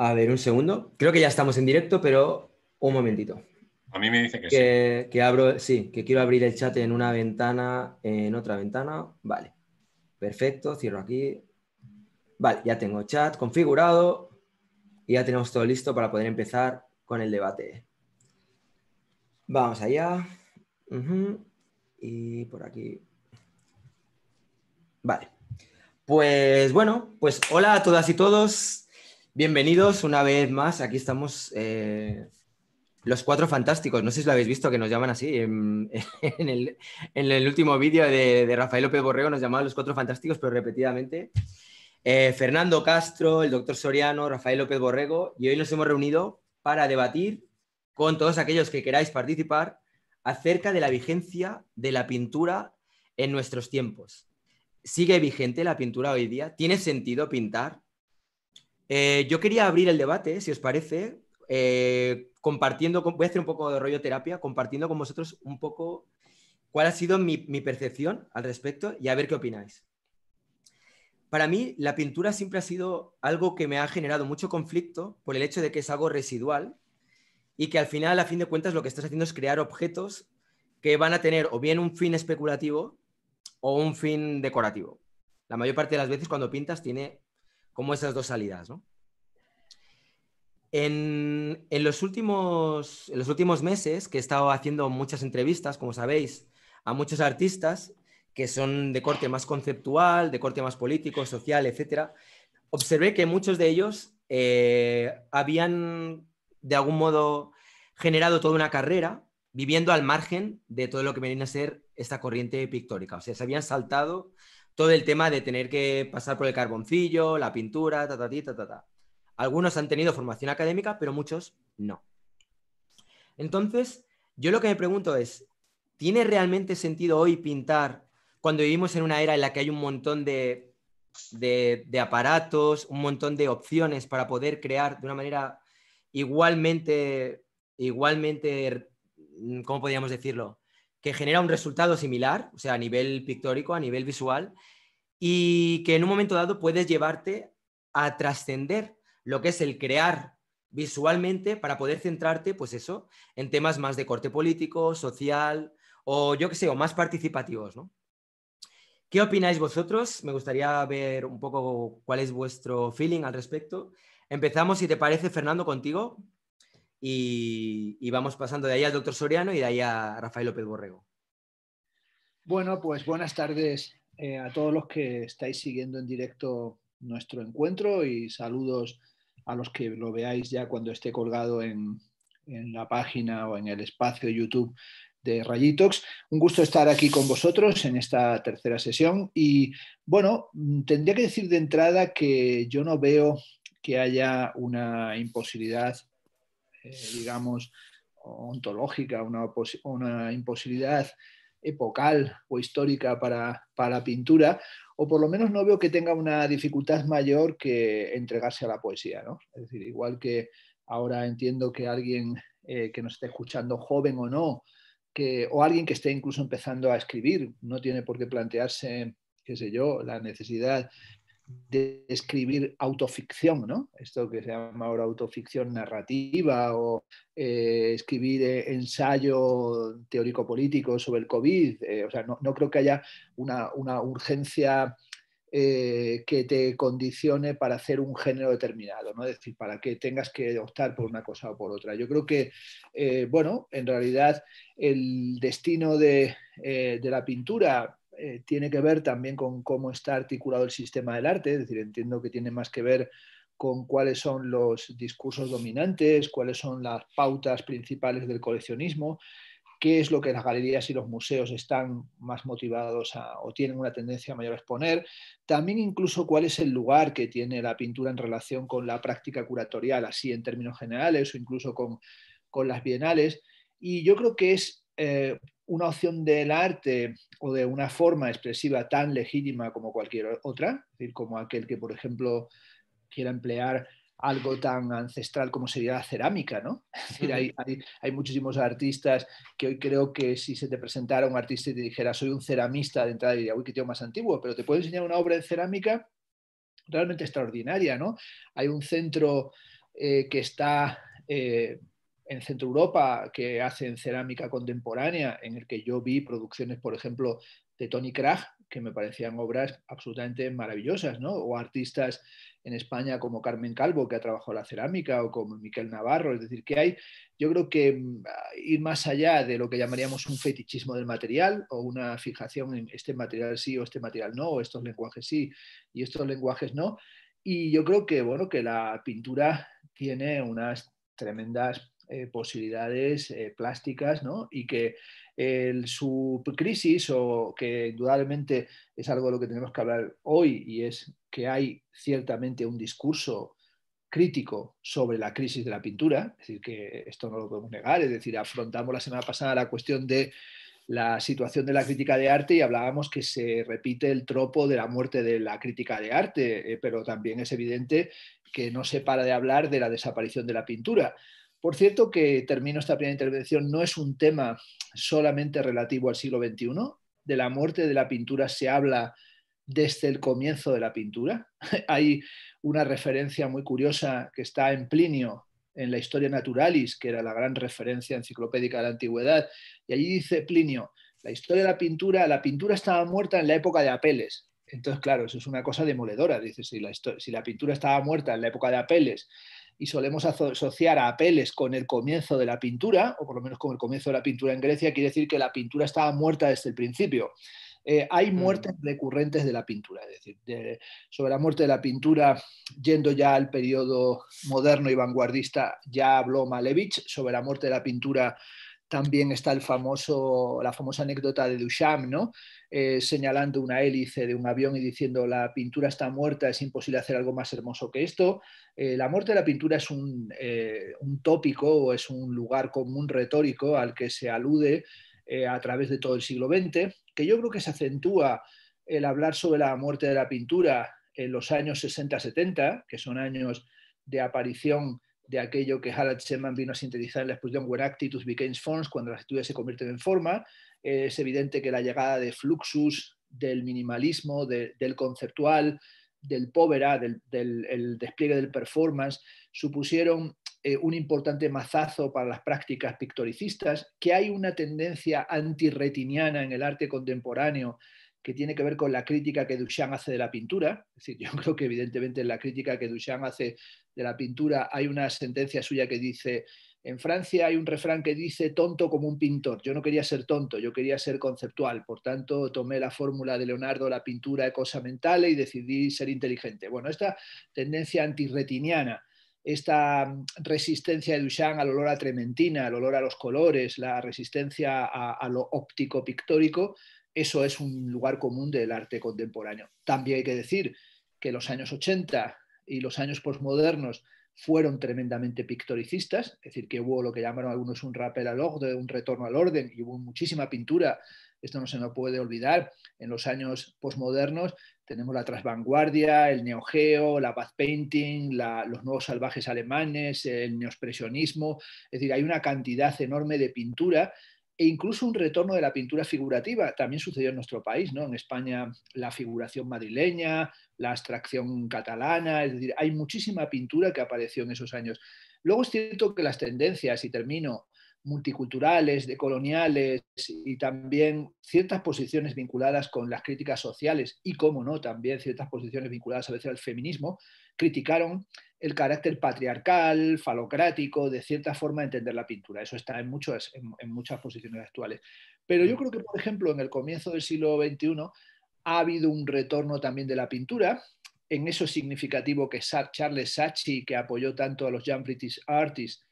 A ver, un segundo. Creo que ya estamos en directo, pero un momentito. A mí me dice que, Que abro, sí, que quiero abrir el chat en una ventana, en otra ventana. Vale. Perfecto, cierro aquí. Vale, ya tengo chat configurado y ya tenemos todo listo para poder empezar con el debate. Vamos allá. Y por aquí. Vale. Pues bueno, pues hola a todas y todos. Bienvenidos una vez más. Aquí estamos eh, los cuatro fantásticos. No sé si lo habéis visto que nos llaman así. En, el, último vídeo de, de Rafael López Borrego nos llamaban los cuatro fantásticos, pero repetidamente. Eh, Fernando Castro, el doctor Soriano, Rafael López Borrego, y hoy nos hemos reunido para debatir con todos aquellos que queráis participar acerca de la vigencia de la pintura en nuestros tiempos. ¿Sigue vigente la pintura hoy día? ¿Tiene sentido pintar? Eh, yo quería abrir el debate, si os parece, eh, compartiendo, con, voy a hacer un poco de rollo terapia, compartiendo con vosotros un poco cuál ha sido mi, percepción al respecto y a ver qué opináis para mí la pintura siempre ha sido algo que me ha generado mucho conflicto por el hecho de que es algo residual y que al final, a fin de cuentas, lo que estás haciendo es crear objetos que van a tener o bien un fin especulativo o un fin decorativo. La mayor parte de las veces cuando pintas tiene como esas dos salidas, En, los últimos, en los últimos meses que he estado haciendo muchas entrevistas, como sabéis, a muchos artistas, que son de corte más conceptual, de corte más político, social, etcétera, observé que muchos de ellos eh, habían, de algún modo, generado toda una carrera viviendo al margen de todo lo que venía a ser esta corriente pictórica. O sea, se habían saltado todo el tema de tener que pasar por el carboncillo, la pintura, ta, ta, ta, ta, Algunos han tenido formación académica, pero muchos no. Entonces, yo lo que me pregunto es, ¿tiene realmente sentido hoy pintar cuando vivimos en una era en la que hay un montón de, aparatos, un montón de opciones para poder crear de una manera igualmente, igualmente, ¿cómo podríamos decirlo? Que genera un resultado similar, o sea, a nivel pictórico, a nivel visual, y que en un momento dado puedes llevarte a trascender lo que es el crear visualmente para poder centrarte, pues eso, en temas más de corte político, social, o yo qué sé, o más participativos, ¿no? ¿Qué opináis vosotros? Me gustaría ver un poco cuál es vuestro feeling al respecto. Empezamos, si te parece, Fernando, contigo. Y, vamos pasando de ahí al doctor Soriano y de ahí a Rafael López Borrego. Bueno, pues buenas tardes eh, a todos los que estáis siguiendo en directo nuestro encuentro y saludos a los que lo veáis ya cuando esté colgado en, en la página o en el espacio YouTube de Rayitox. Un gusto estar aquí con vosotros en esta tercera sesión y bueno, tendría que decir de entrada que yo no veo que haya una imposibilidad, eh, digamos, ontológica, una, imposibilidad epocal o histórica para, pintura, o por lo menos no veo que tenga una dificultad mayor que entregarse a la poesía, Es decir, igual que ahora entiendo que alguien eh, que nos esté escuchando, joven o no, o alguien que esté incluso empezando a escribir, no tiene por qué plantearse, qué sé yo, la necesidad de escribir autoficción, ¿no? Esto que se llama ahora autoficción narrativa o eh, escribir eh, ensayo teórico-político sobre el COVID. Eh, o sea, no, creo que haya una, una urgencia eh, que te condicione para hacer un género determinado, ¿no? decir, para que tengas que optar por una cosa o por otra. Yo creo que, eh, bueno, en realidad el destino de, eh, de la pintura tiene que ver también con cómo está articulado el sistema del arte, es decir, entiendo que tiene más que ver con cuáles son los discursos dominantes, cuáles son las pautas principales del coleccionismo qué es lo que las galerías y los museos están más motivados o tienen una tendencia mayor a exponer, también incluso cuál es el lugar que tiene la pintura en relación con la práctica curatorial, así en términos generales o incluso con, las bienales. Y yo creo que es eh, una opción del arte o de una forma expresiva tan legítima como cualquier otra, como aquel que, por ejemplo, quiera emplear algo tan ancestral como sería la cerámica, ¿no? Es decir, hay, muchísimos artistas que hoy creo que si se te presentara un artista y te dijera soy un ceramista de entrada diría, uy, qué tío más antiguo, pero te puedo enseñar una obra de cerámica realmente extraordinaria, ¿no? Hay un centro eh, que está eh, en Centro Europa que hacen cerámica contemporánea, en el que yo vi producciones, por ejemplo, de Tony Krach, que me parecían obras absolutamente maravillosas, ¿no? O artistas en España como Carmen Calvo, que ha trabajado la cerámica, o como Miquel Navarro, es decir, que hay, yo creo que mm, ir más allá de lo que llamaríamos un fetichismo del material o una fijación en este material sí o este material no, o estos lenguajes sí y estos lenguajes no. Y yo creo que, bueno, que la pintura tiene unas tremendas eh, posibilidades eh, plásticas ¿no? y que el, su crisis, o que indudablemente es algo de lo que tenemos que hablar hoy, y es que hay ciertamente un discurso crítico sobre la crisis de la pintura, es decir, que esto no lo podemos negar, es decir, afrontamos la semana pasada la cuestión de la situación de la crítica de arte y hablábamos que se repite el tropo de la muerte de la crítica de arte, eh, pero también es evidente que no se para de hablar de la desaparición de la pintura. Por cierto, que termino esta primera intervención, no es un tema solamente relativo al siglo XXI. De la muerte de la pintura se habla desde el comienzo de la pintura. Hay una referencia muy curiosa que está en Plinio, en la Historia Naturalis, que era la gran referencia enciclopédica de la antigüedad. Y allí dice Plinio, la historia de la pintura, la pintura estaba muerta en la época de Apeles. Entonces, claro, eso es una cosa demoledora. Dice, si la, si la pintura estaba muerta en la época de Apeles y solemos asociar a Apeles con el comienzo de la pintura, o por lo menos con el comienzo de la pintura en Grecia, quiere decir que la pintura estaba muerta desde el principio. Eh, hay mm. muertes recurrentes de la pintura, es decir, sobre la muerte de la pintura, yendo ya al periodo moderno y vanguardista, ya habló Malevich, sobre la muerte de la pintura también está el famoso, la famosa anécdota de Duchamp, ¿no? Eh, señalando una hélice de un avión y diciendo la pintura está muerta, es imposible hacer algo más hermoso que esto. Eh, la muerte de la pintura es un, eh, un tópico o es un lugar común retórico al que se alude a través de todo el siglo XX, que yo creo que se acentúa el hablar sobre la muerte de la pintura en los años 60-70, que son años de aparición de aquello que Harald Schemann vino a sintetizar en la exposición Where Actitus Becomes Forms, cuando las actitudes se convierten en forma. es evidente que la llegada de Fluxus, del minimalismo, del conceptual, del povera, del, despliegue del performance, supusieron eh, un importante mazazo para las prácticas pictoricistas, que hay una tendencia antirretiniana en el arte contemporáneo que tiene que ver con la crítica que Duchamp hace de la pintura. Es yo creo que evidentemente la crítica que Duchamp hace de la pintura, hay una sentencia suya que dice, en Francia hay un refrán que dice tonto como un pintor. Yo no quería ser tonto, yo quería ser conceptual. Por tanto, tomé la fórmula de Leonardo, la pintura de cosa mental y decidí ser inteligente. Bueno, esta tendencia antirretiniana, esta resistencia de Duchamp al olor a trementina, al olor a los colores, la resistencia a, lo óptico-pictórico, eso es un lugar común del arte contemporáneo. También hay que decir que los años 80 y los años posmodernos fueron tremendamente pictoricistas, es decir, que hubo lo que llamaron algunos un rappel al orden, un retorno al orden, y hubo muchísima pintura, esto no se nos puede olvidar, en los años posmodernos tenemos la trasvanguardia, el neogeo, la bad painting, los nuevos salvajes alemanes, el neoexpresionismo, es decir, hay una cantidad enorme de pintura e incluso un retorno de la pintura figurativa. También sucedió en nuestro país, ¿no? En España la figuración madrileña, la abstracción catalana, es decir, hay muchísima pintura que apareció en esos años. Luego es cierto que las tendencias, y termino, multiculturales, decoloniales y también ciertas posiciones vinculadas con las críticas sociales y, como no, también ciertas posiciones vinculadas a veces al feminismo, criticaron el carácter patriarcal, falocrático, de cierta forma de entender la pintura. Eso está en, muchos, en, muchas posiciones actuales. Pero yo mm. creo que, por ejemplo, en el comienzo del siglo XXI ha habido un retorno también de la pintura. En eso es significativo que Charles sachi que apoyó tanto a los Young British Artists,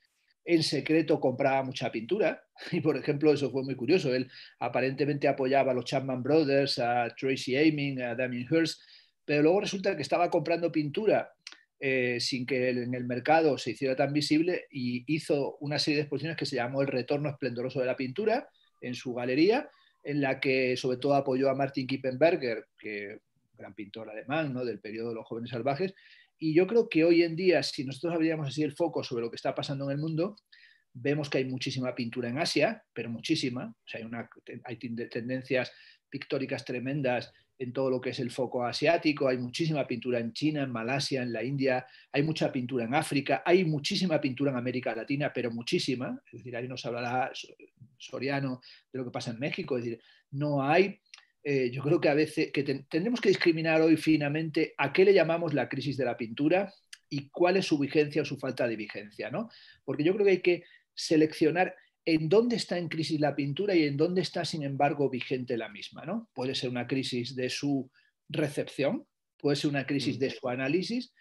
en secreto compraba mucha pintura. Y, por ejemplo, eso fue muy curioso. Él aparentemente apoyaba a los Chapman Brothers, a Tracy aiming a Damien Hirst, pero luego resulta que estaba comprando pintura eh, sin que en el mercado se hiciera tan visible y hizo una serie de exposiciones que se llamó El retorno esplendoroso de la pintura en su galería, en la que sobre todo apoyó a Martin Kippenberger, que gran pintor alemán del periodo de los jóvenes salvajes, y yo creo que hoy en día, si nosotros abríamos así el foco sobre lo que está pasando en el mundo, vemos que hay muchísima pintura en Asia, pero muchísima, o hay, una, hay tendencias pictóricas tremendas en todo lo que es el foco asiático, hay muchísima pintura en China, en Malasia, en la India, hay mucha pintura en África, hay muchísima pintura en América Latina, pero muchísima, es decir, ahí nos hablará Soriano de lo que pasa en México, es decir, no hay, eh, yo creo que a veces que tenemos tendremos que discriminar hoy finamente a qué le llamamos la crisis de la pintura y cuál es su vigencia o su falta de vigencia, ¿no? Porque yo creo que hay que seleccionar en dónde está en crisis la pintura y en dónde está, sin embargo, vigente la misma. ¿no? Puede ser una crisis de su recepción, puede ser una crisis mm. de su análisis,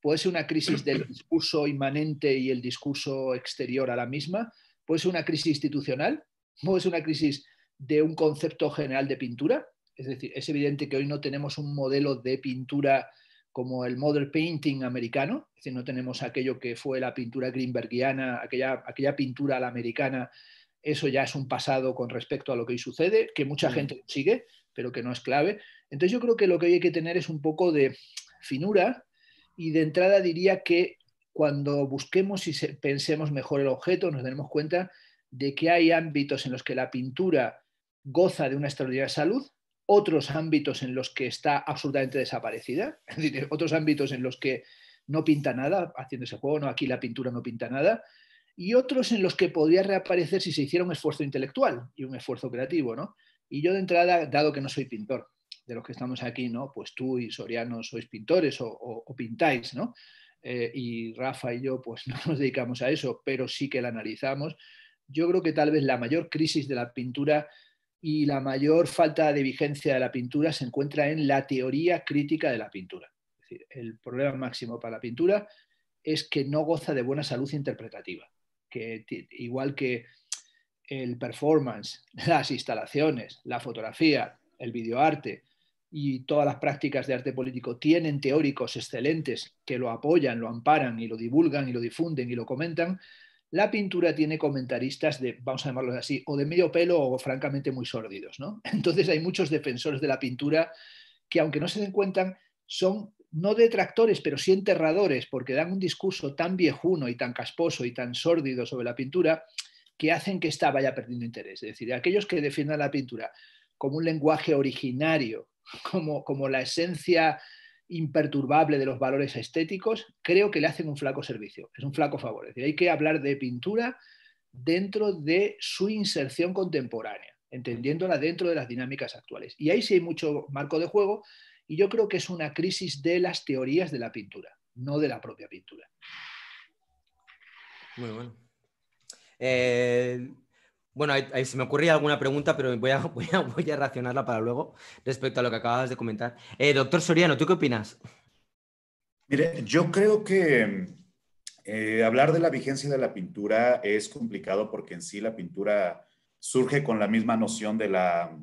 puede ser una crisis del discurso inmanente y el discurso exterior a la misma, puede ser una crisis institucional, puede ser una crisis de un concepto general de pintura. Es decir, es evidente que hoy no tenemos un modelo de pintura como el model painting americano, es no tenemos aquello que fue la pintura greenbergiana, aquella, aquella pintura americana, eso ya es un pasado con respecto a lo que hoy sucede, que mucha mm. gente sigue, pero que no es clave. Entonces yo creo que lo que hay que tener es un poco de finura y de entrada diría que cuando busquemos y pensemos mejor el objeto, nos daremos cuenta de que hay ámbitos en los que la pintura goza de una extraordinaria salud, otros ámbitos en los que está absolutamente desaparecida, otros ámbitos en los que no pinta nada haciendo ese juego, no, aquí la pintura no pinta nada, y otros en los que podría reaparecer si se hiciera un esfuerzo intelectual y un esfuerzo creativo, ¿no? Y yo de entrada, dado que no soy pintor, de los que estamos aquí, ¿no? Pues tú y Soriano sois pintores o, pintáis, ¿no? Eh, y Rafa y yo, pues no nos dedicamos a eso, pero sí que la analizamos. Yo creo que tal vez la mayor crisis de la pintura y la mayor falta de vigencia de la pintura se encuentra en la teoría crítica de la pintura. el problema máximo para la pintura es que no goza de buena salud interpretativa, que igual que el performance, las instalaciones, la fotografía, el videoarte y todas las prácticas de arte político tienen teóricos excelentes que lo apoyan, lo amparan y lo divulgan y lo difunden y lo comentan, la pintura tiene comentaristas de, vamos a llamarlos así, o de medio pelo o francamente muy sórdidos. ¿no? Entonces hay muchos defensores de la pintura que, aunque no se den cuenta, son no detractores, pero sí enterradores, porque dan un discurso tan viejuno y tan casposo y tan sórdido sobre la pintura que hacen que esta vaya perdiendo interés. Es decir, aquellos que defiendan la pintura como un lenguaje originario, como, como la esencia imperturbable de los valores estéticos, creo que le hacen un flaco servicio, es un flaco favor. Es decir, hay que hablar de pintura dentro de su inserción contemporánea, entendiéndola dentro de las dinámicas actuales. Y ahí sí hay mucho marco de juego y yo creo que es una crisis de las teorías de la pintura, no de la propia pintura. Muy bueno. Eh, bueno, ahí, se me ocurría alguna pregunta, pero voy a, voy, a, racionarla para luego respecto a lo que acabas de comentar. Eh, doctor Soriano, ¿tú qué opinas? Mire, yo creo que eh, hablar de la vigencia de la pintura es complicado porque en sí la pintura surge con la misma noción de la,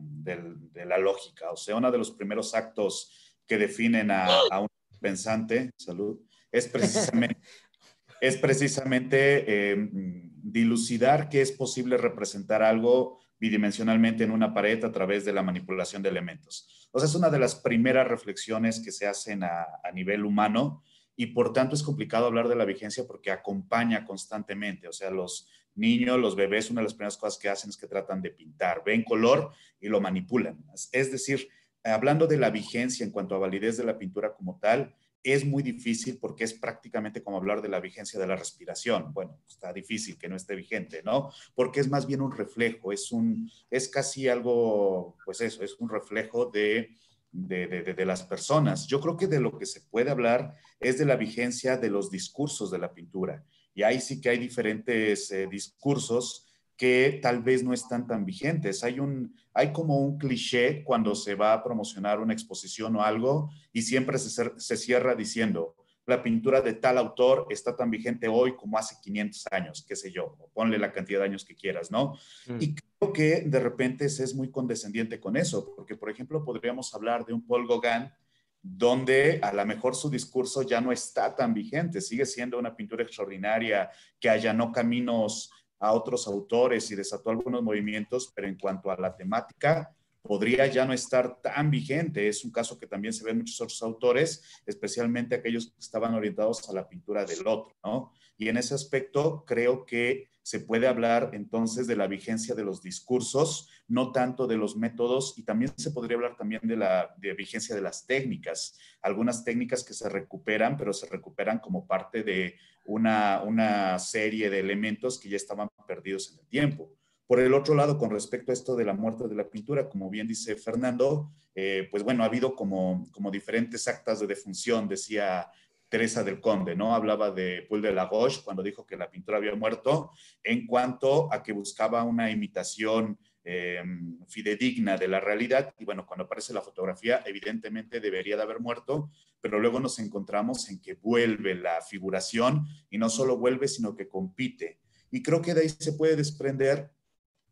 la lógica. O sea, uno de los primeros actos que definen a, un pensante, salud, es precisamente, es precisamente em, dilucidar que es posible representar algo bidimensionalmente en una pared a través de la manipulación de elementos. O sea, es una de las primeras reflexiones que se hacen a nivel humano y por tanto es complicado hablar de la vigencia porque acompaña constantemente. O sea, los niños, los bebés, una de las primeras cosas que hacen es que tratan de pintar, ven color y lo manipulan. Es decir, hablando de la vigencia en cuanto a validez de la pintura como tal, es muy difícil porque es prácticamente como hablar de la vigencia de la respiración. Bueno, está difícil que no esté vigente, ¿no? Porque es más bien un reflejo, es, un, es casi algo, pues eso, es un reflejo de, de, las personas. Yo creo que de lo que se puede hablar es de la vigencia de los discursos de la pintura. Y ahí sí que hay diferentes eh, discursos que tal vez no están tan vigentes. Hay, un, hay como un cliché cuando se va a promocionar una exposición o algo y siempre se, cierra diciendo, la pintura de tal autor está tan vigente hoy como hace 500 años, qué sé yo, ponle la cantidad de años que quieras, ¿no? Mm. Y creo que de repente se es muy condescendiente con eso, porque por ejemplo podríamos hablar de un Paul Gauguin donde a lo mejor su discurso ya no está tan vigente, sigue siendo una pintura extraordinaria que allanó caminos a otros autores y desató algunos movimientos, pero en cuanto a la temática, podría ya no estar tan vigente. Es un caso que también se ve en muchos otros autores, especialmente aquellos que estaban orientados a la pintura del otro, ¿no? Y en ese aspecto creo que se puede hablar entonces de la vigencia de los discursos, no tanto de los métodos, y también se podría hablar también de la vigencia de las técnicas, algunas técnicas que se recuperan, pero se recuperan como parte de una serie de elementos que ya estaban perdidos en el tiempo. Por el otro lado, con respecto a esto de la muerte de la pintura, como bien dice Fernando, eh, pues bueno, ha habido como, como diferentes actas de defunción, decía Teresa del Conde, ¿no? Hablaba de Paul de Roche, cuando dijo que la pintura había muerto, en cuanto a que buscaba una imitación em, fidedigna de la realidad. Y bueno, cuando aparece la fotografía, evidentemente debería de haber muerto, pero luego nos encontramos en que vuelve la figuración y no solo vuelve, sino que compite. Y creo que de ahí se puede desprender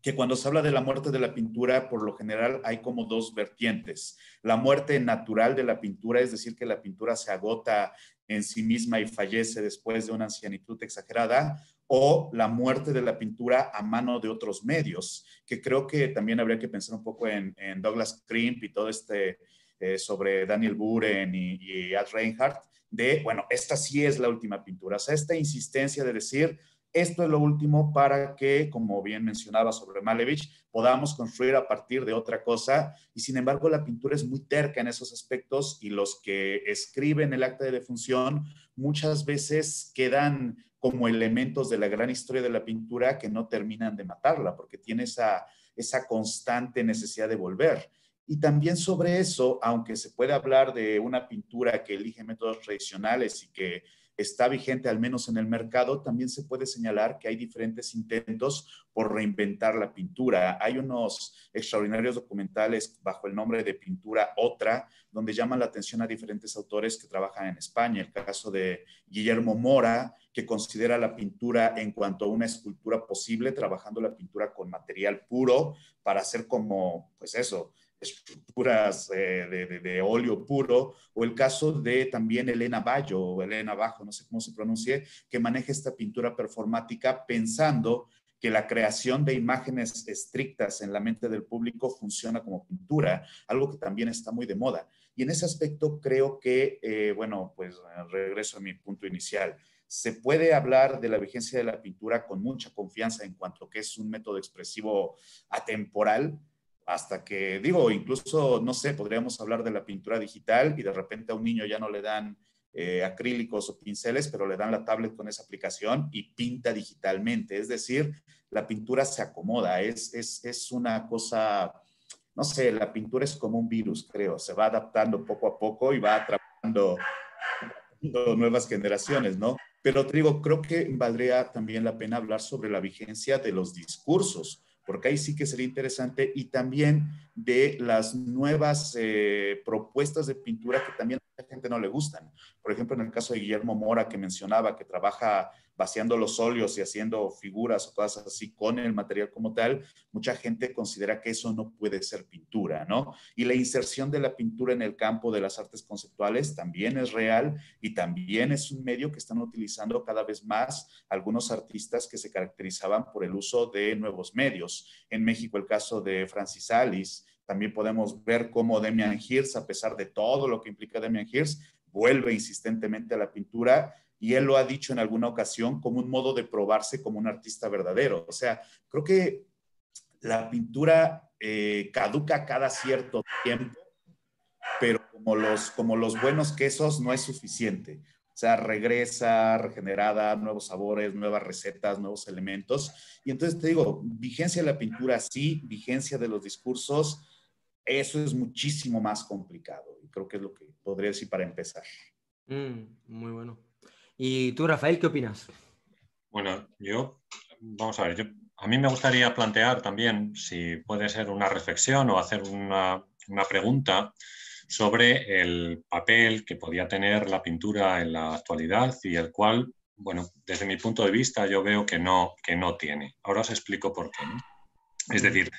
que cuando se habla de la muerte de la pintura, por lo general hay como dos vertientes. La muerte natural de la pintura, es decir, que la pintura se agota en sí misma y fallece después de una ancianitud exagerada, o la muerte de la pintura a mano de otros medios, que creo que también habría que pensar un poco en, Douglas Crimp y todo este eh, sobre Daniel Buren y, y Ad Reinhardt, de, bueno, esta sí es la última pintura, o sea, esta insistencia de decir, esto es lo último para que, como bien mencionaba sobre Malevich, podamos construir a partir de otra cosa. Y sin embargo, la pintura es muy terca en esos aspectos y los que escriben el acta de defunción muchas veces quedan como elementos de la gran historia de la pintura que no terminan de matarla, porque tiene esa, esa constante necesidad de volver. Y también sobre eso, aunque se puede hablar de una pintura que elige métodos tradicionales y que está vigente al menos en el mercado, también se puede señalar que hay diferentes intentos por reinventar la pintura. Hay unos extraordinarios documentales bajo el nombre de Pintura Otra, donde llaman la atención a diferentes autores que trabajan en España. El caso de Guillermo Mora, que considera la pintura en cuanto a una escultura posible, trabajando la pintura con material puro para hacer como, pues eso, estructuras eh, de, de, óleo puro, o el caso de también Elena Bayo, o Elena Bajo, no sé cómo se pronuncie, que maneja esta pintura performática pensando que la creación de imágenes estrictas en la mente del público funciona como pintura, algo que también está muy de moda. Y en ese aspecto creo que, eh, bueno, pues regreso a mi punto inicial. Se puede hablar de la vigencia de la pintura con mucha confianza en cuanto que es un método expresivo atemporal, hasta que, digo, incluso, no sé, podríamos hablar de la pintura digital y de repente a un niño ya no le dan eh, acrílicos o pinceles, pero le dan la tablet con esa aplicación y pinta digitalmente. Es decir, la pintura se acomoda, es, es, es una cosa, no sé, la pintura es como un virus, creo, se va adaptando poco a poco y va atrapando nuevas generaciones, ¿no? Pero trigo digo, creo que valdría también la pena hablar sobre la vigencia de los discursos porque ahí sí que sería interesante, y también de las nuevas eh, propuestas de pintura que también a la gente no le gustan. Por ejemplo, en el caso de Guillermo Mora, que mencionaba que trabaja vaciando los óleos y haciendo figuras o cosas así con el material como tal, mucha gente considera que eso no puede ser pintura, ¿no? Y la inserción de la pintura en el campo de las artes conceptuales también es real y también es un medio que están utilizando cada vez más algunos artistas que se caracterizaban por el uso de nuevos medios. En México el caso de Francis Alice, también podemos ver cómo Demian Hirst, a pesar de todo lo que implica Demian Hirst, vuelve insistentemente a la pintura y él lo ha dicho en alguna ocasión como un modo de probarse como un artista verdadero. O sea, creo que la pintura eh, caduca cada cierto tiempo, pero como los, como los buenos quesos no es suficiente. O sea, regresa, regenerada, nuevos sabores, nuevas recetas, nuevos elementos. Y entonces te digo, vigencia de la pintura sí, vigencia de los discursos, eso es muchísimo más complicado. Y creo que es lo que podría decir para empezar. Mm, muy bueno. ¿Y tú, Rafael, qué opinas? Bueno, yo, vamos a ver, yo, a mí me gustaría plantear también, si puede ser una reflexión o hacer una, pregunta sobre el papel que podía tener la pintura en la actualidad y el cual, bueno, desde mi punto de vista yo veo que no, que no tiene. Ahora os explico por qué. Es decir,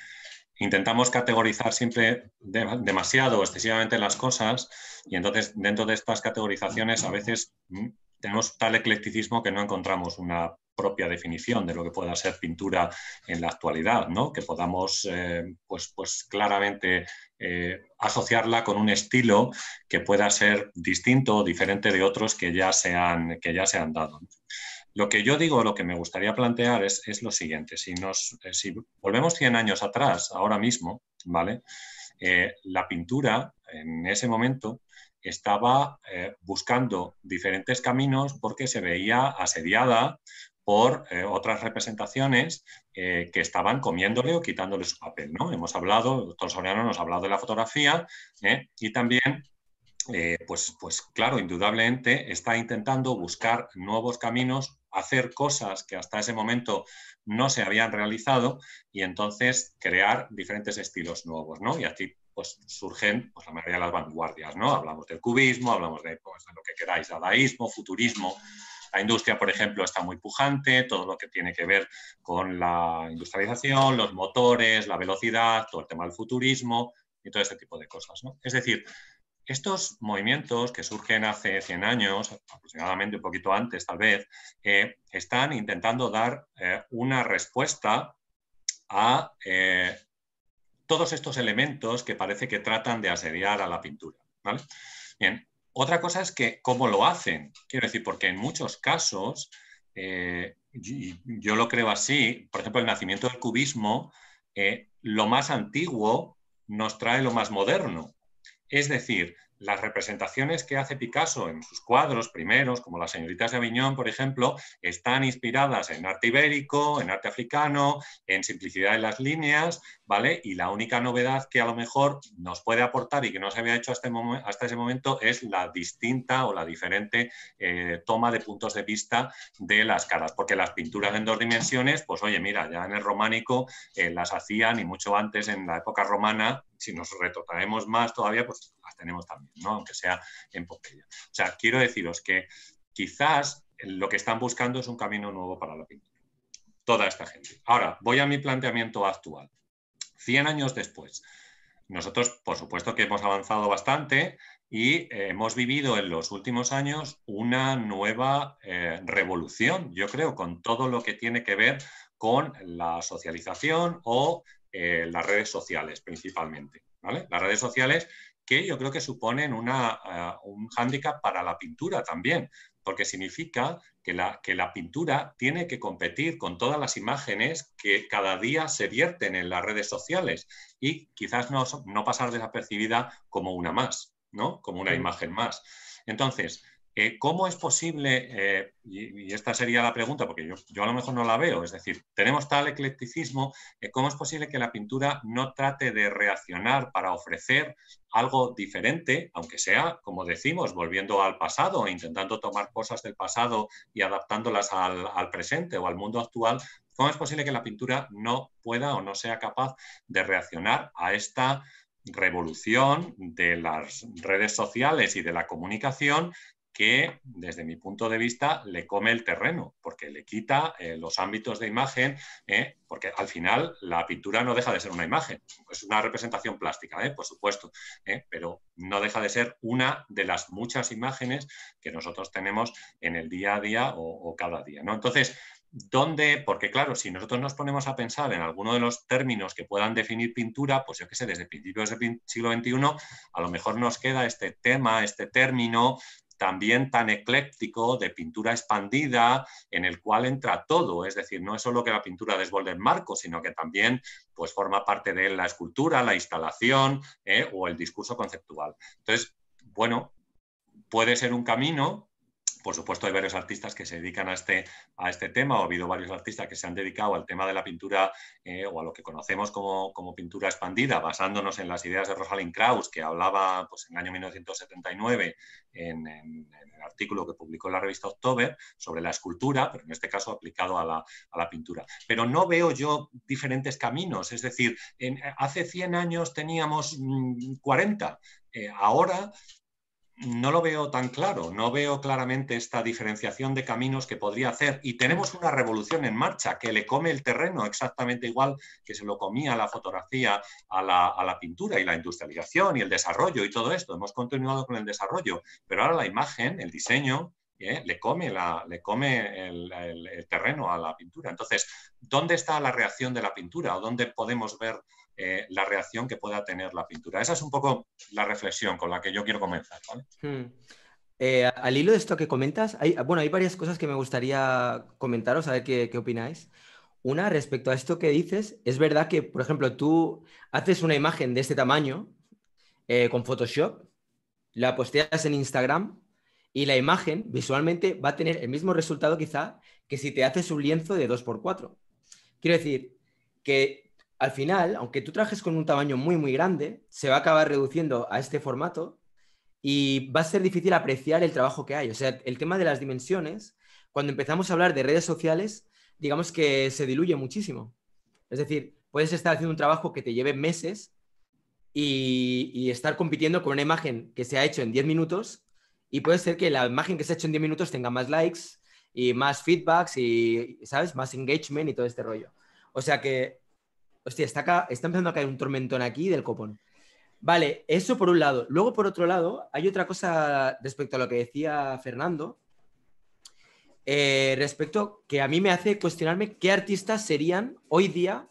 intentamos categorizar siempre demasiado o excesivamente las cosas y entonces dentro de estas categorizaciones a veces mm, tenemos tal eclecticismo que no encontramos una propia definición de lo que pueda ser pintura en la actualidad, que podamos eh, pues, pues claramente eh, asociarla con un estilo que pueda ser distinto o diferente de otros que ya se han, que ya se han dado. Lo que yo digo, lo que me gustaría plantear es, lo siguiente, si, nos, eh, volvemos 100 años atrás, ahora mismo, ¿vale? la pintura en ese momento estaba eh, buscando diferentes caminos porque se veía asediada por eh, otras representaciones eh, que estaban comiéndole o quitándole su papel. ¿no? Hemos hablado, el doctor Soriano nos ha hablado de la fotografía y también pues, pues, claro, indudablemente está intentando buscar nuevos caminos, hacer cosas que hasta ese momento no se habían realizado y entonces crear diferentes estilos nuevos, ¿no? Y aquí pues surgen pues, la mayoría de las vanguardias, ¿no? Hablamos del cubismo, hablamos pues, de, lo que queráis, dadaísmo, futurismo. La industria, por ejemplo, está muy pujante, todo lo que tiene que ver con la industrialización, los motores, la velocidad, todo el tema del futurismo y todo este tipo de cosas, ¿no? Es decir, estos movimientos que surgen hace 100 años, aproximadamente un poquito antes tal vez, eh, están intentando dar eh, una respuesta a eh, todos estos elementos que parece que tratan de asediar a la pintura. ¿vale? Bien, otra cosa es que cómo lo hacen. Quiero decir, porque en muchos casos, eh, yo lo creo así, por ejemplo, el nacimiento del cubismo, eh, lo más antiguo nos trae lo más moderno. Es decir, las representaciones que hace Picasso en sus cuadros primeros, como las señoritas de Aviñón, por ejemplo, están inspiradas en arte ibérico, en arte africano, en simplicidad de las líneas, ¿vale? Y la única novedad que a lo mejor nos puede aportar y que no se había hecho hasta, este ese momento es la distinta o la diferente eh, toma de puntos de vista de las caras, porque las pinturas en dos dimensiones, pues oye, mira, ya en el románico eh, las hacían y mucho antes en la época romana si nos retrotraemos más todavía, pues las tenemos también, ¿no? aunque sea en poquilla. O sea, quiero deciros que quizás lo que están buscando es un camino nuevo para la pintura. Toda esta gente. Ahora, voy a mi planteamiento actual. 100 años después, nosotros, por supuesto que hemos avanzado bastante y eh, hemos vivido en los últimos años una nueva eh, revolución, yo creo, con todo lo que tiene que ver con la socialización o eh, las redes sociales principalmente. Las redes sociales que yo creo que suponen eh, un hándicap para la pintura también, porque significa que la, que la pintura tiene que competir con todas las imágenes que cada día se vierten en las redes sociales y quizás no, no pasar desapercibida como una más, ¿no? como una imagen más. Entonces, eh, ¿Cómo es posible, eh, y, esta sería la pregunta, porque yo, yo, a lo mejor no la veo, es decir, tenemos tal eclecticismo, eh, ¿cómo es posible que la pintura no trate de reaccionar para ofrecer algo diferente, aunque sea, como decimos, volviendo al pasado, intentando tomar cosas del pasado y adaptándolas al presente o al mundo actual? ¿Cómo es posible que la pintura no pueda o no sea capaz de reaccionar a esta revolución de las redes sociales y de la comunicación que, desde mi punto de vista, le come el terreno, porque le quita eh, los ámbitos de imagen, eh, porque al final la pintura no deja de ser una imagen, es una representación plástica, eh, por supuesto, pero no deja de ser una de las muchas imágenes que nosotros tenemos en el día a día o, cada día. ¿no? Entonces, ¿Dónde? Porque claro, si nosotros nos ponemos a pensar en alguno de los términos que puedan definir pintura, pues yo qué sé, desde principios del siglo XXI, a lo mejor nos queda este tema, este término, también tan ecléctico de pintura expandida en el cual entra todo, es decir, no es solo que la pintura desborde el marco, sino que también pues forma parte de la escultura, la instalación eh, o el discurso conceptual. Entonces, bueno, puede ser un camino, por supuesto, hay varios artistas que se dedican a este, a este tema, o ha habido varios artistas que se han dedicado al tema de la pintura eh, o a lo que conocemos como, pintura expandida, basándonos en las ideas de Rosalind Krauss, que hablaba pues, en el año 1979 en, el artículo que publicó la revista October sobre la escultura, pero en este caso aplicado a la, pintura. Pero no veo yo diferentes caminos, es decir, hace 100 años teníamos 40, mm, eh, ahora no lo veo tan claro, no veo claramente esta diferenciación de caminos que podría hacer. Y tenemos una revolución en marcha que le come el terreno exactamente igual que se lo comía la fotografía a la, pintura y la industrialización y el desarrollo y todo esto. Hemos continuado con el desarrollo, pero ahora la imagen, el diseño, eh, le come, le come el, el, terreno a la pintura. Entonces, ¿dónde está la reacción de la pintura? ¿O dónde podemos ver eh, la reacción que pueda tener la pintura. Esa es un poco la reflexión con la que yo quiero comenzar. Hmm. Eh, al hilo de esto que comentas, hay, bueno, hay varias cosas que me gustaría comentaros, a ver qué, opináis. Una, respecto a esto que dices, es verdad que, por ejemplo, tú haces una imagen de este tamaño eh, con Photoshop, la posteas en Instagram y la imagen visualmente va a tener el mismo resultado quizá que si te haces un lienzo de 2x4. Quiero decir que al final, aunque tú trabajes con un tamaño muy, muy grande, se va a acabar reduciendo a este formato y va a ser difícil apreciar el trabajo que hay. O sea, el tema de las dimensiones, cuando empezamos a hablar de redes sociales, digamos que se diluye muchísimo. Es decir, puedes estar haciendo un trabajo que te lleve meses y, y estar compitiendo con una imagen que se ha hecho en 10 minutos y puede ser que la imagen que se ha hecho en 10 minutos tenga más likes y más feedbacks y, ¿sabes? Más engagement y todo este rollo. O sea que hostia, está, está empezando a caer un tormentón aquí del copón. Vale, eso por un lado. Luego, por otro lado, hay otra cosa respecto a lo que decía Fernando, eh, respecto que a mí me hace cuestionarme qué artistas serían hoy día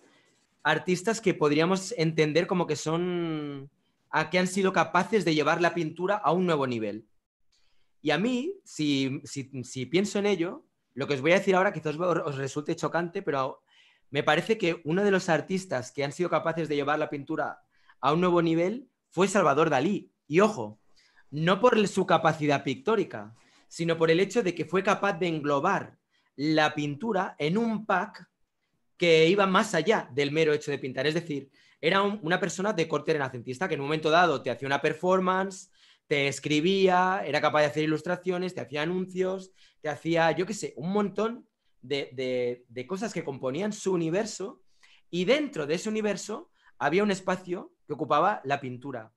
artistas que podríamos entender como que son, a que han sido capaces de llevar la pintura a un nuevo nivel. Y a mí, si pienso en ello, lo que os voy a decir ahora quizás os resulte chocante, pero me parece que uno de los artistas que han sido capaces de llevar la pintura a un nuevo nivel fue Salvador Dalí. Y ojo, no por su capacidad pictórica, sino por el hecho de que fue capaz de englobar la pintura en un pack que iba más allá del mero hecho de pintar. Es decir, era una persona de corte renacentista que en un momento dado te hacía una performance, te escribía, era capaz de hacer ilustraciones, te hacía anuncios, te hacía, yo qué sé, un montón de, cosas que componían su universo y dentro de ese universo había un espacio que ocupaba la pintura.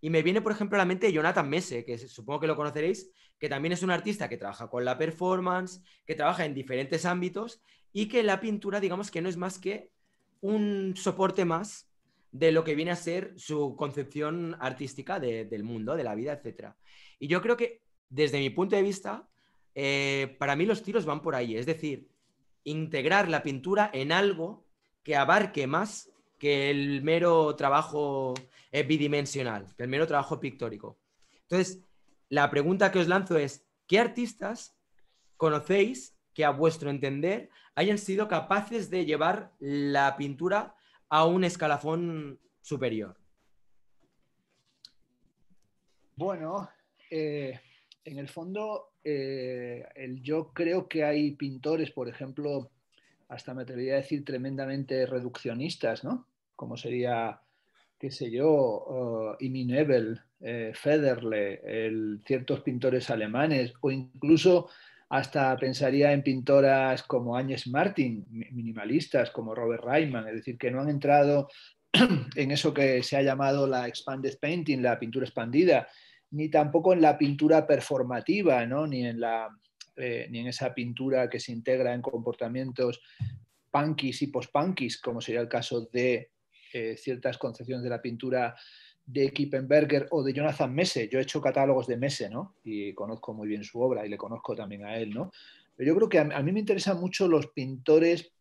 Y me viene, por ejemplo, a la mente Jonathan Mese, que supongo que lo conoceréis, que también es un artista que trabaja con la performance, que trabaja en diferentes ámbitos y que la pintura, digamos que no es más que un soporte más de lo que viene a ser su concepción artística del mundo, de la vida, etc. Y yo creo que, desde mi punto de vista, eh, para mí los tiros van por ahí, es decir, integrar la pintura en algo que abarque más que el mero trabajo eh, bidimensional, que el mero trabajo pictórico. Entonces, la pregunta que os lanzo es, ¿qué artistas conocéis que a vuestro entender hayan sido capaces de llevar la pintura a un escalafón superior? Bueno, eh, en el fondo eh, yo creo que hay pintores, por ejemplo, hasta me atrevería a decir tremendamente reduccionistas, ¿no? Como sería, qué sé yo, Imi oh, Nebel, eh, Federle, ciertos pintores alemanes, o incluso hasta pensaría en pintoras como Agnes Martin, minimalistas, como Robert Reimann, es decir, que no han entrado en eso que se ha llamado la expanded painting, la pintura expandida, ni tampoco en la pintura performativa, ¿no? ni, en la, eh, ni en esa pintura que se integra en comportamientos punkis y post-punkis, como sería el caso de eh, ciertas concepciones de la pintura de Kippenberger o de Jonathan Messe. Yo he hecho catálogos de Messe, ¿no? Y conozco muy bien su obra y le conozco también a él, ¿no? Pero yo creo que a, mí me interesan mucho los pintores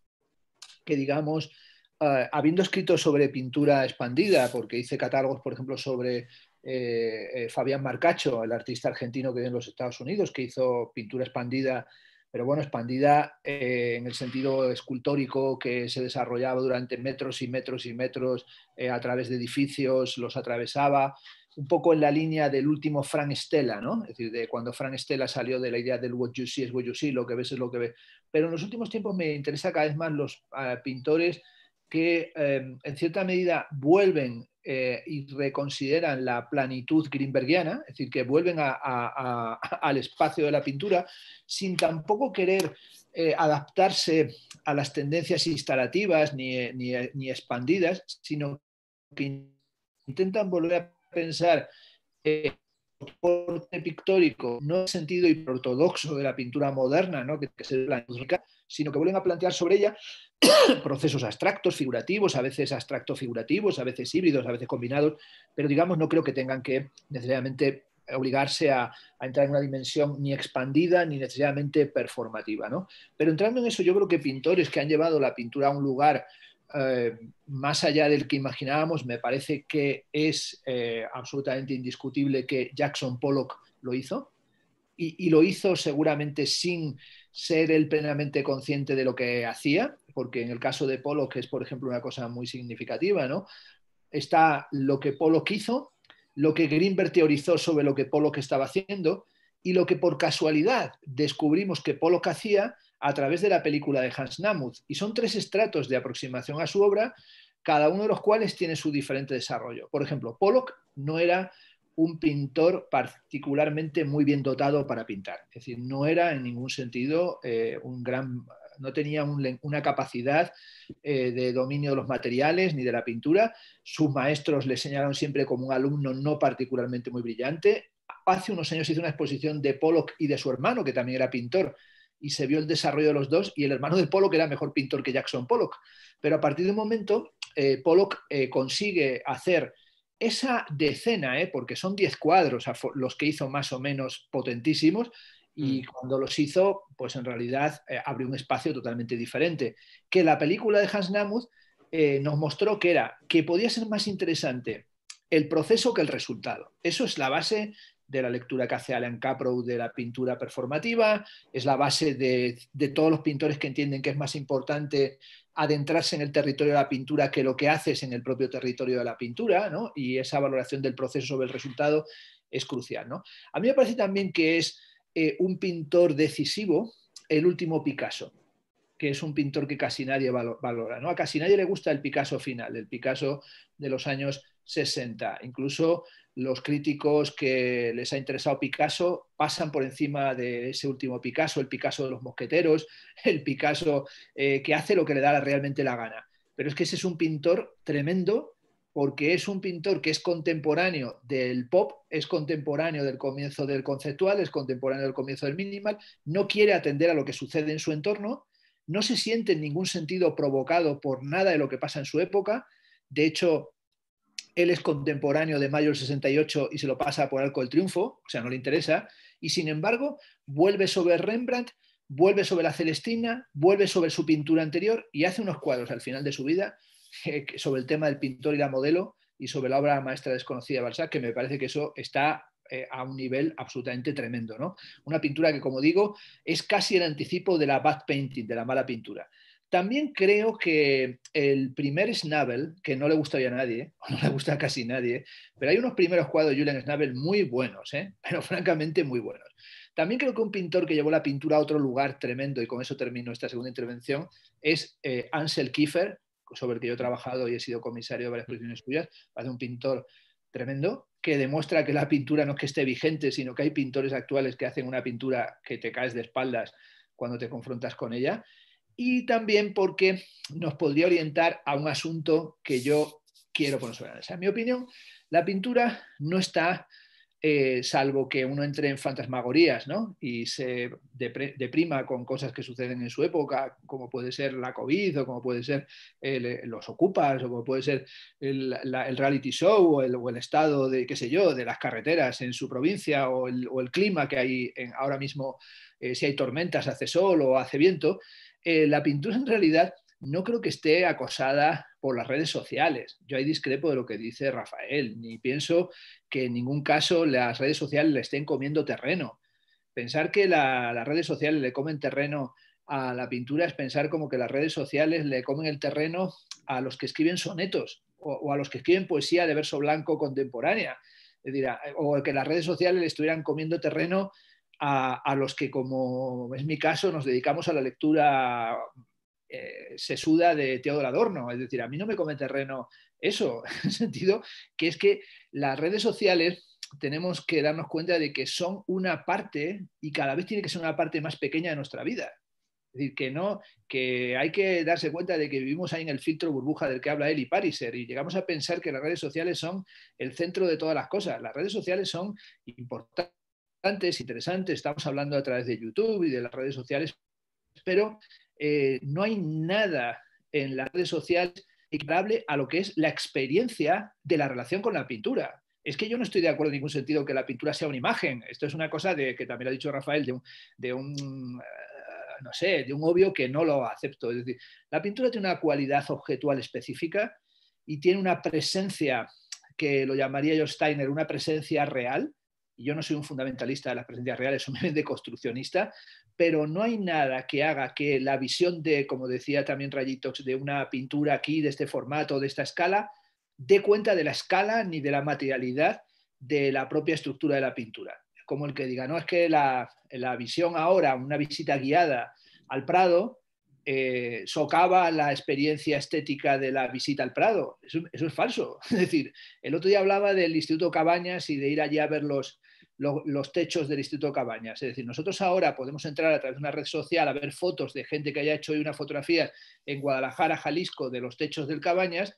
que, digamos, eh, habiendo escrito sobre pintura expandida, porque hice catálogos, por ejemplo, sobre eh, eh, Fabián Marcacho, el artista argentino que vive en los Estados Unidos, que hizo pintura expandida, pero bueno, expandida eh, en el sentido escultórico que se desarrollaba durante metros y metros y metros a través de edificios, los atravesaba, un poco en la línea del último Frank Stella, ¿no? Es decir, de cuando Frank Stella salió de la idea del what you see is what you see, lo que ves es lo que ves. Pero en los últimos tiempos me interesa cada vez más los pintores que en cierta medida vuelven eh, y reconsideran la planitud greenbergiana, es decir, que vuelven al espacio de la pintura sin tampoco querer eh, adaptarse a las tendencias instalativas ni, expandidas, sino que intentan volver a pensar eh, el porte pictórico, no el sentido ortodoxo de la pintura moderna, ¿no? que, es la planifica, sino que vuelven a plantear sobre ella procesos abstractos, figurativos, a veces abstracto figurativos, a veces híbridos, a veces combinados, pero digamos no creo que tengan que necesariamente obligarse a, entrar en una dimensión ni expandida ni necesariamente performativa. Pero entrando en eso, yo creo que pintores que han llevado la pintura a un lugar eh, más allá del que imaginábamos, me parece que es eh, absolutamente indiscutible que Jackson Pollock lo hizo. y lo hizo seguramente sin ser el plenamente consciente de lo que hacía, porque en el caso de Pollock, que es por ejemplo una cosa muy significativa, ¿no? está lo que Pollock hizo, lo que Greenberg teorizó sobre lo que Pollock estaba haciendo y lo que por casualidad descubrimos que Pollock hacía a través de la película de Hans Namuth. Y son tres estratos de aproximación a su obra, cada uno de los cuales tiene su diferente desarrollo. Por ejemplo, Pollock no era un pintor particularmente muy bien dotado para pintar. Es decir, no era en ningún sentido eh, un gran, no tenía una capacidad eh, de dominio de los materiales ni de la pintura. Sus maestros le señalaron siempre como un alumno no particularmente muy brillante. Hace unos años hizo una exposición de Pollock y de su hermano, que también era pintor, y se vio el desarrollo de los dos, y el hermano de Pollock era mejor pintor que Jackson Pollock. Pero a partir de un momento, eh, Pollock consigue hacer esa decena, ¿eh? porque son 10 cuadros los que hizo más o menos potentísimos, y mm. cuando los hizo, pues en realidad eh, abrió un espacio totalmente diferente. Que la película de Hans Namuth eh, nos mostró que era que podía ser más interesante el proceso que el resultado. Eso es la base de la lectura que hace Alan Caprow de la pintura performativa, es la base de, todos los pintores que entienden que es más importante adentrarse en el territorio de la pintura que lo que haces en el propio territorio de la pintura, y esa valoración del proceso sobre el resultado es crucial. ¿no? A mí me parece también que es eh, un pintor decisivo el último Picasso que es un pintor que casi nadie valora. ¿no? A casi nadie le gusta el Picasso final, el Picasso de los años 60. Incluso los críticos que les ha interesado Picasso pasan por encima de ese último Picasso, el Picasso de los mosqueteros, el Picasso eh, que hace lo que le da realmente la gana. Pero es que ese es un pintor tremendo porque es un pintor que es contemporáneo del pop, es contemporáneo del comienzo del conceptual, es contemporáneo del comienzo del minimal, no quiere atender a lo que sucede en su entorno, no se siente en ningún sentido provocado por nada de lo que pasa en su época. De hecho, él es contemporáneo de mayo del 68 y se lo pasa por Arco del Triunfo, o sea, no le interesa, y sin embargo vuelve sobre Rembrandt, vuelve sobre la Celestina, vuelve sobre su pintura anterior y hace unos cuadros al final de su vida eh, sobre el tema del pintor y la modelo y sobre la obra maestra desconocida de Balzac, que me parece que eso está eh, a un nivel absolutamente tremendo. ¿no? Una pintura que, como digo, es casi el anticipo de la bad painting, de la mala pintura. También creo que el primer Schnabel, que no le gusta a nadie, o no le gusta a casi nadie, pero hay unos primeros cuadros de Julian Schnabel muy buenos, ¿eh? pero francamente muy buenos. También creo que un pintor que llevó la pintura a otro lugar tremendo, y con eso termino esta segunda intervención, es eh, Ansel Kiefer, sobre el que yo he trabajado y he sido comisario de varias exposiciones suyas, hace un pintor tremendo, que demuestra que la pintura no es que esté vigente, sino que hay pintores actuales que hacen una pintura que te caes de espaldas cuando te confrontas con ella y también porque nos podría orientar a un asunto que yo quiero poner sobre En mi opinión, la pintura no está, eh, salvo que uno entre en fantasmagorías ¿no? y se deprima con cosas que suceden en su época, como puede ser la COVID o como puede ser los ocupas o como puede ser el, reality show o el, estado de, qué sé yo, de las carreteras en su provincia o el, clima que hay en, ahora mismo, eh, si hay tormentas, hace sol o hace viento. Eh, la pintura en realidad no creo que esté acosada por las redes sociales. Yo ahí discrepo de lo que dice Rafael, ni pienso que en ningún caso las redes sociales le estén comiendo terreno. Pensar que las redes sociales le comen terreno a la pintura es pensar como que las redes sociales le comen el terreno a los que escriben sonetos o, a los que escriben poesía de verso blanco contemporánea. o que las redes sociales le estuvieran comiendo terreno a, los que, como es mi caso, nos dedicamos a la lectura eh, sesuda de Teodoro Adorno. Es decir, a mí no me come terreno eso, en el sentido que es que las redes sociales tenemos que darnos cuenta de que son una parte y cada vez tiene que ser una parte más pequeña de nuestra vida. Es decir, que no, que hay que darse cuenta de que vivimos ahí en el filtro burbuja del que habla él y Pariser, y llegamos a pensar que las redes sociales son el centro de todas las cosas. Las redes sociales son importantes es interesante, estamos hablando a través de YouTube y de las redes sociales, pero eh, no hay nada en las redes sociales equiparable a lo que es la experiencia de la relación con la pintura. Es que yo no estoy de acuerdo en ningún sentido que la pintura sea una imagen. Esto es una cosa de, que también ha dicho Rafael, de un, de un eh, no sé, de un obvio que no lo acepto. Es decir, la pintura tiene una cualidad objetual específica y tiene una presencia que lo llamaría yo Steiner, una presencia real, yo no soy un fundamentalista de las presencias reales, soy un deconstruccionista, pero no hay nada que haga que la visión de, como decía también Rayitox, de una pintura aquí, de este formato, de esta escala, dé cuenta de la escala ni de la materialidad de la propia estructura de la pintura. Como el que diga, no, es que la, visión ahora, una visita guiada al Prado, eh, socava la experiencia estética de la visita al Prado. Eso, eso, es falso. Es decir, el otro día hablaba del Instituto Cabañas y de ir allí a ver los, los techos del Instituto Cabañas. Es decir, nosotros ahora podemos entrar a través de una red social a ver fotos de gente que haya hecho hoy una fotografía en Guadalajara, Jalisco, de los techos del Cabañas,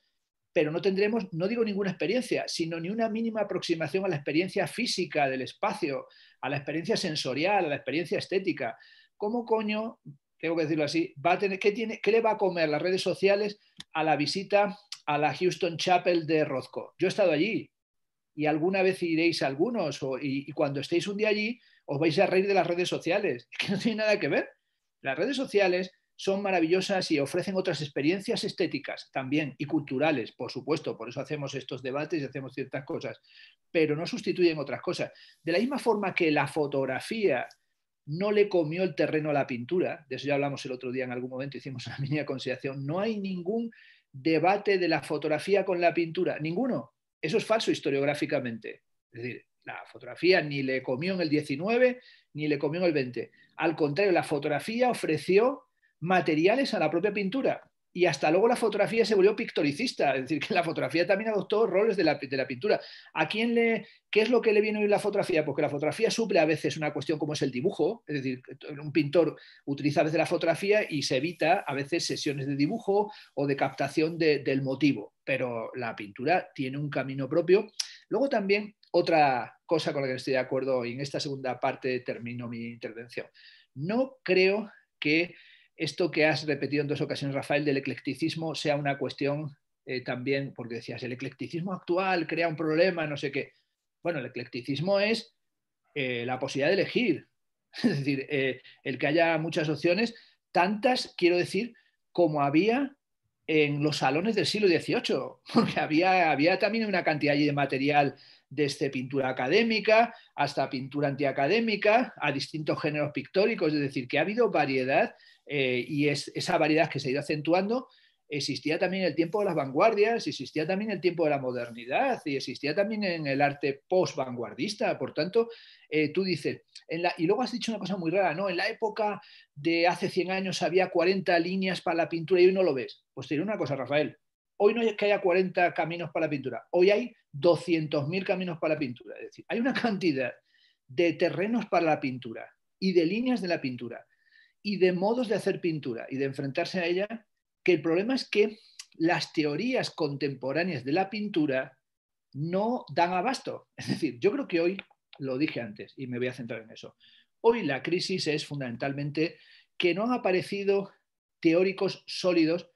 pero no tendremos, no digo ninguna experiencia, sino ni una mínima aproximación a la experiencia física del espacio, a la experiencia sensorial, a la experiencia estética. ¿Cómo coño, tengo que decirlo así, va a tener, qué, tiene, qué le va a comer las redes sociales a la visita a la Houston Chapel de Rozco? Yo he estado allí, y alguna vez iréis algunos o, y, cuando estéis un día allí os vais a reír de las redes sociales, que no tiene nada que ver. Las redes sociales son maravillosas y ofrecen otras experiencias estéticas también y culturales, por supuesto, por eso hacemos estos debates y hacemos ciertas cosas, pero no sustituyen otras cosas. De la misma forma que la fotografía no le comió el terreno a la pintura, de eso ya hablamos el otro día en algún momento, hicimos una mini consideración, no hay ningún debate de la fotografía con la pintura, ninguno, eso es falso historiográficamente. Es decir, la fotografía ni le comió en el 19 ni le comió en el 20. Al contrario, la fotografía ofreció materiales a la propia pintura y hasta luego la fotografía se volvió pictoricista, es decir, que la fotografía también adoptó roles de la, de la, pintura. ¿A quién le, qué es lo que le viene hoy la fotografía? Porque pues la fotografía suple a veces una cuestión como es el dibujo, es decir, un pintor utiliza a veces la fotografía y se evita a veces sesiones de dibujo o de captación del motivo, pero la pintura tiene un camino propio. Luego también otra cosa con la que estoy de acuerdo y en esta segunda parte termino mi intervención. No creo que esto que has repetido en dos ocasiones, Rafael, del eclecticismo sea una cuestión eh, también, porque decías, el eclecticismo actual crea un problema, no sé qué. Bueno, el eclecticismo es eh, la posibilidad de elegir, es decir, eh, el que haya muchas opciones, tantas, quiero decir, como había en los salones del siglo XVIII, porque había, había también una cantidad de material desde pintura académica hasta pintura antiacadémica, a distintos géneros pictóricos, es decir, que ha habido variedad eh, y esa variedad que se ha ido acentuando, existía también el tiempo de las vanguardias, existía también el tiempo de la modernidad y existía también en el arte post-vanguardista. Por tanto, eh, tú dices, y luego has dicho una cosa muy rara, ¿no? En la época de hace 100 años había 40 líneas para la pintura y hoy no lo ves. Pues te diré una cosa, Rafael. Hoy no es que haya 40 caminos para la pintura, hoy hay 200.000 caminos para la pintura. Es decir, hay una cantidad de terrenos para la pintura y de líneas de la pintura y de modos de hacer pintura y de enfrentarse a ella, que el problema es que las teorías contemporáneas de la pintura no dan abasto. Es decir, yo creo que hoy, lo dije antes y me voy a centrar en eso, hoy la crisis es fundamentalmente que no han aparecido teóricos sólidos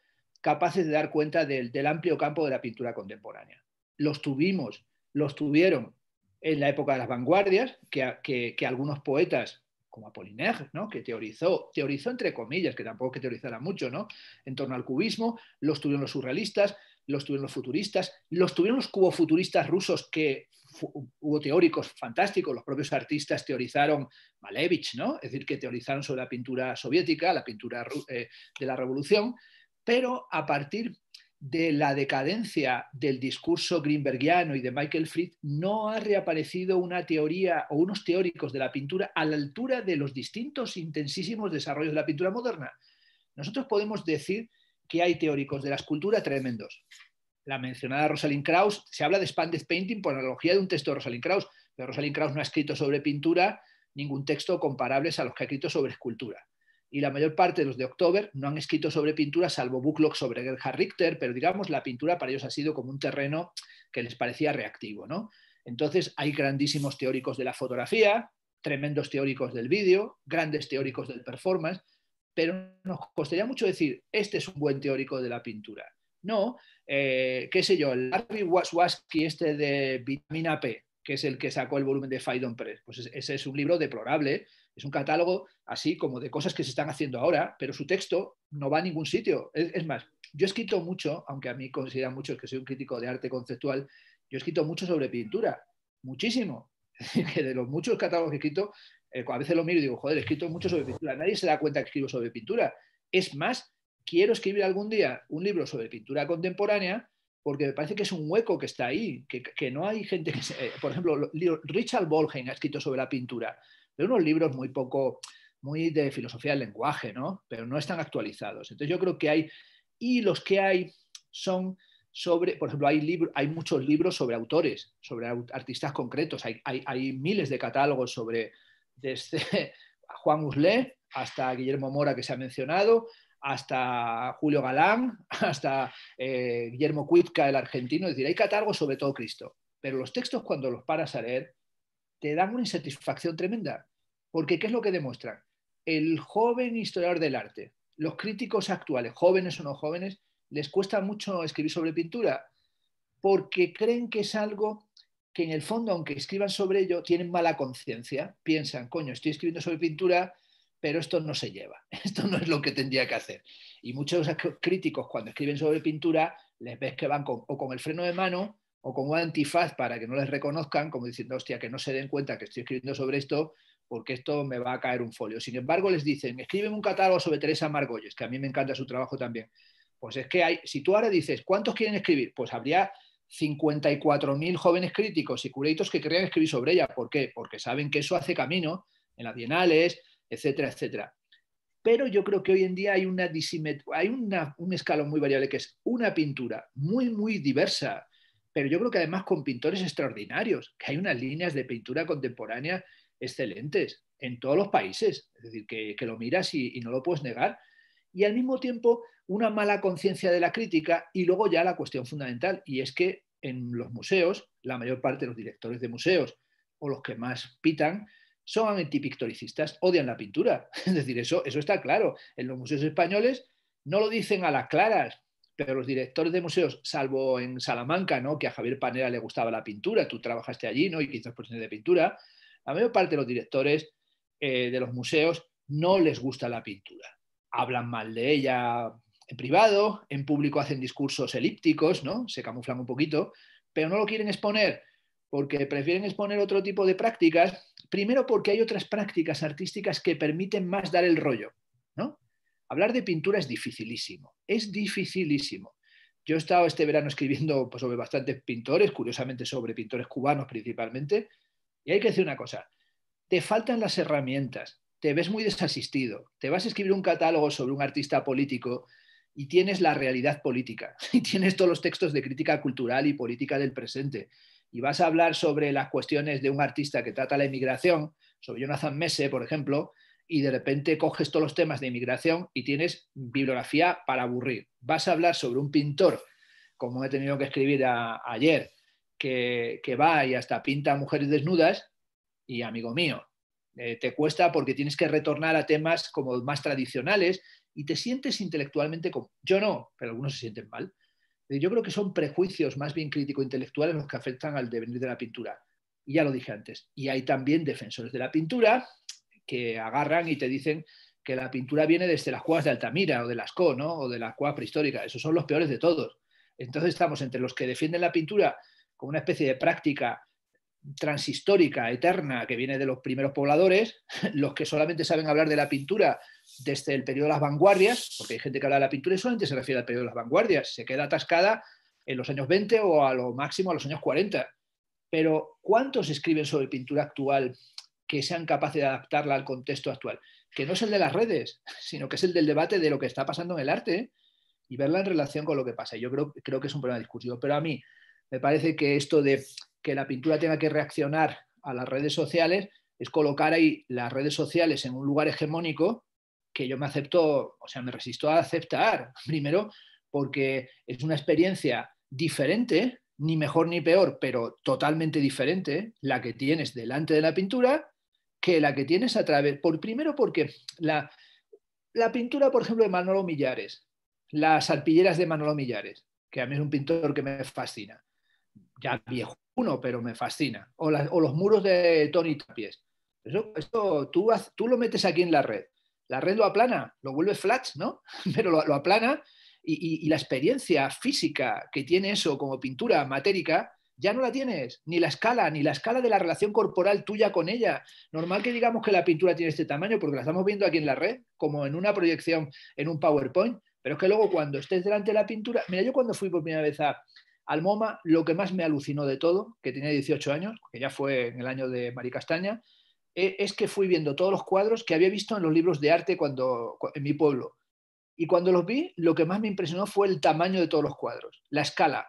capaces de dar cuenta del, amplio campo de la pintura contemporánea. Los tuvimos, los tuvieron en la época de las vanguardias, que algunos poetas como Apollinaire, ¿no? que teorizó, teorizó entre comillas, que tampoco que teorizara mucho, ¿no? en torno al cubismo, los tuvieron los surrealistas, los tuvieron los futuristas, los tuvieron los cubofuturistas rusos que hubo teóricos fantásticos, los propios artistas teorizaron Malevich, ¿no? es decir, que teorizaron sobre la pintura soviética, la pintura eh, de la revolución, pero a partir de la decadencia del discurso greenbergiano y de Michael Fried, no ha reaparecido una teoría o unos teóricos de la pintura a la altura de los distintos intensísimos desarrollos de la pintura moderna. Nosotros podemos decir que hay teóricos de la escultura tremendos. La mencionada Rosalind Krauss, se habla de expanded painting por analogía de un texto de Rosalind Krauss, pero Rosalind Krauss no ha escrito sobre pintura ningún texto comparables a los que ha escrito sobre escultura y la mayor parte de los de October no han escrito sobre pintura, salvo Bucklock sobre Gerhard Richter, pero digamos, la pintura para ellos ha sido como un terreno que les parecía reactivo. ¿no? Entonces, hay grandísimos teóricos de la fotografía, tremendos teóricos del vídeo, grandes teóricos del performance, pero nos costaría mucho decir, este es un buen teórico de la pintura. No, eh, qué sé yo, el Harvey Waswaski este de vitamina P, que es el que sacó el volumen de Faidon Press, pues ese es un libro deplorable, es un catálogo así como de cosas que se están haciendo ahora, pero su texto no va a ningún sitio. Es, más, yo he escrito mucho, aunque a mí consideran muchos que soy un crítico de arte conceptual, yo he escrito mucho sobre pintura, muchísimo. que de los muchos catálogos que he escrito, eh, a veces lo miro y digo, joder, he escrito mucho sobre pintura. Nadie se da cuenta que escribo sobre pintura. Es más, quiero escribir algún día un libro sobre pintura contemporánea porque me parece que es un hueco que está ahí, que, no hay gente que... Se... Eh, por ejemplo, Richard Bolgen ha escrito sobre la pintura de unos libros muy poco, muy de filosofía del lenguaje, ¿no? Pero no están actualizados. Entonces yo creo que hay, y los que hay son sobre, por ejemplo, hay, hay muchos libros sobre autores, sobre artistas concretos, hay, miles de catálogos sobre, desde Juan Uslé hasta Guillermo Mora que se ha mencionado, hasta Julio Galán, hasta eh, Guillermo Cuitca, el argentino, es decir, hay catálogos sobre todo Cristo, pero los textos cuando los paras a leer te dan una insatisfacción tremenda. Porque ¿qué es lo que demuestran? El joven historiador del arte, los críticos actuales, jóvenes o no jóvenes, les cuesta mucho escribir sobre pintura porque creen que es algo que en el fondo, aunque escriban sobre ello, tienen mala conciencia. Piensan, coño, estoy escribiendo sobre pintura, pero esto no se lleva, esto no es lo que tendría que hacer. Y muchos críticos cuando escriben sobre pintura les ves que van con, o con el freno de mano o con antifaz para que no les reconozcan, como diciendo, hostia, que no se den cuenta que estoy escribiendo sobre esto, porque esto me va a caer un folio. Sin embargo, les dicen, escriben un catálogo sobre Teresa Margolles, que a mí me encanta su trabajo también. Pues es que hay, si tú ahora dices, ¿cuántos quieren escribir? Pues habría 54.000 jóvenes críticos y cureitos que querían escribir sobre ella. ¿Por qué? Porque saben que eso hace camino en las bienales, etcétera, etcétera. Pero yo creo que hoy en día hay, una hay una, un escalón muy variable que es una pintura muy, muy diversa, pero yo creo que además con pintores extraordinarios, que hay unas líneas de pintura contemporánea excelentes en todos los países, es decir, que, lo miras y, no lo puedes negar, y al mismo tiempo una mala conciencia de la crítica y luego ya la cuestión fundamental, y es que en los museos, la mayor parte de los directores de museos o los que más pitan, son antipictoricistas, odian la pintura. Es decir, eso, eso está claro. En los museos españoles no lo dicen a las claras, pero los directores de museos, salvo en Salamanca, ¿no? que a Javier Panera le gustaba la pintura, tú trabajaste allí ¿no? y quizás por de pintura, la mayor parte de los directores eh, de los museos no les gusta la pintura. Hablan mal de ella en privado, en público hacen discursos elípticos, ¿no? se camuflan un poquito, pero no lo quieren exponer porque prefieren exponer otro tipo de prácticas, primero porque hay otras prácticas artísticas que permiten más dar el rollo. Hablar de pintura es dificilísimo, es dificilísimo. Yo he estado este verano escribiendo pues, sobre bastantes pintores, curiosamente sobre pintores cubanos principalmente, y hay que decir una cosa, te faltan las herramientas, te ves muy desasistido, te vas a escribir un catálogo sobre un artista político y tienes la realidad política, y tienes todos los textos de crítica cultural y política del presente, y vas a hablar sobre las cuestiones de un artista que trata la inmigración, sobre Jonathan Messe, por ejemplo, y de repente coges todos los temas de inmigración y tienes bibliografía para aburrir. Vas a hablar sobre un pintor, como he tenido que escribir ayer, que, va y hasta pinta mujeres desnudas, y amigo mío, eh, te cuesta porque tienes que retornar a temas como más tradicionales y te sientes intelectualmente como... Yo no, pero algunos se sienten mal. Eh, yo creo que son prejuicios más bien crítico-intelectuales los que afectan al devenir de la pintura. Y ya lo dije antes. Y hay también defensores de la pintura que agarran y te dicen que la pintura viene desde las cuevas de Altamira o de las ¿no? O de las cuevas prehistóricas. Esos son los peores de todos. Entonces estamos entre los que defienden la pintura como una especie de práctica transhistórica, eterna, que viene de los primeros pobladores, los que solamente saben hablar de la pintura desde el periodo de las vanguardias, porque hay gente que habla de la pintura y solamente se refiere al periodo de las vanguardias, se queda atascada en los años 20 o a lo máximo a los años 40. Pero ¿cuántos escriben sobre pintura actual que sean capaces de adaptarla al contexto actual, que no es el de las redes, sino que es el del debate de lo que está pasando en el arte y verla en relación con lo que pasa. Yo creo, que es un problema discursivo, pero a mí me parece que esto de que la pintura tenga que reaccionar a las redes sociales es colocar ahí las redes sociales en un lugar hegemónico que yo me acepto, o sea, me resisto a aceptar, primero, porque es una experiencia diferente, ni mejor ni peor, pero totalmente diferente, la que tienes delante de la pintura que la que tienes a través, por primero porque la, pintura, por ejemplo, de Manolo Millares, las arpilleras de Manolo Millares, que a mí es un pintor que me fascina, ya viejo uno, pero me fascina, o, los muros de Tony Tapies. Eso, tú, tú, lo metes aquí en la red, la red lo aplana, lo vuelve flat, ¿no? Pero lo, aplana y, y, la experiencia física que tiene eso como pintura matérica ya no la tienes, ni la escala, ni la escala de la relación corporal tuya con ella. Normal que digamos que la pintura tiene este tamaño porque la estamos viendo aquí en la red, como en una proyección, en un PowerPoint, pero es que luego cuando estés delante de la pintura, mira, yo cuando fui por primera vez a, al MoMA, lo que más me alucinó de todo, que tenía 18 años, que ya fue en el año de Mari Castaña, e, es que fui viendo todos los cuadros que había visto en los libros de arte cuando, en mi pueblo. Y cuando los vi, lo que más me impresionó fue el tamaño de todos los cuadros, la escala,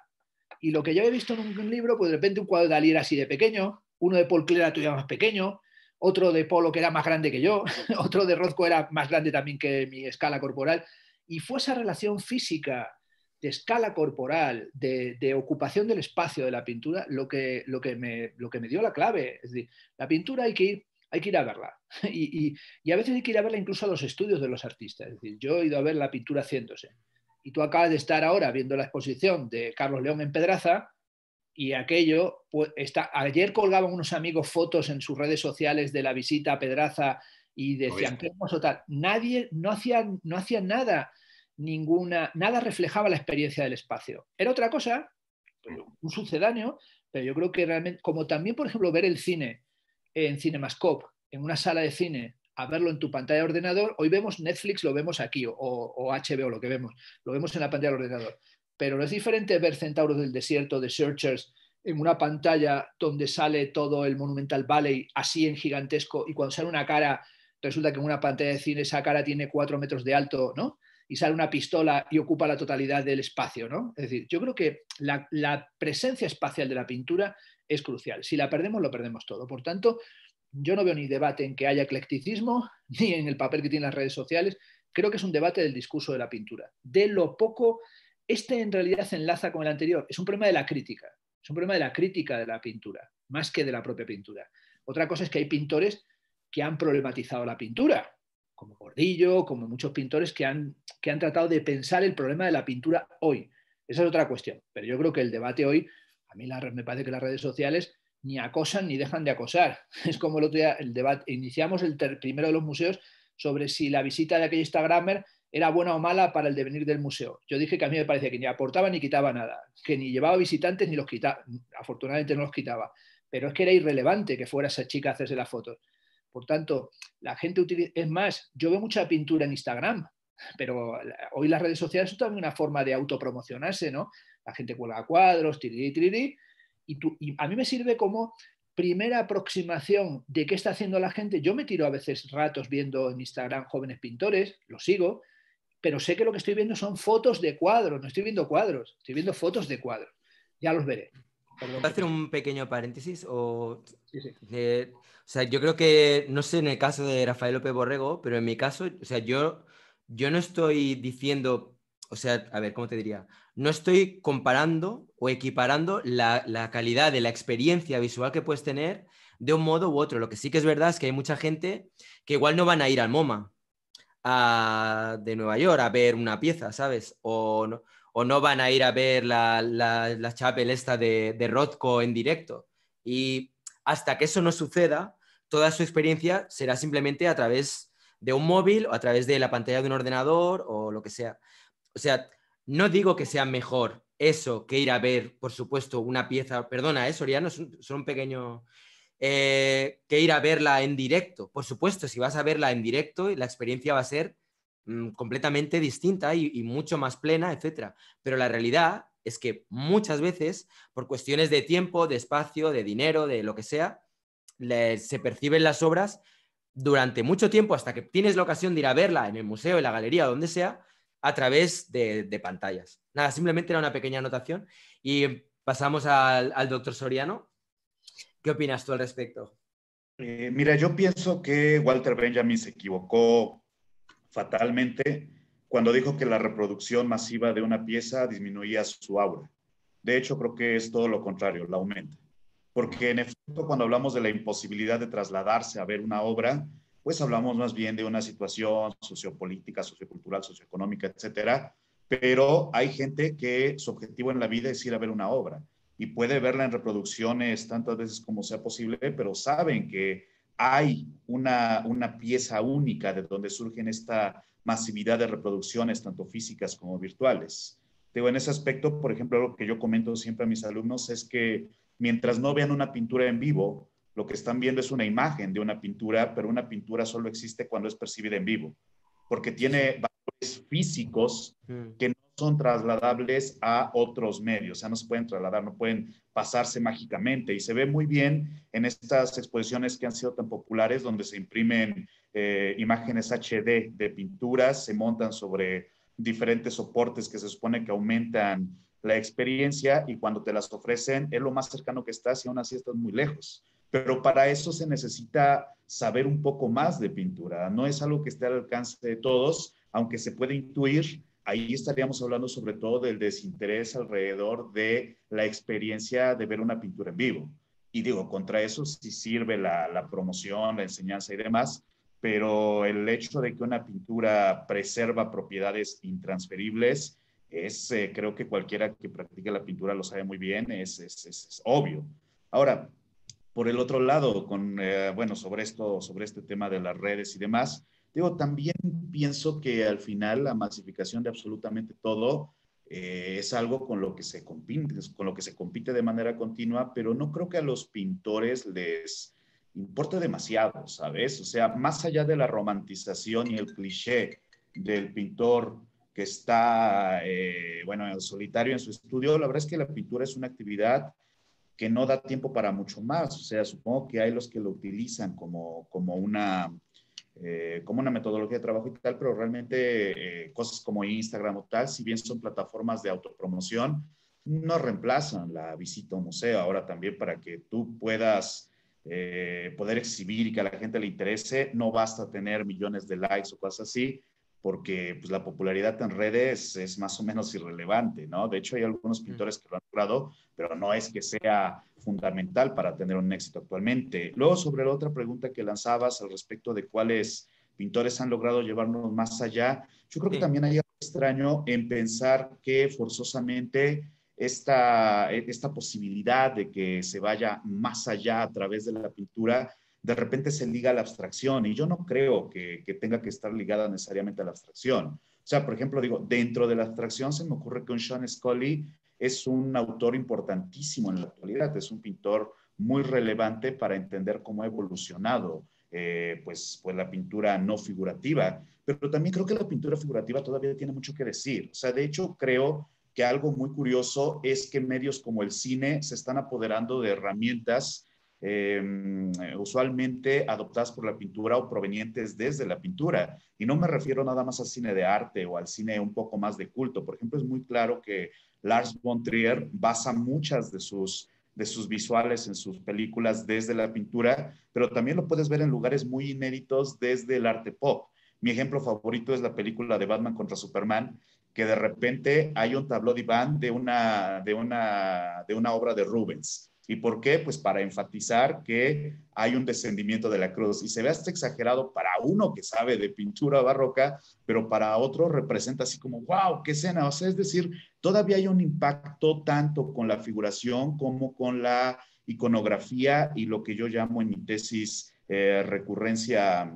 y lo que yo había visto en un libro, pues de repente un cuadro de Dalí era así de pequeño, uno de Paul Klee era todavía más pequeño, otro de Polo que era más grande que yo, otro de Rozco era más grande también que mi escala corporal, y fue esa relación física de escala corporal, de, ocupación del espacio de la pintura, lo que, lo, que me, lo que me dio la clave. Es decir, la pintura hay que ir hay que ir a verla. Y, y, a veces hay que ir a verla incluso a los estudios de los artistas. Es decir, yo he ido a ver la pintura haciéndose. Y tú acabas de estar ahora viendo la exposición de Carlos León en Pedraza y aquello, pues, está, ayer colgaban unos amigos fotos en sus redes sociales de la visita a Pedraza y decían, qué hermoso Nadie, no hacía, no nada, ninguna, nada reflejaba la experiencia del espacio. Era otra cosa, un sucedáneo, pero yo creo que realmente, como también, por ejemplo, ver el cine en Cinemascope, en una sala de cine, a verlo en tu pantalla de ordenador. Hoy vemos Netflix, lo vemos aquí, o, o HBO, lo que vemos, lo vemos en la pantalla de ordenador. Pero no es diferente ver Centauros del Desierto, de Searchers, en una pantalla donde sale todo el Monumental Valley así en gigantesco y cuando sale una cara, resulta que en una pantalla de cine esa cara tiene cuatro metros de alto, ¿no? Y sale una pistola y ocupa la totalidad del espacio, ¿no? Es decir, yo creo que la presencia espacial de la pintura es crucial. Si la perdemos, lo perdemos todo. Por tanto, yo no veo ni debate en que haya eclecticismo, ni en el papel que tienen las redes sociales. Creo que es un debate del discurso de la pintura, de lo poco... Este en realidad se enlaza con el anterior. Es un problema de la crítica, es un problema de la crítica de la pintura, más que de la propia pintura. Otra cosa es que hay pintores que han problematizado la pintura, como Gordillo, como muchos pintores que han, que han tratado de pensar el problema de la pintura hoy. Esa es otra cuestión. Pero yo creo que el debate hoy, a mí me parece que las redes sociales ni acosan ni dejan de acosar. Es como el otro día el debate, iniciamos el primero de los museos sobre si la visita de aquel Instagramer era buena o mala para el devenir del museo. Yo dije que a mí me parecía que ni aportaba ni quitaba nada, que ni llevaba visitantes ni los quitaba, afortunadamente no los quitaba, pero es que era irrelevante que fuera esa chica a hacerse las fotos. Por tanto, la gente utiliza, es más, yo veo mucha pintura en Instagram, pero hoy las redes sociales son también una forma de autopromocionarse, ¿no? La gente cuelga cuadros, tiriri, tiriri, y, a mí me sirve como primera aproximación de qué está haciendo la gente. Yo me tiro a veces ratos viendo en Instagram jóvenes pintores, lo sigo, pero sé que lo que estoy viendo son fotos de cuadros, no estoy viendo cuadros, estoy viendo fotos de cuadros. Ya los veré. ¿Puedo hacer un pequeño paréntesis? O, eh, o sea, yo creo que, no sé en el caso de Rafael López Borrego, pero en mi caso, o sea, yo, yo no estoy diciendo o sea, a ver, ¿cómo te diría? No estoy comparando o equiparando la, calidad de la experiencia visual que puedes tener de un modo u otro. Lo que sí que es verdad es que hay mucha gente que igual no van a ir al MoMA de Nueva York a ver una pieza, ¿sabes? O no, van a ir a ver la, chapel esta de, de Rothko en directo. Y hasta que eso no suceda, toda su experiencia será simplemente a través de un móvil o a través de la pantalla de un ordenador o lo que sea o sea, no digo que sea mejor eso que ir a ver, por supuesto, una pieza, perdona, ¿eh? Soriano, es un, son un pequeño... Eh, que ir a verla en directo. Por supuesto, si vas a verla en directo, la experiencia va a ser mm, completamente distinta y, mucho más plena, etcétera. Pero la realidad es que muchas veces, por cuestiones de tiempo, de espacio, de dinero, de lo que sea, se perciben las obras durante mucho tiempo hasta que tienes la ocasión de ir a verla en el museo, en la galería, donde sea, a través de, pantallas. Nada, simplemente era una pequeña anotación y pasamos al, doctor Soriano. ¿Qué opinas tú al respecto? Eh, mira, yo pienso que Walter Benjamin se equivocó fatalmente cuando dijo que la reproducción masiva de una pieza disminuía su aura. De hecho, creo que es todo lo contrario, la aumenta. Porque en efecto, cuando hablamos de la imposibilidad de trasladarse a ver una obra, pues hablamos más bien de una situación sociopolítica, sociocultural, socioeconómica, etcétera. Pero hay gente que su objetivo en la vida es ir a ver una obra y puede verla en reproducciones tantas veces como sea posible, pero saben que hay una, pieza única de donde surgen esta masividad de reproducciones, tanto físicas como virtuales. en ese aspecto, por ejemplo, lo que yo comento siempre a mis alumnos es que mientras no vean una pintura en vivo, lo que están viendo es una imagen de una pintura, pero una pintura solo existe cuando es percibida en vivo, porque tiene valores físicos que no son trasladables a otros medios, o sea, no se pueden trasladar, no pueden pasarse mágicamente. Y se ve muy bien en estas exposiciones que han sido tan populares, donde se imprimen eh, imágenes HD de pinturas, se montan sobre diferentes soportes que se supone que aumentan la experiencia y cuando te las ofrecen es lo más cercano que estás y aún así estás muy lejos pero para eso se necesita saber un poco más de pintura. No es algo que esté al alcance de todos, aunque se puede intuir. Ahí estaríamos hablando sobre todo del desinterés alrededor de la experiencia de ver una pintura en vivo. Y digo, contra eso sí sirve la, promoción, la enseñanza y demás, pero el hecho de que una pintura preserva propiedades intransferibles es, eh, creo que cualquiera que practique la pintura lo sabe muy bien, es obvio. Ahora, por el otro lado, con, eh, bueno, sobre, esto, sobre este tema de las redes y demás, digo, también pienso que al final la masificación de absolutamente todo eh, es algo con lo, que se compite, con lo que se compite de manera continua, pero no creo que a los pintores les importe demasiado, ¿sabes? O sea, más allá de la romantización y el cliché del pintor que está, eh, bueno, solitario en su estudio, la verdad es que la pintura es una actividad que no da tiempo para mucho más. O sea, supongo que hay los que lo utilizan como, como una, eh, como una metodología de trabajo y tal, pero realmente eh, cosas como Instagram o tal, si bien son plataformas de autopromoción, no reemplazan la visita a un museo. Ahora también para que tú puedas eh, poder exhibir y que a la gente le interese, no basta tener millones de likes o cosas así, porque pues, la popularidad en redes es más o menos irrelevante, ¿no? De hecho, hay algunos pintores que lo han logrado, pero no es que sea fundamental para tener un éxito actualmente. Luego, sobre la otra pregunta que lanzabas al respecto de cuáles pintores han logrado llevarnos más allá, yo creo que también hay algo extraño en pensar que forzosamente esta, e, esta posibilidad de que se vaya más allá a través de la pintura de repente se liga a la abstracción y yo no creo que, tenga que estar ligada necesariamente a la abstracción. O sea, por ejemplo, digo, dentro de la abstracción se me ocurre que un Sean Scully es un autor importantísimo en la actualidad, es un pintor muy relevante para entender cómo ha evolucionado eh, pues, pues la pintura no figurativa, pero también creo que la pintura figurativa todavía tiene mucho que decir. O sea, de hecho creo que algo muy curioso es que medios como el cine se están apoderando de herramientas Em, usualmente adoptadas por la pintura o provenientes desde la pintura. Y no me refiero nada más al cine de arte o al cine un poco más de culto. Por ejemplo, es muy claro que Lars von Trier basa muchas de sus de sus visuales en sus películas desde la pintura, pero también lo puedes ver en lugares muy inéditos desde el arte pop. Mi ejemplo favorito es la película de Batman contra Superman, que de repente hay un tableau diván de una, de una obra de Rubens ¿Y por qué? Pues para enfatizar que hay un descendimiento de la cruz. Y se ve hasta exagerado para uno que sabe de pintura barroca, pero para otro representa así como, wow, qué escena. O sea, es decir, todavía hay un impacto tanto con la figuración como con la iconografía y lo que yo llamo en mi tesis eh, recurrencia,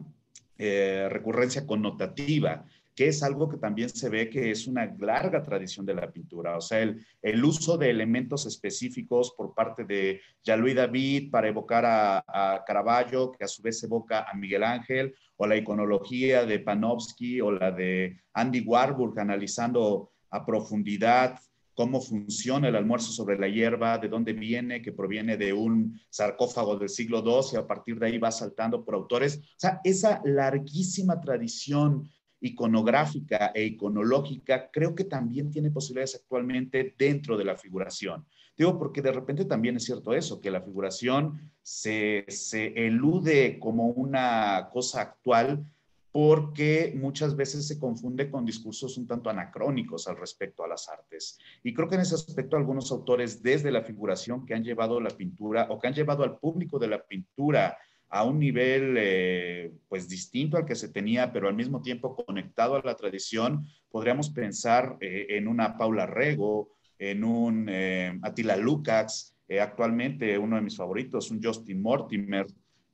eh, recurrencia connotativa que es algo que también se ve que es una larga tradición de la pintura, o sea, el, uso de elementos específicos por parte de Jean-Louis David para evocar a, a, Caravaggio, que a su vez evoca a Miguel Ángel, o la iconología de Panofsky o la de Andy Warburg analizando a profundidad cómo funciona el almuerzo sobre la hierba, de dónde viene, que proviene de un sarcófago del siglo II y a partir de ahí va saltando por autores. O sea, esa larguísima tradición iconográfica e iconológica, creo que también tiene posibilidades actualmente dentro de la figuración. Digo, porque de repente también es cierto eso, que la figuración se, elude como una cosa actual porque muchas veces se confunde con discursos un tanto anacrónicos al respecto a las artes. Y creo que en ese aspecto algunos autores desde la figuración que han llevado la pintura o que han llevado al público de la pintura a un nivel eh, pues distinto al que se tenía, pero al mismo tiempo conectado a la tradición, podríamos pensar eh, en una Paula Rego, en un Atila eh, Attila actualmente uno de mis favoritos, un Justin Mortimer,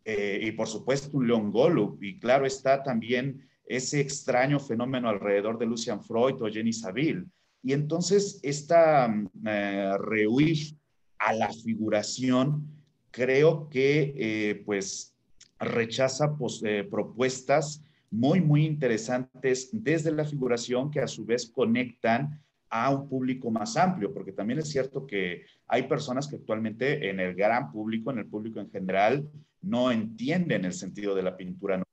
y por supuesto un Leon Golub, y claro está también ese extraño fenómeno alrededor de Lucian Freud o Jenny Saville. Y entonces esta mm, rehuir a la figuración creo que eh, pues rechaza eh, propuestas muy, muy interesantes desde la figuración que a su vez conectan a un público más amplio, porque también es cierto que hay personas que actualmente en el gran público, en el público en general, no entienden el sentido de la pintura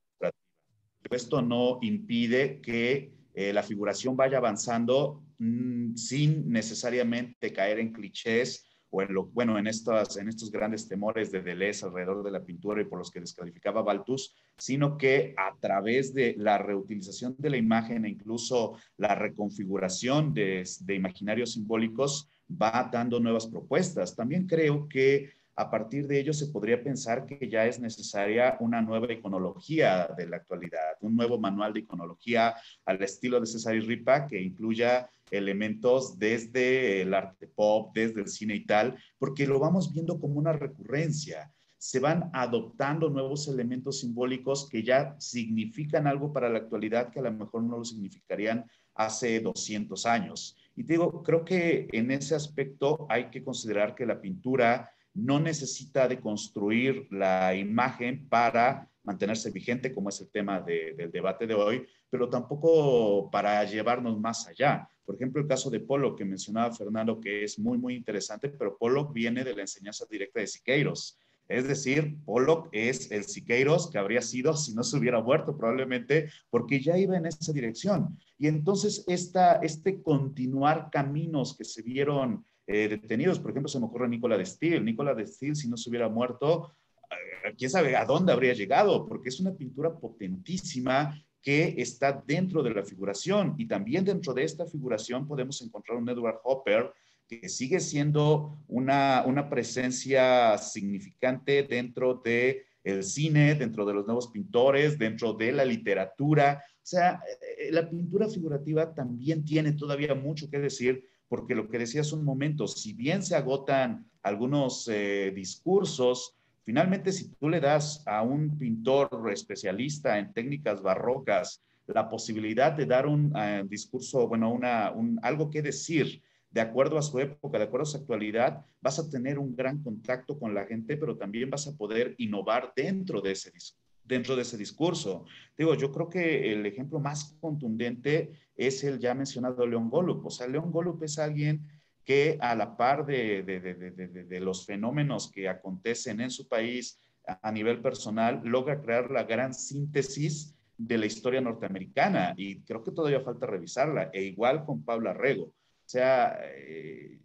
Esto no impide que eh, la figuración vaya avanzando mm, sin necesariamente caer en clichés en bueno, en, estas, en estos grandes temores de Deleuze alrededor de la pintura y por los que descalificaba Balthus, sino que a través de la reutilización de la imagen e incluso la reconfiguración de imaginarios simbólicos va dando nuevas propuestas. También creo que a partir de ello se podría pensar que ya es necesaria una nueva iconología de la actualidad, un nuevo manual de iconología al estilo de César y Ripa que incluya elementos desde el arte pop, desde el cine y tal, porque lo vamos viendo como una recurrencia. Se van adoptando nuevos elementos simbólicos que ya significan algo para la actualidad que a lo mejor no lo significarían hace 200 años. Y digo, creo que en ese aspecto hay que considerar que la pintura, no necesita de construir la imagen para mantenerse vigente, como es el tema del debate de hoy, pero tampoco para llevarnos más allá. Por ejemplo, el caso de Polo que mencionaba Fernando, que es muy, muy interesante, pero Pollock viene de la enseñanza directa de Siqueiros. Es decir, Pollock es el Siqueiros que habría sido si no se hubiera muerto probablemente, porque ya iba en esa dirección. Y entonces esta, este continuar caminos que se vieron eh, detenidos. Por ejemplo, se me ocurre Nicola de Steele. Nicola de Steele, si no se hubiera muerto, eh, quién sabe a dónde habría llegado, porque es una pintura potentísima que está dentro de la figuración. Y también dentro de esta figuración podemos encontrar un Edward Hopper que sigue siendo una, una presencia significante dentro de el cine, dentro de los nuevos pintores, dentro de la literatura. O sea, eh, la pintura figurativa también tiene todavía mucho que decir porque lo que decía hace un momento, si bien se agotan algunos eh, discursos, finalmente si tú le das a un pintor especialista en técnicas barrocas la posibilidad de dar un eh, discurso, bueno, una, algo que decir de acuerdo a su época, de acuerdo a su actualidad, vas a tener un gran contacto con la gente, pero también vas a poder innovar dentro de ese discurso dentro de ese discurso. Digo, yo creo que el ejemplo más contundente es el ya mencionado León Golub. O sea, León Golub es alguien que a la par de, los fenómenos que acontecen en su país a nivel personal, logra crear la gran síntesis de la historia norteamericana y creo que todavía falta revisarla, e igual con Pablo Arrego. O sea, eh,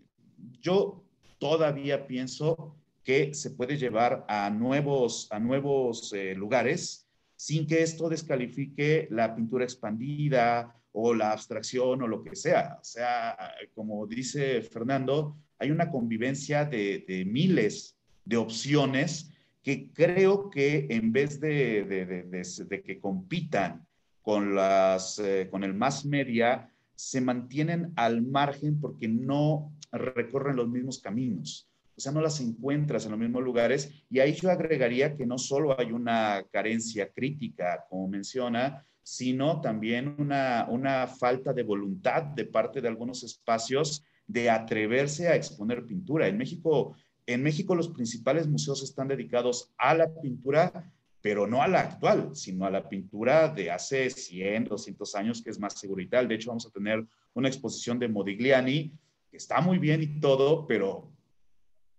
yo todavía pienso que se puede llevar a nuevos, a nuevos eh, lugares sin que esto descalifique la pintura expandida, o la abstracción o lo que sea. O sea, como dice Fernando, hay una convivencia de, miles de opciones que creo que en vez de, que compitan con, las, eh, con el más media, se mantienen al margen porque no recorren los mismos caminos. O sea, no las encuentras en los mismos lugares. Y ahí yo agregaría que no solo hay una carencia crítica, como menciona, sino también una, falta de voluntad de parte de algunos espacios de atreverse a exponer pintura. En México, en México los principales museos están dedicados a la pintura, pero no a la actual, sino a la pintura de hace 100, 200 años, que es más tal De hecho, vamos a tener una exposición de Modigliani, que está muy bien y todo, pero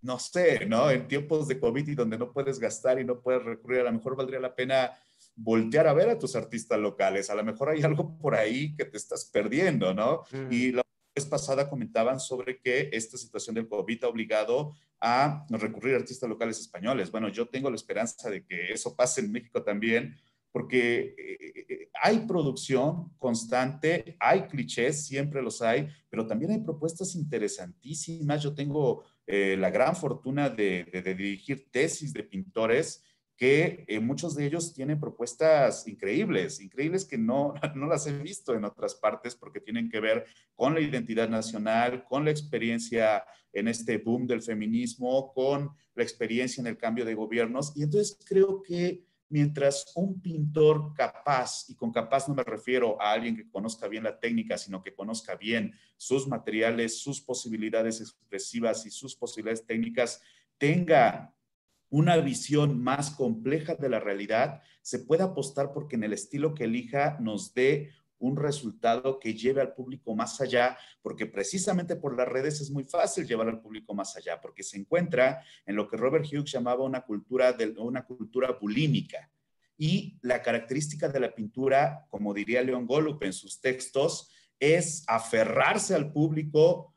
no sé, ¿no? En tiempos de COVID y donde no puedes gastar y no puedes recurrir, a lo mejor valdría la pena voltear a ver a tus artistas locales. A lo mejor hay algo por ahí que te estás perdiendo, ¿no? Y la vez pasada comentaban sobre que esta situación del COVID ha obligado a recurrir a artistas locales españoles. Bueno, yo tengo la esperanza de que eso pase en México también, porque eh, eh, hay producción constante, hay clichés, siempre los hay, pero también hay propuestas interesantísimas. Yo tengo eh, la gran fortuna de, de dirigir tesis de pintores que eh, muchos de ellos tienen propuestas increíbles, increíbles que no, no las he visto en otras partes porque tienen que ver con la identidad nacional, con la experiencia en este boom del feminismo, con la experiencia en el cambio de gobiernos. Y entonces creo que mientras un pintor capaz, y con capaz no me refiero a alguien que conozca bien la técnica, sino que conozca bien sus materiales, sus posibilidades expresivas y sus posibilidades técnicas, tenga una visión más compleja de la realidad, se puede apostar porque en el estilo que elija nos dé un resultado que lleve al público más allá, porque precisamente por las redes es muy fácil llevar al público más allá, porque se encuentra en lo que Robert Hughes llamaba una cultura, una cultura bulímica. Y la característica de la pintura, como diría León Golub en sus textos, es aferrarse al público,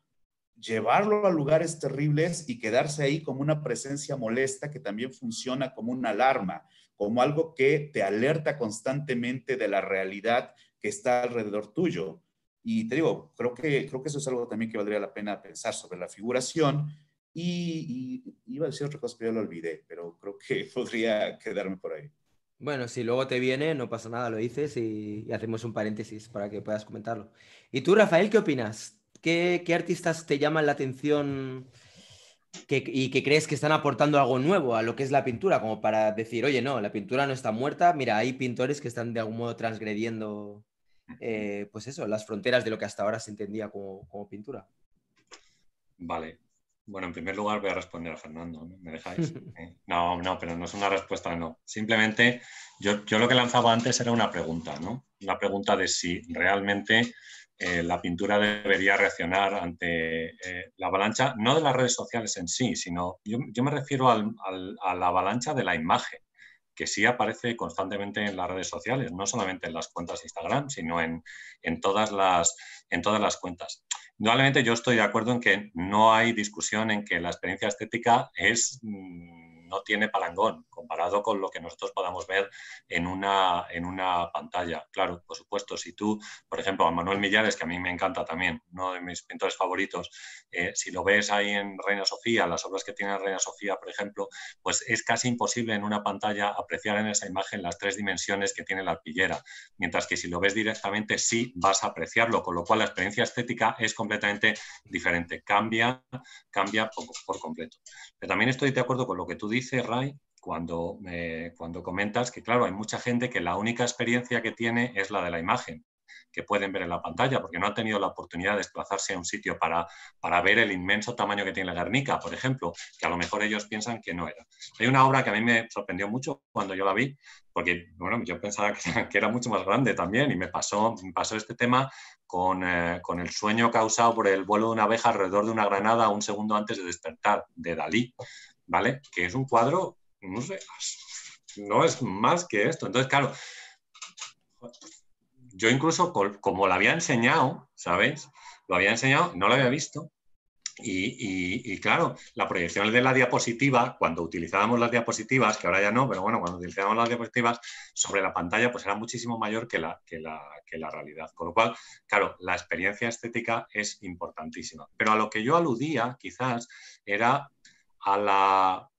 llevarlo a lugares terribles y quedarse ahí como una presencia molesta que también funciona como una alarma, como algo que te alerta constantemente de la realidad que está alrededor tuyo. Y te digo, creo que, creo que eso es algo también que valdría la pena pensar sobre la figuración. Y, iba a decir otra cosa, pero ya lo olvidé, pero creo que podría quedarme por ahí. Bueno, si luego te viene, no pasa nada, lo dices y hacemos un paréntesis para que puedas comentarlo. ¿Y tú, Rafael, qué opinas? ¿qué, artistas te llaman la atención y que crees que están aportando algo nuevo a lo que es la pintura? Como para decir, oye, no, la pintura no está muerta, mira, hay pintores que están de algún modo transgrediendo, eh, pues eso, las fronteras de lo que hasta ahora se entendía como, pintura. Vale, bueno, en primer lugar voy a responder a Fernando, ¿no? ¿Me dejáis? Eh, no, no, pero no es una respuesta, no. Simplemente yo, yo, lo que lanzaba antes era una pregunta, ¿no? Una pregunta de si realmente eh, la pintura debería reaccionar ante eh, la avalancha, no de las redes sociales en sí, sino yo, me refiero a la avalancha de la imagen, que sí aparece constantemente en las redes sociales, no solamente en las cuentas de Instagram, sino en, todas, las, en todas las cuentas. Indudablemente yo estoy de acuerdo en que no hay discusión en que la experiencia estética es... Mm, no tiene palangón comparado con lo que nosotros podamos ver en una, en una pantalla. Claro, por supuesto, si tú, por ejemplo, a Manuel Millares, que a mí me encanta también, uno de mis pintores favoritos, eh, si lo ves ahí en Reina Sofía, las obras que tiene Reina Sofía, por ejemplo, pues es casi imposible en una pantalla apreciar en esa imagen las tres dimensiones que tiene la arpillera, mientras que si lo ves directamente sí vas a apreciarlo, con lo cual la experiencia estética es completamente diferente, cambia, cambia por completo. Pero también estoy de acuerdo con lo que tú dices, Ray, cuando, eh, cuando comentas que, claro, hay mucha gente que la única experiencia que tiene es la de la imagen que pueden ver en la pantalla, porque no ha tenido la oportunidad de desplazarse a un sitio para, para ver el inmenso tamaño que tiene la Guernica, por ejemplo, que a lo mejor ellos piensan que no era. Hay una obra que a mí me sorprendió mucho cuando yo la vi, porque bueno, yo pensaba que, era mucho más grande también y me pasó, me pasó este tema eh, con, el sueño causado por el vuelo de una abeja alrededor de una granada un segundo antes de despertar, de Dalí, ¿vale? Que es un cuadro, no sé, no es más que esto. Entonces, claro, yo incluso como lo había enseñado, ¿sabéis? Lo había enseñado, no lo había visto, y, claro, la proyección de la diapositiva, cuando utilizábamos las diapositivas, que ahora ya no, pero bueno, cuando utilizábamos las diapositivas sobre la pantalla, pues era muchísimo mayor que la, que la, realidad. Con lo cual, claro, la experiencia estética es importantísima. Pero a lo que yo aludía, quizás, era a la...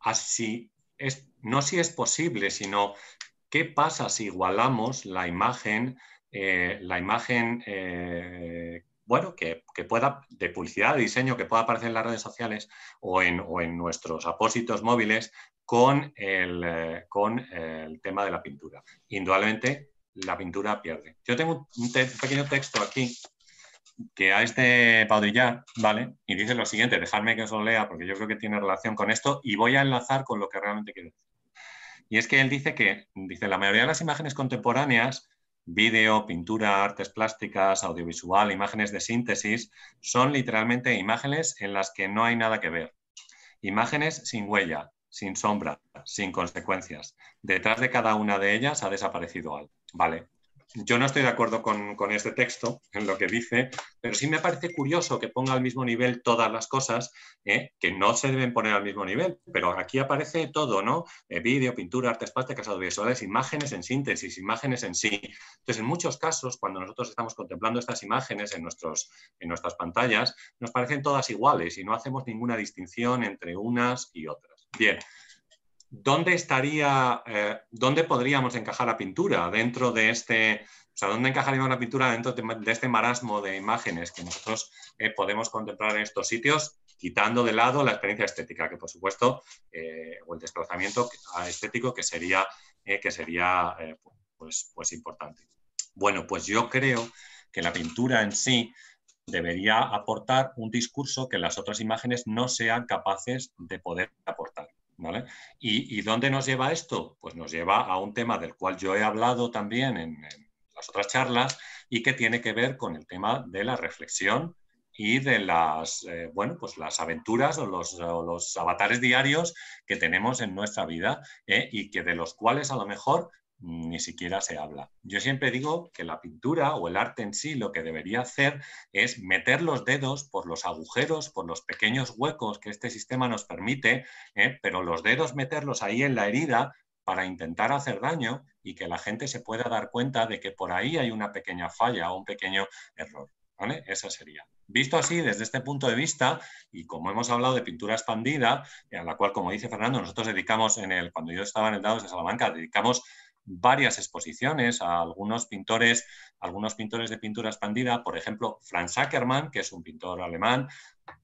así es, no si es posible, sino qué pasa si igualamos la imagen, eh, la imagen eh, bueno, que, pueda, de publicidad, de diseño, que pueda aparecer en las redes sociales o en, nuestros apósitos móviles con el, eh, con el tema de la pintura. Indudablemente, la pintura pierde. Yo tengo un, pequeño texto aquí que a este Paudillar, ¿vale? Y dice lo siguiente, dejadme que os lo lea porque yo creo que tiene relación con esto y voy a enlazar con lo que realmente quiero decir. Y es que él dice que, dice, la mayoría de las imágenes contemporáneas Video, pintura, artes plásticas, audiovisual, imágenes de síntesis, son literalmente imágenes en las que no hay nada que ver. Imágenes sin huella, sin sombra, sin consecuencias. Detrás de cada una de ellas ha desaparecido algo. Vale, yo no estoy de acuerdo con, este texto, en lo que dice, pero sí me parece curioso que ponga al mismo nivel todas las cosas ¿eh? que no se deben poner al mismo nivel, pero aquí aparece todo, ¿no? Eh, vídeo, pintura, artes plásticas, audiovisuales, imágenes en síntesis, imágenes en sí. Entonces, en muchos casos, cuando nosotros estamos contemplando estas imágenes en, en nuestras pantallas, nos parecen todas iguales y no hacemos ninguna distinción entre unas y otras. Bien, ¿dónde estaría, eh, dónde podríamos encajar la pintura dentro de este, o sea, la pintura dentro de, este marasmo de imágenes que nosotros eh, podemos contemplar en estos sitios, quitando de lado la experiencia estética, que por supuesto, eh, o el desplazamiento estético que sería, que sería pues, pues importante. Bueno, pues yo creo que la pintura en sí debería aportar un discurso que las otras imágenes no sean capaces de poder aportar. ¿Y, dónde nos lleva esto? Pues nos lleva a un tema del cual yo he hablado también en, las otras charlas y que tiene que ver con el tema de la reflexión y de las, eh, bueno, pues las aventuras o los, avatares diarios que tenemos en nuestra vida eh, y que de los cuales a lo mejor ni siquiera se habla. Yo siempre digo que la pintura o el arte en sí lo que debería hacer es meter los dedos por los agujeros, por los pequeños huecos que este sistema nos permite, ¿eh? pero los dedos meterlos ahí en la herida para intentar hacer daño y que la gente se pueda dar cuenta de que por ahí hay una pequeña falla o un pequeño error. Eso sería. Visto así, desde este punto de vista, y como hemos hablado de pintura expandida, a la cual, como dice Fernando, nosotros dedicamos, en el, cuando yo estaba en el Dados de Salamanca, dedicamos varias exposiciones a algunos pintores, algunos pintores de pintura expandida, por ejemplo, Franz Ackermann, que es un pintor alemán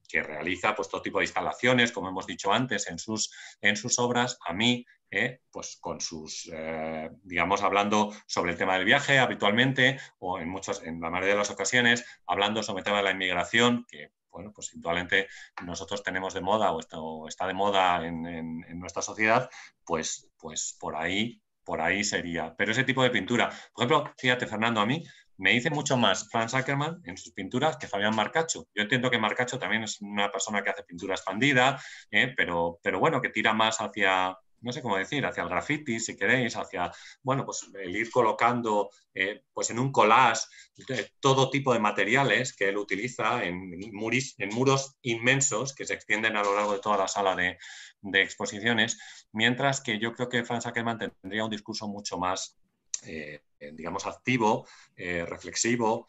que realiza pues, todo tipo de instalaciones, como hemos dicho antes, en sus, en sus obras. A mí, eh, pues con sus, eh, digamos, hablando sobre el tema del viaje habitualmente, o en, muchos, en la mayoría de las ocasiones, hablando sobre el tema de la inmigración, que bueno, pues habitualmente nosotros tenemos de moda o está, está de moda en, en, nuestra sociedad, pues, pues por ahí por ahí sería. Pero ese tipo de pintura, por ejemplo, fíjate Fernando, a mí me dice mucho más Franz Ackermann en sus pinturas que Fabián Marcacho. Yo entiendo que Marcacho también es una persona que hace pintura expandida, ¿eh? pero, pero bueno, que tira más hacia, no sé cómo decir, hacia el graffiti, si queréis, hacia, bueno, pues el ir colocando eh, pues en un collage eh, todo tipo de materiales que él utiliza en, en muros inmensos que se extienden a lo largo de toda la sala de, de exposiciones, mientras que yo creo que Franz Ackerman tendría un discurso mucho más eh, eh, digamos, activo, eh, reflexivo,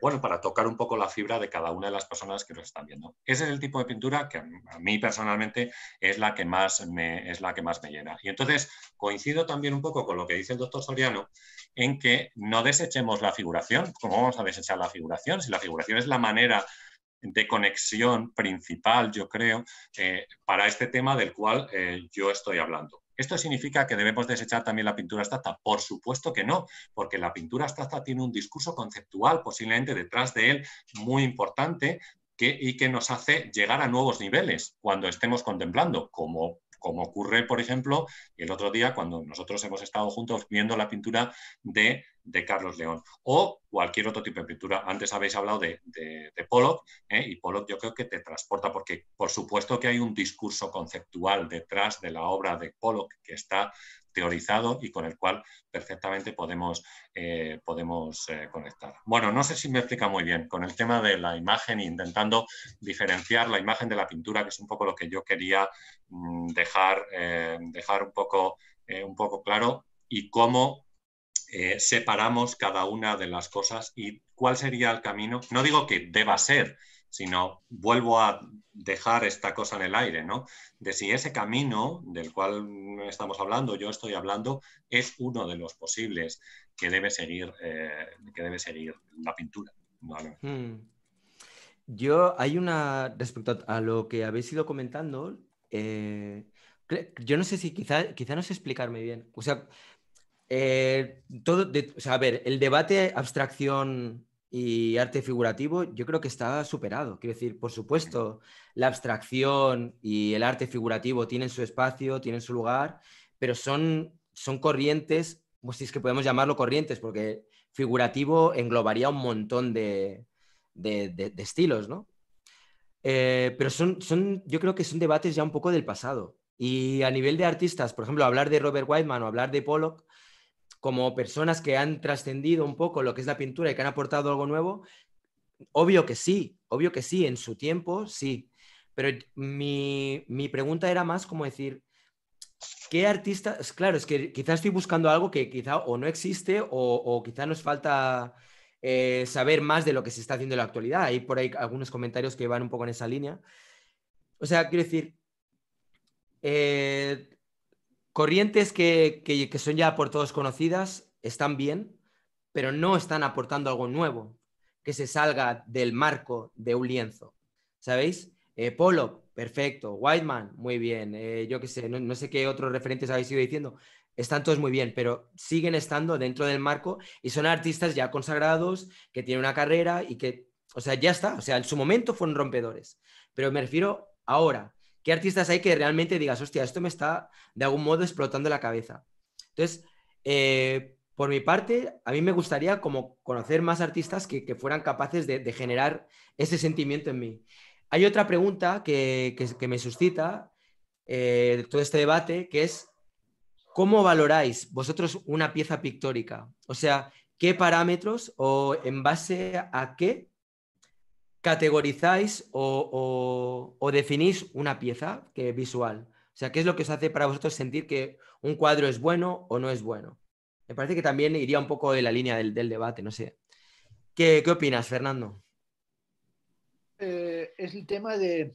bueno, para tocar un poco la fibra de cada una de las personas que nos están viendo. Ese es el tipo de pintura que a mí personalmente es la que más me, es la que más me llena. Y entonces coincido también un poco con lo que dice el doctor Soriano en que no desechemos la figuración. ¿Cómo vamos a desechar la figuración? Si la figuración es la manera de conexión principal, yo creo, para este tema del cual yo estoy hablando. ¿Esto significa que debemos desechar también la pintura abstracta? Por supuesto que no, porque la pintura abstracta tiene un discurso conceptual posiblemente detrás de él muy importante y que nos hace llegar a nuevos niveles cuando estemos contemplando, como como ocurre, por ejemplo, el otro día cuando nosotros hemos estado juntos viendo la pintura de de Carlos León o cualquier otro tipo de pintura. Antes habéis hablado de, Pollock ¿eh? y Pollock yo creo que te transporta porque por supuesto que hay un discurso conceptual detrás de la obra de Pollock que está teorizado y con el cual perfectamente podemos, eh, podemos eh, conectar. Bueno, no sé si me explica muy bien con el tema de la imagen, intentando diferenciar la imagen de la pintura, que es un poco lo que yo quería mm, dejar, dejar un, poco, un poco claro, y cómo eh, separamos cada una de las cosas y cuál sería el camino. No digo que deba ser, sino vuelvo a dejar esta cosa en el aire, ¿no? De si ese camino del cual estamos hablando, yo estoy hablando, es uno de los posibles que debe seguir, eh, que debe seguir la pintura. Hmm. Yo, hay una, respecto a lo que habéis ido comentando, eh, yo no sé si quizá, quizá no sé explicarme bien. O sea, eh, todo, a ver, el debate abstracción y arte figurativo yo creo que está superado. Quiero decir, por supuesto, la abstracción y el arte figurativo tienen su espacio, tienen su lugar, pero son, son corrientes, pues si es que podemos llamarlo corrientes, porque figurativo englobaría un montón de, de, estilos, ¿no? Eh, pero son, son, yo creo que son debates ya un poco del pasado. Y a nivel de artistas, por ejemplo, hablar de Robert Whiteman o hablar de Pollock, como personas que han trascendido un poco lo que es la pintura y que han aportado algo nuevo? Obvio que sí, obvio que sí, en su tiempo sí. Pero mi, pregunta era más como decir, ¿qué artistas? Claro, es que quizás estoy buscando algo que quizá o no existe o, quizá nos falta eh, saber más de lo que se está haciendo en la actualidad. Hay por ahí algunos comentarios que van un poco en esa línea. O sea, quiero decir, eh, Corrientes que, son ya por todos conocidas están bien, pero no están aportando algo nuevo que se salga del marco de un lienzo. ¿Sabéis? Eh, Polo, perfecto. Whiteman, muy bien. Eh, yo qué sé, no, sé qué otros referentes habéis ido diciendo. Están todos muy bien, pero siguen estando dentro del marco y son artistas ya consagrados, que tienen una carrera y que, o sea, ya está. O sea, en su momento fueron rompedores. Pero me refiero ahora, ¿Qué artistas hay que realmente digas, hostia, esto me está de algún modo explotando la cabeza? Entonces, eh, por mi parte, a mí me gustaría como conocer más artistas que, fueran capaces de, generar ese sentimiento en mí. Hay otra pregunta que, me suscita eh, todo este debate, que es, ¿cómo valoráis vosotros una pieza pictórica? O sea, ¿qué parámetros o en base a qué categorizáis o, definís una pieza que visual? O sea, ¿qué es lo que os hace para vosotros sentir que un cuadro es bueno o no es bueno? Me parece que también iría un poco de la línea del, debate, no sé. ¿Qué, opinas, Fernando? Eh, es el tema de,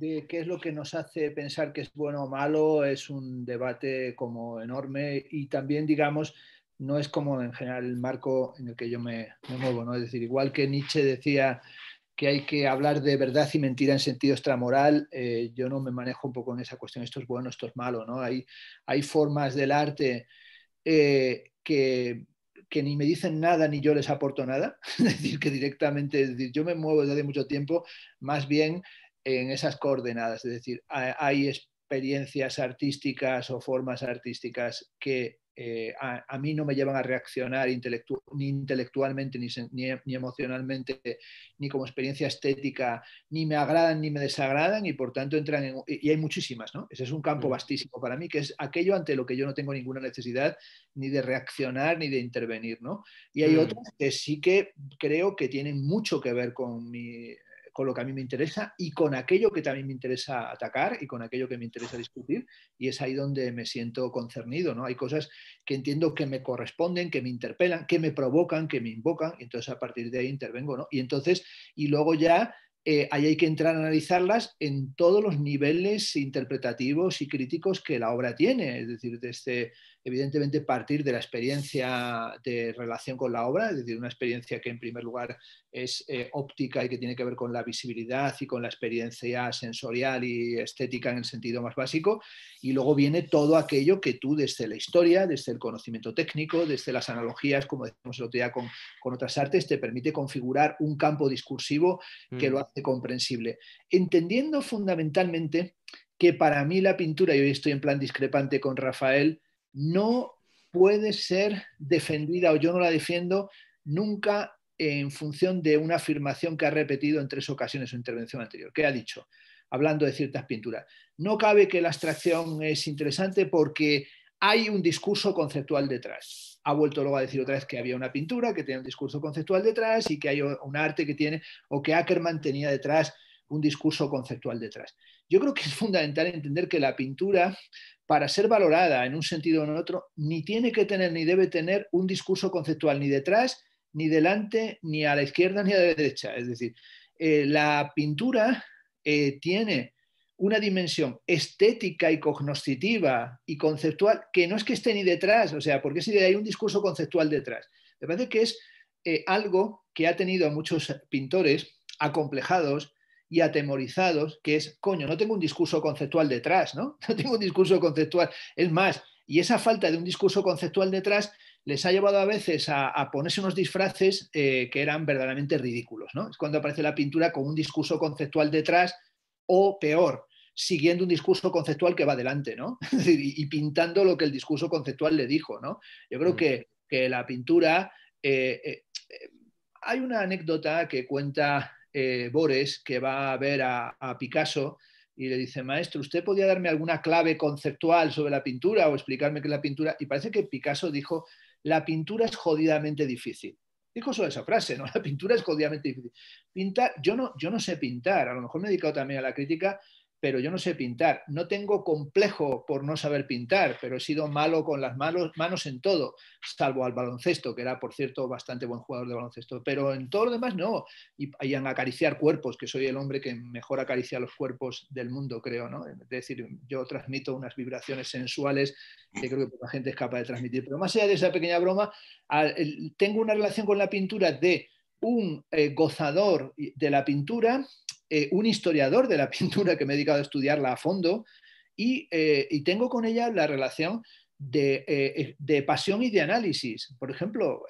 qué es lo que nos hace pensar que es bueno o malo, es un debate como enorme y también, digamos, no es como en general el marco en el que yo me, me muevo, ¿no? Es decir, igual que Nietzsche decía que hay que hablar de verdad y mentira en sentido extramoral, eh, yo no me manejo un poco en esa cuestión, esto es bueno, esto es malo, ¿no? Hay, hay formas del arte eh, que, que, ni me dicen nada ni yo les aporto nada, es decir, que directamente, decir, yo me muevo desde hace mucho tiempo más bien en esas coordenadas, es decir, hay experiencias artísticas o formas artísticas que eh, a, mí no me llevan a reaccionar ni intelectualmente, ni, ni, emocionalmente, ni como experiencia estética, ni me agradan ni me desagradan y por tanto entran en... Y hay muchísimas, ¿no? Ese es un campo mm. vastísimo para mí, que es aquello ante lo que yo no tengo ninguna necesidad ni de reaccionar ni de intervenir, ¿no? Y hay mm. otras otros que sí que creo que tienen mucho que ver con mi con lo que a mí me interesa y con aquello que también me interesa atacar y con aquello que me interesa discutir. Y es ahí donde me siento concernido, ¿no? Hay cosas que entiendo que me corresponden, que me interpelan, que me provocan, que me invocan, y entonces a partir de ahí intervengo, ¿no? Y entonces, y luego ya eh, ahí hay que entrar a analizarlas en todos los niveles interpretativos y críticos que la obra tiene, es decir, desde evidentemente partir de la experiencia de relación con la obra, es decir, una experiencia que en primer lugar es eh, óptica y que tiene que ver con la visibilidad y con la experiencia sensorial y estética en el sentido más básico, y luego viene todo aquello que tú desde la historia, desde el conocimiento técnico, desde las analogías, como decimos el otro día con, otras artes, te permite configurar un campo discursivo que lo mm. hace comprensible, entendiendo fundamentalmente que para mí la pintura, y hoy estoy en plan discrepante con Rafael, no puede ser defendida o yo no la defiendo nunca en función de una afirmación que ha repetido en tres ocasiones su intervención anterior. ¿Qué ha dicho? Hablando de ciertas pinturas. No cabe que la abstracción es interesante porque hay un discurso conceptual detrás. Ha vuelto luego a decir otra vez que había una pintura que tenía un discurso conceptual detrás y que hay un arte que tiene, o que Ackerman tenía detrás un discurso conceptual detrás. Yo creo que es fundamental entender que la pintura para ser valorada en un sentido o en otro, ni tiene que tener ni debe tener un discurso conceptual ni detrás, ni delante, ni a la izquierda, ni a la derecha. Es decir, eh, la pintura eh, tiene una dimensión estética y cognoscitiva y conceptual que no es que esté ni detrás, o sea, porque si hay un discurso conceptual detrás. Me parece que es eh, algo que ha tenido a muchos pintores acomplejados y atemorizados, que es, coño, no tengo un discurso conceptual detrás, ¿no? No tengo un discurso conceptual. Es más, y esa falta de un discurso conceptual detrás les ha llevado a veces a, ponerse unos disfraces eh, que eran verdaderamente ridículos, ¿no? Es cuando aparece la pintura con un discurso conceptual detrás o peor, siguiendo un discurso conceptual que va adelante, ¿no? y, pintando lo que el discurso conceptual le dijo, ¿no? Yo creo mm. que, que la pintura... Eh, eh, hay una anécdota que cuenta eh, Bores, que va a ver a, Picasso y le dice, maestro, ¿usted podía darme alguna clave conceptual sobre la pintura o explicarme qué es la pintura? Y parece que Picasso dijo, la pintura es jodidamente difícil. Dijo solo esa frase, ¿no? La pintura es jodidamente difícil. Pintar, yo no, yo no sé pintar, a lo mejor me he dedicado también a la crítica pero yo no sé pintar. No tengo complejo por no saber pintar, pero he sido malo con las manos, manos en todo, salvo al baloncesto, que era, por cierto, bastante buen jugador de baloncesto, pero en todo lo demás no. Y, hayan en acariciar cuerpos, que soy el hombre que mejor acaricia los cuerpos del mundo, creo, ¿no? Es decir, yo transmito unas vibraciones sensuales que creo que la gente es capaz de transmitir. Pero más allá de esa pequeña broma, tengo una relación con la pintura de un eh, gozador de la pintura eh, un historiador de la pintura que me he dedicado a estudiarla a fondo y, eh, tengo con ella la relación eh, de, pasión y de análisis. Por ejemplo,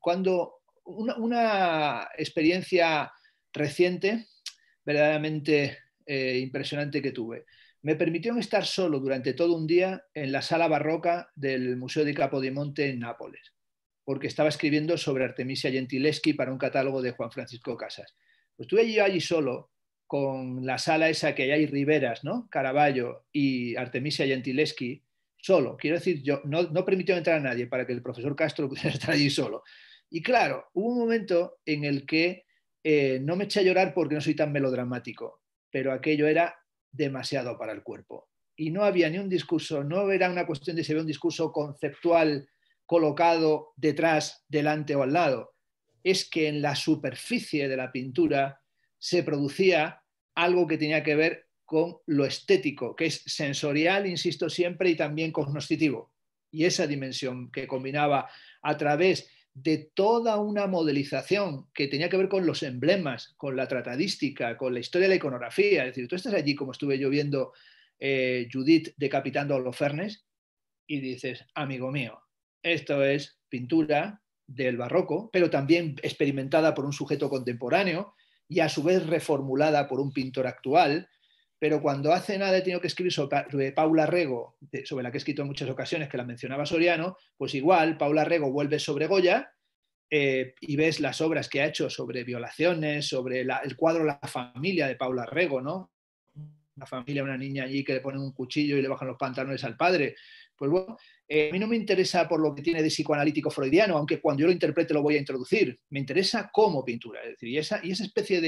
cuando una, experiencia reciente, verdaderamente impresionante que tuve, me permitió estar solo durante todo un día en la sala barroca del Museo de Capodimonte en Nápoles, porque estaba escribiendo sobre Artemisia Gentileschi para un catálogo de Juan Francisco Casas. Pues estuve yo allí solo con la sala esa que hay, ahí, Riveras, ¿no? Caravaggio y Artemisia Gentileschi, solo. Quiero decir, yo no, permitió entrar a nadie para que el profesor Castro pudiera estar allí solo. Y claro, hubo un momento en el que eh, no me eché a llorar porque no soy tan melodramático, pero aquello era demasiado para el cuerpo. Y no había ni un discurso, no era una cuestión de si había un discurso conceptual colocado detrás, delante o al lado es que en la superficie de la pintura se producía algo que tenía que ver con lo estético, que es sensorial, insisto siempre, y también cognoscitivo. Y esa dimensión que combinaba a través de toda una modelización que tenía que ver con los emblemas, con la tratadística, con la historia de la iconografía. Es decir, tú estás allí como estuve yo viendo eh, Judith decapitando a Holofernes y dices, amigo mío, esto es pintura del barroco, pero también experimentada por un sujeto contemporáneo y a su vez reformulada por un pintor actual. Pero cuando hace nada he tenido que escribir sobre Paula Rego, sobre la que he escrito en muchas ocasiones, que la mencionaba Soriano, pues igual Paula Rego vuelve sobre Goya eh, y ves las obras que ha hecho sobre violaciones, sobre el cuadro La familia de Paula Rego, ¿no? La familia, una niña allí que le ponen un cuchillo y le bajan los pantalones al padre, eh, a mí no me interesa por lo que tiene de psicoanalítico freudiano, aunque cuando yo lo interprete lo voy a introducir. Me interesa como pintura. Es decir, y esa, especie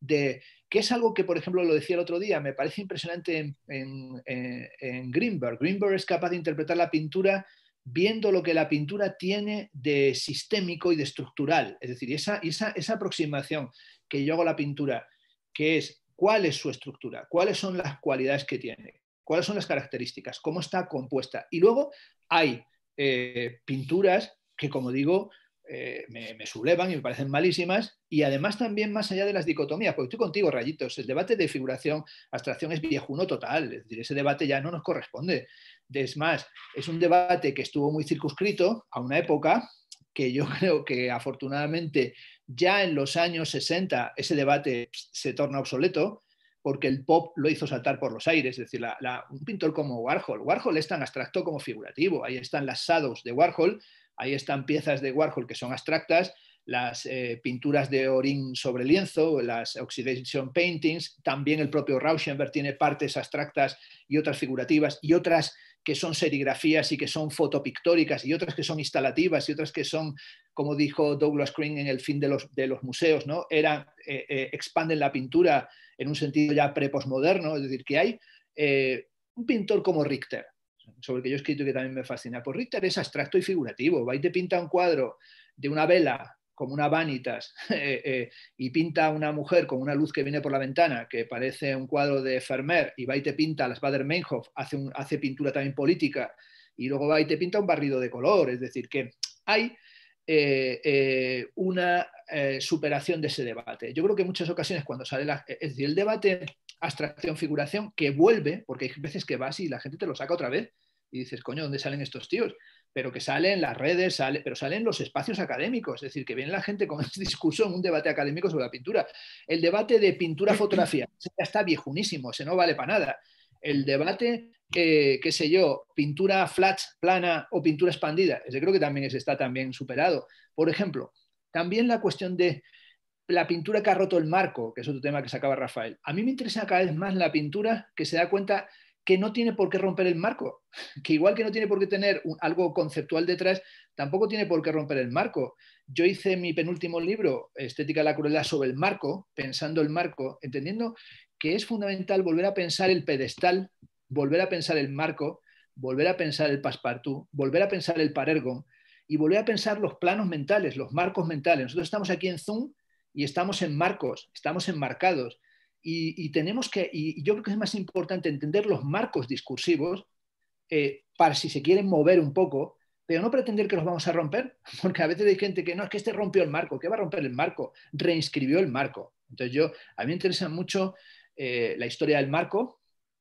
de, que es algo que, por ejemplo, lo decía el otro día, me parece impresionante eh, en, Greenberg. Greenberg es capaz de interpretar la pintura viendo lo que la pintura tiene de sistémico y de estructural. Es decir, esa, esa aproximación que yo hago a la pintura, que es cuál es su estructura, cuáles son las cualidades que tiene, cuáles son las características, cómo está compuesta. Y luego hay eh, pinturas que, como digo, eh, me, me, sublevan y me parecen malísimas, y además también más allá de las dicotomías, porque estoy contigo, Rayitos, el debate de figuración, abstracción es viejuno total, es decir, ese debate ya no nos corresponde. Es más, es un debate que estuvo muy circunscrito a una época que yo creo que afortunadamente ya en los años 60 ese debate pues, se torna obsoleto, porque el pop lo hizo saltar por los aires. Es decir, un pintor como Warhol. Warhol es tan abstracto como figurativo. Ahí están las shadows de Warhol, ahí están piezas de Warhol que son abstractas, las eh, pinturas de Orin sobre lienzo, las Oxidation Paintings, también el propio Rauschenberg tiene partes abstractas y otras figurativas y otras que son serigrafías y que son fotopictóricas y otras que son instalativas y otras que son, como dijo Douglas Green en el fin de los, de los museos, ¿no? Era, eh, eh, expanden la pintura en un sentido ya preposmoderno, es decir, que hay eh, un pintor como Richter, sobre el que yo he escrito y que también me fascina, pues Richter es abstracto y figurativo, va y te pinta un cuadro de una vela como una vanitas eh, eh, y pinta a una mujer con una luz que viene por la ventana, que parece un cuadro de Fermer, y va y te pinta a las Bader Meinhof, hace, hace pintura también política, y luego va y te pinta un barrido de color, es decir, que hay eh, eh, una eh, superación de ese debate. Yo creo que en muchas ocasiones cuando sale el debate abstracción-figuración que vuelve, porque hay veces que vas y la gente te lo saca otra vez y dices, coño, ¿dónde salen estos tíos? Pero que salen las redes, sale, pero salen los espacios académicos, es decir, que viene la gente con ese discurso en un debate académico sobre la pintura. El debate de pintura-fotografía ya está viejunísimo, ese no vale para nada. El debate eh, qué sé yo, pintura flat, plana o pintura expandida. ese creo que también está también superado. Por ejemplo, también la cuestión de la pintura que ha roto el marco, que es otro tema que sacaba Rafael. A mí me interesa cada vez más la pintura que se da cuenta que no tiene por qué romper el marco, que igual que no tiene por qué tener algo conceptual detrás, tampoco tiene por qué romper el marco. Yo hice mi penúltimo libro, Estética de la Crueldad, sobre el marco, pensando el marco, entendiendo que es fundamental volver a pensar el pedestal volver a pensar el marco, volver a pensar el passepartout, volver a pensar el parergon y volver a pensar los planos mentales, los marcos mentales. Nosotros estamos aquí en Zoom y estamos en marcos, estamos enmarcados. Y, tenemos que, y yo creo que es más importante entender los marcos discursivos eh, para si se quieren mover un poco, pero no pretender que los vamos a romper, porque a veces hay gente que no, es que este rompió el marco, que va a romper el marco? Reinscribió el marco. Entonces yo, a mí me interesa mucho eh, la historia del marco,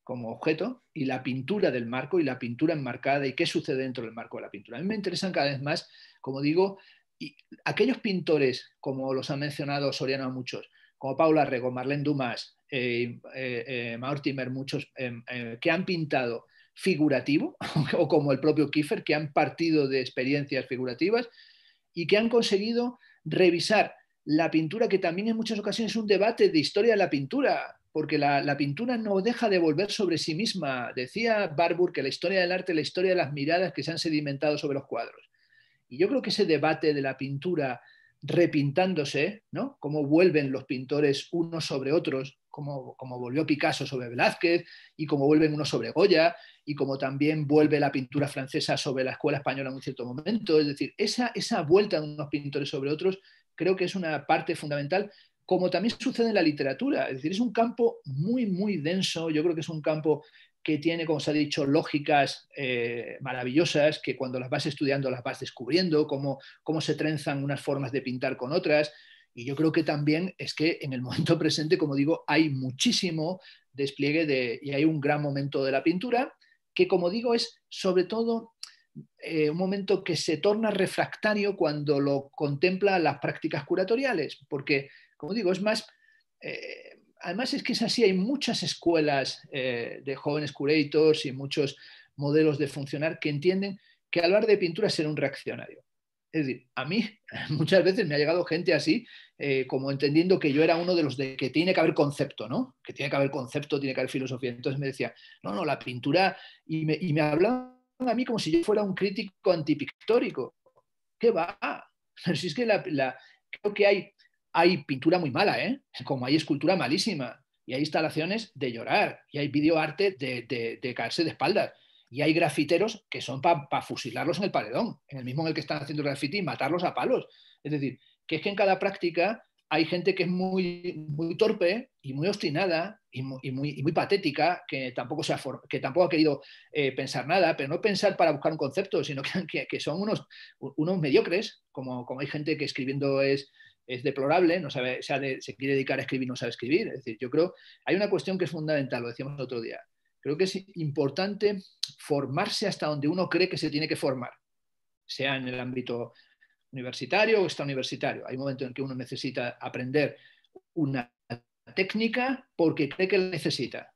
como objeto y la pintura del marco y la pintura enmarcada y qué sucede dentro del marco de la pintura. A mí me interesan cada vez más, como digo, y aquellos pintores, como los han mencionado Soriano a muchos, como Paula Rego, Marlene Dumas, eh, eh, eh muchos, eh, eh, que han pintado figurativo, o como el propio Kiefer, que han partido de experiencias figurativas y que han conseguido revisar la pintura, que también en muchas ocasiones es un debate de historia de la pintura porque la, pintura no deja de volver sobre sí misma. Decía Barbour que la historia del arte es la historia de las miradas que se han sedimentado sobre los cuadros. Y yo creo que ese debate de la pintura repintándose, ¿no? cómo vuelven los pintores unos sobre otros, como, como volvió Picasso sobre Velázquez y cómo vuelven unos sobre Goya y como también vuelve la pintura francesa sobre la escuela española en un cierto momento. Es decir, esa, esa vuelta de unos pintores sobre otros creo que es una parte fundamental como también sucede en la literatura. Es decir, es un campo muy, muy denso. Yo creo que es un campo que tiene, como se ha dicho, lógicas eh, maravillosas, que cuando las vas estudiando las vas descubriendo, cómo, cómo se trenzan unas formas de pintar con otras. Y yo creo que también es que en el momento presente, como digo, hay muchísimo despliegue de, y hay un gran momento de la pintura, que como digo es sobre todo eh, un momento que se torna refractario cuando lo contempla las prácticas curatoriales, porque como digo, es más, eh, además es que es así, hay muchas escuelas eh, de jóvenes curators y muchos modelos de funcionar que entienden que hablar de pintura es ser un reaccionario. Es decir, a mí muchas veces me ha llegado gente así, eh, como entendiendo que yo era uno de los de que tiene que haber concepto, ¿no? Que tiene que haber concepto, tiene que haber filosofía. Entonces me decía, no, no, la pintura, y me, hablaban a mí como si yo fuera un crítico antipictórico. ¿Qué va? si es que la, la, creo que hay hay pintura muy mala, ¿eh? como hay escultura malísima, y hay instalaciones de llorar, y hay videoarte de, de, caerse de espaldas, y hay grafiteros que son para fusilarlos en el paredón, en el mismo en el que están haciendo graffiti y matarlos a palos. Es decir, que es que en cada práctica hay gente que es muy, muy torpe y muy obstinada y muy, muy, patética, que tampoco, se ha que tampoco ha querido eh, pensar nada, pero no pensar para buscar un concepto, sino que, son unos, unos mediocres, como, como hay gente que escribiendo es es deplorable, no sabe, se, se quiere dedicar a escribir, no sabe escribir. Es decir, yo creo, hay una cuestión que es fundamental, lo decíamos el otro día. Creo que es importante formarse hasta donde uno cree que se tiene que formar, sea en el ámbito universitario o extrauniversitario. Hay momentos momento en que uno necesita aprender una técnica porque cree que la necesita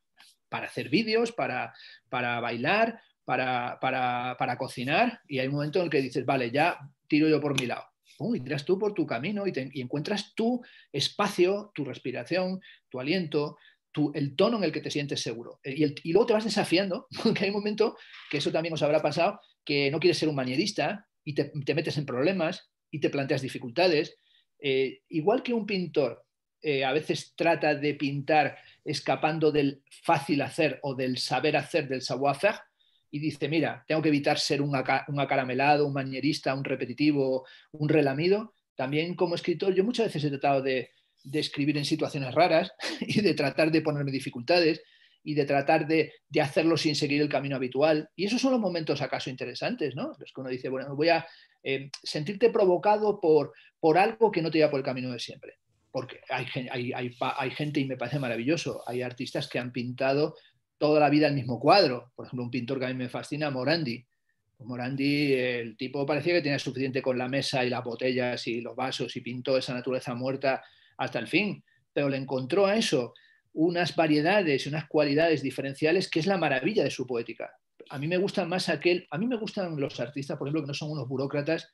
para hacer vídeos, para, para bailar, para, para, para cocinar. Y hay un momento en que dices, vale, ya tiro yo por mi lado y tiras tú por tu camino y, encuentras tu espacio, tu respiración, tu aliento, tu, el tono en el que te sientes seguro. Eh, y, luego te vas desafiando, porque hay un momento que eso también os habrá pasado, que no quieres ser un manierista y te, metes en problemas y te planteas dificultades. Eh, igual que un pintor eh, a veces trata de pintar escapando del fácil hacer o del saber hacer, del savoir faire, y dice, mira, tengo que evitar ser un, un acaramelado, un manierista, un repetitivo, un relamido, también como escritor yo muchas veces he tratado de, escribir en situaciones raras y de tratar de ponerme dificultades y de tratar de, hacerlo sin seguir el camino habitual. Y esos son los momentos acaso interesantes, ¿no? Los que uno dice, bueno, voy a eh, sentirte provocado por, por algo que no te lleva por el camino de siempre. Porque hay, hay gente, y me parece maravilloso, hay artistas que han pintado toda la vida el mismo cuadro. Por ejemplo, un pintor que a mí me fascina, Morandi. Pues Morandi, el tipo parecía que tenía suficiente con la mesa y las botellas y los vasos y pintó esa naturaleza muerta hasta el fin, pero le encontró a eso unas variedades unas cualidades diferenciales que es la maravilla de su poética. A mí me gustan más aquel, a mí me gustan los artistas, por ejemplo, que no son unos burócratas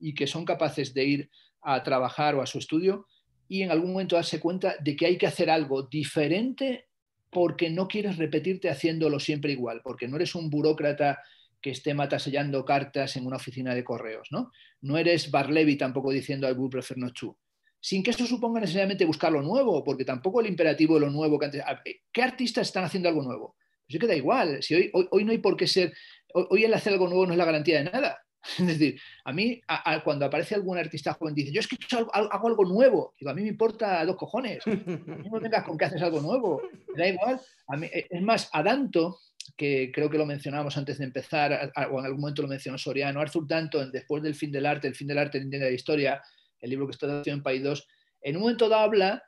y que son capaces de ir a trabajar o a su estudio y en algún momento darse cuenta de que hay que hacer algo diferente porque no quieres repetirte haciéndolo siempre igual, porque no eres un burócrata que esté matasellando cartas en una oficina de correos, ¿no? No eres Barlevi tampoco diciendo I would prefer not to. Sin que eso suponga necesariamente buscar lo nuevo, porque tampoco el imperativo de lo nuevo que antes... ¿Qué artistas están haciendo algo nuevo? Pues queda igual. Si hoy, no hay por qué ser... hoy el hacer algo nuevo no es la garantía de nada. Es decir, a mí, cuando aparece algún artista joven, dice, yo es que hago, algo nuevo. Digo, a mí me importa dos cojones. A mí no vengas con que haces algo nuevo. da igual. E, es más, Adanto, que creo que lo mencionábamos antes de empezar, o en algún momento lo mencionó Soriano, Arthur Danto, Después del fin del arte, el fin del arte en de la historia, el libro que está haciendo en País 2, en un momento habla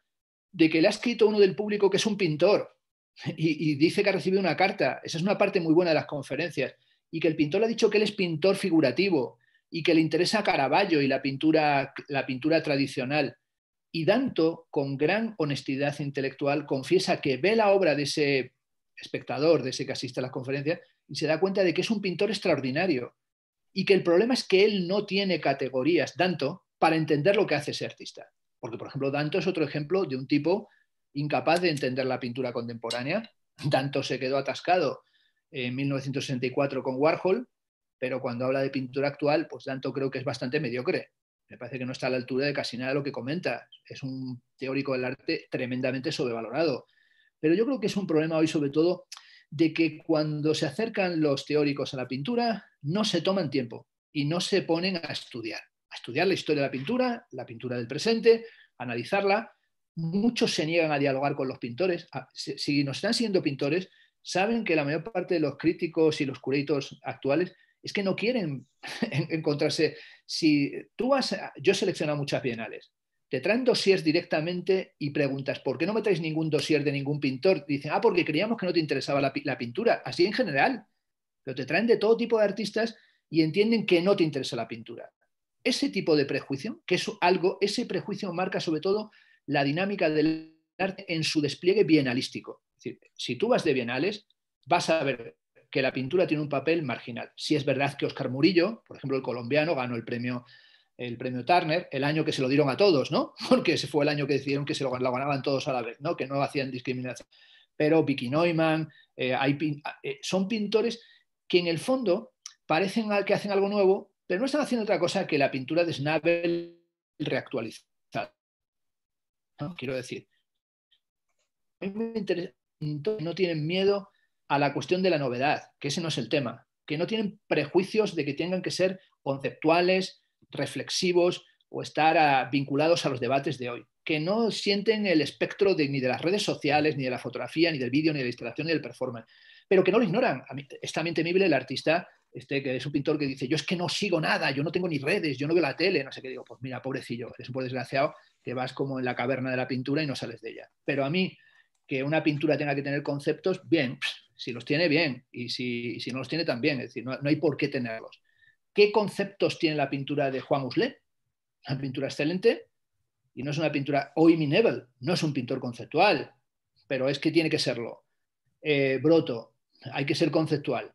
de que le ha escrito uno del público que es un pintor y dice que ha recibido una carta. Esa es una parte muy buena de las conferencias y que el pintor le ha dicho que él es pintor figurativo y que le interesa Caravaggio y la pintura, la pintura tradicional. Y Danto, con gran honestidad intelectual, confiesa que ve la obra de ese espectador, de ese que asiste a las conferencias, y se da cuenta de que es un pintor extraordinario y que el problema es que él no tiene categorías, Danto, para entender lo que hace ese artista. Porque, por ejemplo, Danto es otro ejemplo de un tipo incapaz de entender la pintura contemporánea. Danto se quedó atascado en 1964 con Warhol, pero cuando habla de pintura actual, pues tanto creo que es bastante mediocre. Me parece que no está a la altura de casi nada de lo que comenta. Es un teórico del arte tremendamente sobrevalorado. Pero yo creo que es un problema hoy sobre todo de que cuando se acercan los teóricos a la pintura, no se toman tiempo y no se ponen a estudiar. A estudiar la historia de la pintura, la pintura del presente, analizarla. Muchos se niegan a dialogar con los pintores. Ah, si nos están siendo pintores, saben que la mayor parte de los críticos y los curadores actuales es que no quieren encontrarse. Si tú vas, yo he seleccionado muchas bienales, te traen dosieres directamente y preguntas, ¿por qué no me traes ningún dosier de ningún pintor? Dicen, ah, porque creíamos que no te interesaba la, la pintura, así en general, pero te traen de todo tipo de artistas y entienden que no te interesa la pintura. Ese tipo de prejuicio, que es algo, ese prejuicio marca sobre todo la dinámica del arte en su despliegue bienalístico decir, si tú vas de bienales, vas a ver que la pintura tiene un papel marginal. Si es verdad que Oscar Murillo, por ejemplo, el colombiano, ganó el premio, el premio Turner el año que se lo dieron a todos, ¿no? Porque ese fue el año que decidieron que se lo, ganaban todos a la vez, ¿no? Que no hacían discriminación. Pero Vicky Neumann, eh, hay, ah, eh, son pintores que en el fondo parecen que hacen algo nuevo, pero no están haciendo otra cosa que la pintura de Snabel reactualizada. ¿no? Quiero decir, a mí me interesa, no tienen miedo a la cuestión de la novedad, que ese no es el tema, que no tienen prejuicios de que tengan que ser conceptuales, reflexivos o estar ah, vinculados a los debates de hoy, que no sienten el espectro de, ni de las redes sociales, ni de la fotografía, ni del vídeo, ni de la instalación, ni del performance, pero que no lo ignoran. es también temible el artista este, que es un pintor que dice, yo es que no sigo nada, yo no tengo ni redes, yo no veo la tele, no sé qué, digo, pues mira, pobrecillo, eres un pobre desgraciado que vas como en la caverna de la pintura y no sales de ella. Pero a mí, que una pintura tenga que tener conceptos, bien, si los tiene, bien, y si, no los tiene, también, es decir, no, hay por qué tenerlos. ¿Qué conceptos tiene la pintura de Juan Muslet? Una pintura excelente, y no es una pintura, o Minevel, no es un pintor conceptual, pero es que tiene que serlo. Eh, Broto, hay que ser conceptual.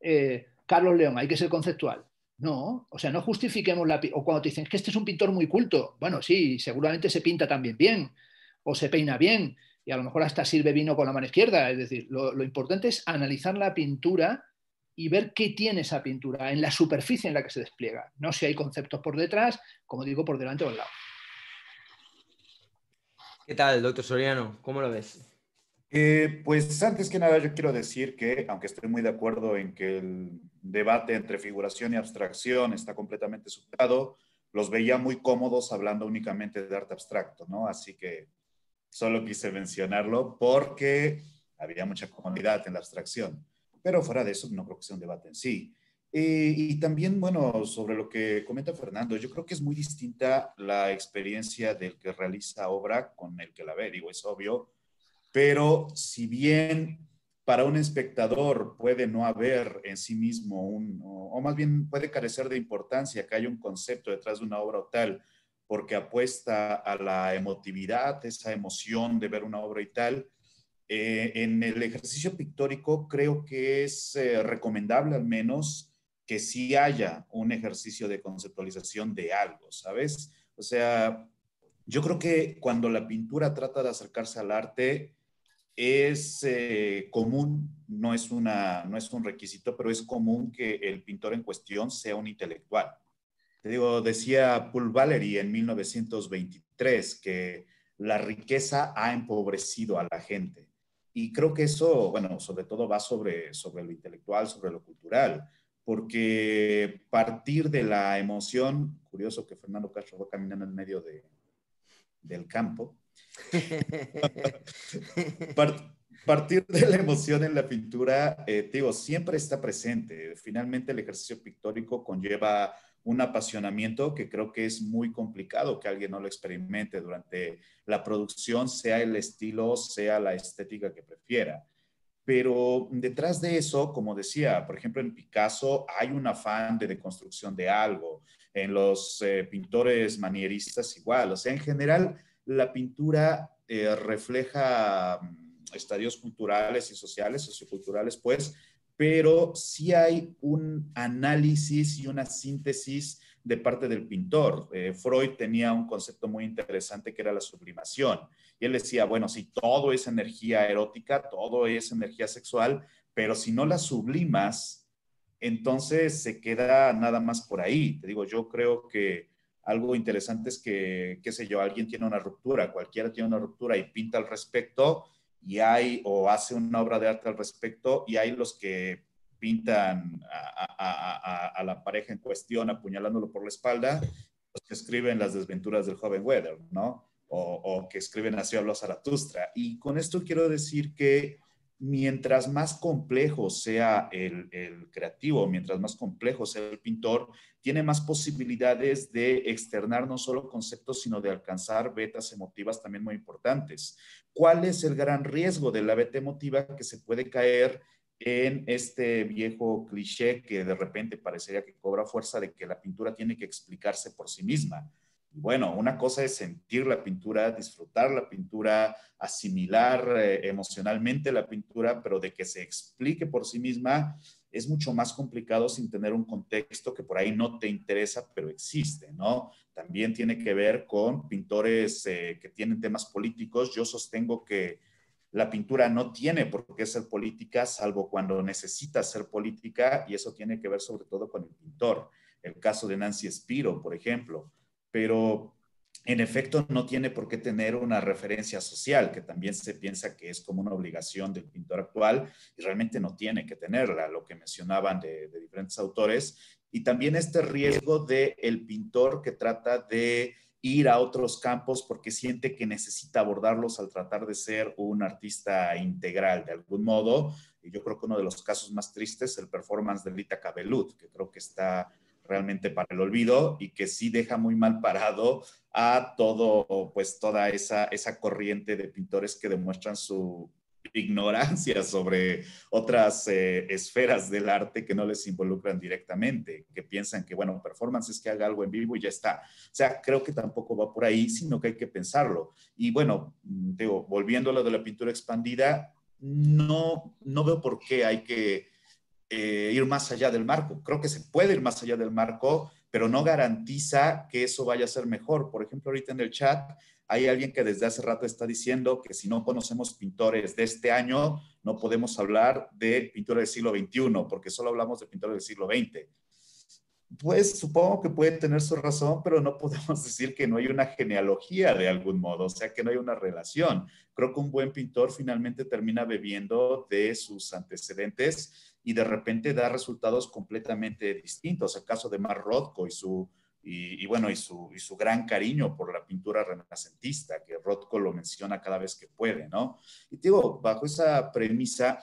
Eh, Carlos León, hay que ser conceptual. No, o sea, no justifiquemos la... O cuando te dicen que este es un pintor muy culto, bueno, sí, seguramente se pinta también bien, o se peina bien, y a lo mejor hasta sirve vino con la mano izquierda. Es decir, lo, importante es analizar la pintura y ver qué tiene esa pintura en la superficie en la que se despliega, no si hay conceptos por detrás, como digo, por delante o al lado. ¿Qué tal, doctor Soriano? ¿Cómo lo ves? Eh, pues antes que nada yo quiero decir que, aunque estoy muy de acuerdo en que el debate entre figuración y abstracción está completamente superado, los veía muy cómodos hablando únicamente de arte abstracto, ¿no? Así que Solo quise mencionarlo porque había mucha comodidad en la abstracción. Pero fuera de eso, no creo que sea un debate en sí. Eh, y también, bueno, sobre lo que comenta Fernando, yo creo que es muy distinta la experiencia del que realiza obra con el que la ve, digo, es obvio, pero si bien para un espectador puede no haber en sí mismo un, o más bien puede carecer de importancia que haya un concepto detrás de una obra o tal, porque apuesta a la emotividad, esa emoción de ver una obra y tal. Eh, en el ejercicio pictórico creo que es eh, recomendable al menos que sí haya un ejercicio de conceptualización de algo, ¿sabes? O sea, yo creo que cuando la pintura trata de acercarse al arte, es eh, común, no es, una, no es un requisito, pero es común que el pintor en cuestión sea un intelectual. Te digo, decía Paul Valery en 1923 que la riqueza ha empobrecido a la gente. Y creo que eso, bueno, sobre todo va sobre, sobre lo intelectual, sobre lo cultural, porque partir de la emoción, curioso que Fernando Castro va caminando en medio de, del campo, partir de la emoción en la pintura, eh, digo, siempre está presente. Finalmente el ejercicio pictórico conlleva un apasionamiento que creo que es muy complicado que alguien no lo experimente durante la producción, sea el estilo, sea la estética que prefiera. Pero detrás de eso, como decía, por ejemplo, en Picasso hay un afán de deconstrucción de algo, en los eh, pintores manieristas igual, o sea, en general la pintura eh, refleja mm, estadios culturales y sociales, socioculturales, pues, pero sí hay un análisis y una síntesis de parte del pintor. Eh, Freud tenía un concepto muy interesante que era la sublimación. Y él decía, bueno, si todo es energía erótica, todo es energía sexual, pero si no la sublimas, entonces se queda nada más por ahí. Te digo, yo creo que algo interesante es que, qué sé yo, alguien tiene una ruptura, cualquiera tiene una ruptura y pinta al respecto, y hay o hace una obra de arte al respecto y hay los que pintan a, la pareja en cuestión apuñalándolo por la espalda, los que escriben las desventuras del joven Weather, ¿no? O, o que escriben así habló Zaratustra. Y con esto quiero decir que mientras más complejo sea el, creativo, mientras más complejo sea el pintor, tiene más posibilidades de externar no solo conceptos, sino de alcanzar betas emotivas también muy importantes. ¿Cuál es el gran riesgo de la beta emotiva que se puede caer en este viejo cliché que de repente parecería que cobra fuerza de que la pintura tiene que explicarse por sí misma? bueno, una cosa es sentir la pintura, disfrutar la pintura, asimilar eh, emocionalmente la pintura, pero de que se explique por sí misma es mucho más complicado sin tener un contexto que por ahí no te interesa, pero existe, ¿no? También tiene que ver con pintores eh, que tienen temas políticos. Yo sostengo que la pintura no tiene por qué ser política, salvo cuando necesita ser política, y eso tiene que ver sobre todo con el pintor. El caso de Nancy Spiro, por ejemplo pero en efecto no tiene por qué tener una referencia social, que también se piensa que es como una obligación del pintor actual y realmente no tiene que tenerla, lo que mencionaban de, diferentes autores. Y también este riesgo del el pintor que trata de ir a otros campos porque siente que necesita abordarlos al tratar de ser un artista integral de algún modo. Y yo creo que uno de los casos más tristes es el performance de Lita Cabellut, que creo que está realmente para el olvido y que sí deja muy mal parado a todo, pues toda esa, esa corriente de pintores que demuestran su ignorancia sobre otras eh, esferas del arte que no les involucran directamente, que piensan que, bueno, performance es que haga algo en vivo y ya está. O sea, creo que tampoco va por ahí, sino que hay que pensarlo. Y bueno, digo, volviendo a lo de la pintura expandida, no, no veo por qué hay que eh, ir más allá del marco. Creo que se puede ir más allá del marco, pero no garantiza que eso vaya a ser mejor. Por ejemplo, ahorita en el chat hay alguien que desde hace rato está diciendo que si no conocemos pintores de este año, no podemos hablar de pintura del siglo XXI, porque solo hablamos de pintura del siglo XX. Pues supongo que puede tener su razón, pero no podemos decir que no hay una genealogía de algún modo, o sea, que no hay una relación. Creo que un buen pintor finalmente termina bebiendo de sus antecedentes y de repente da resultados completamente distintos. El caso de Mar Rothko y su, y, bueno, y su, y su, gran cariño por la pintura renacentista, que Rothko lo menciona cada vez que puede, ¿no? Y digo, bajo esa premisa,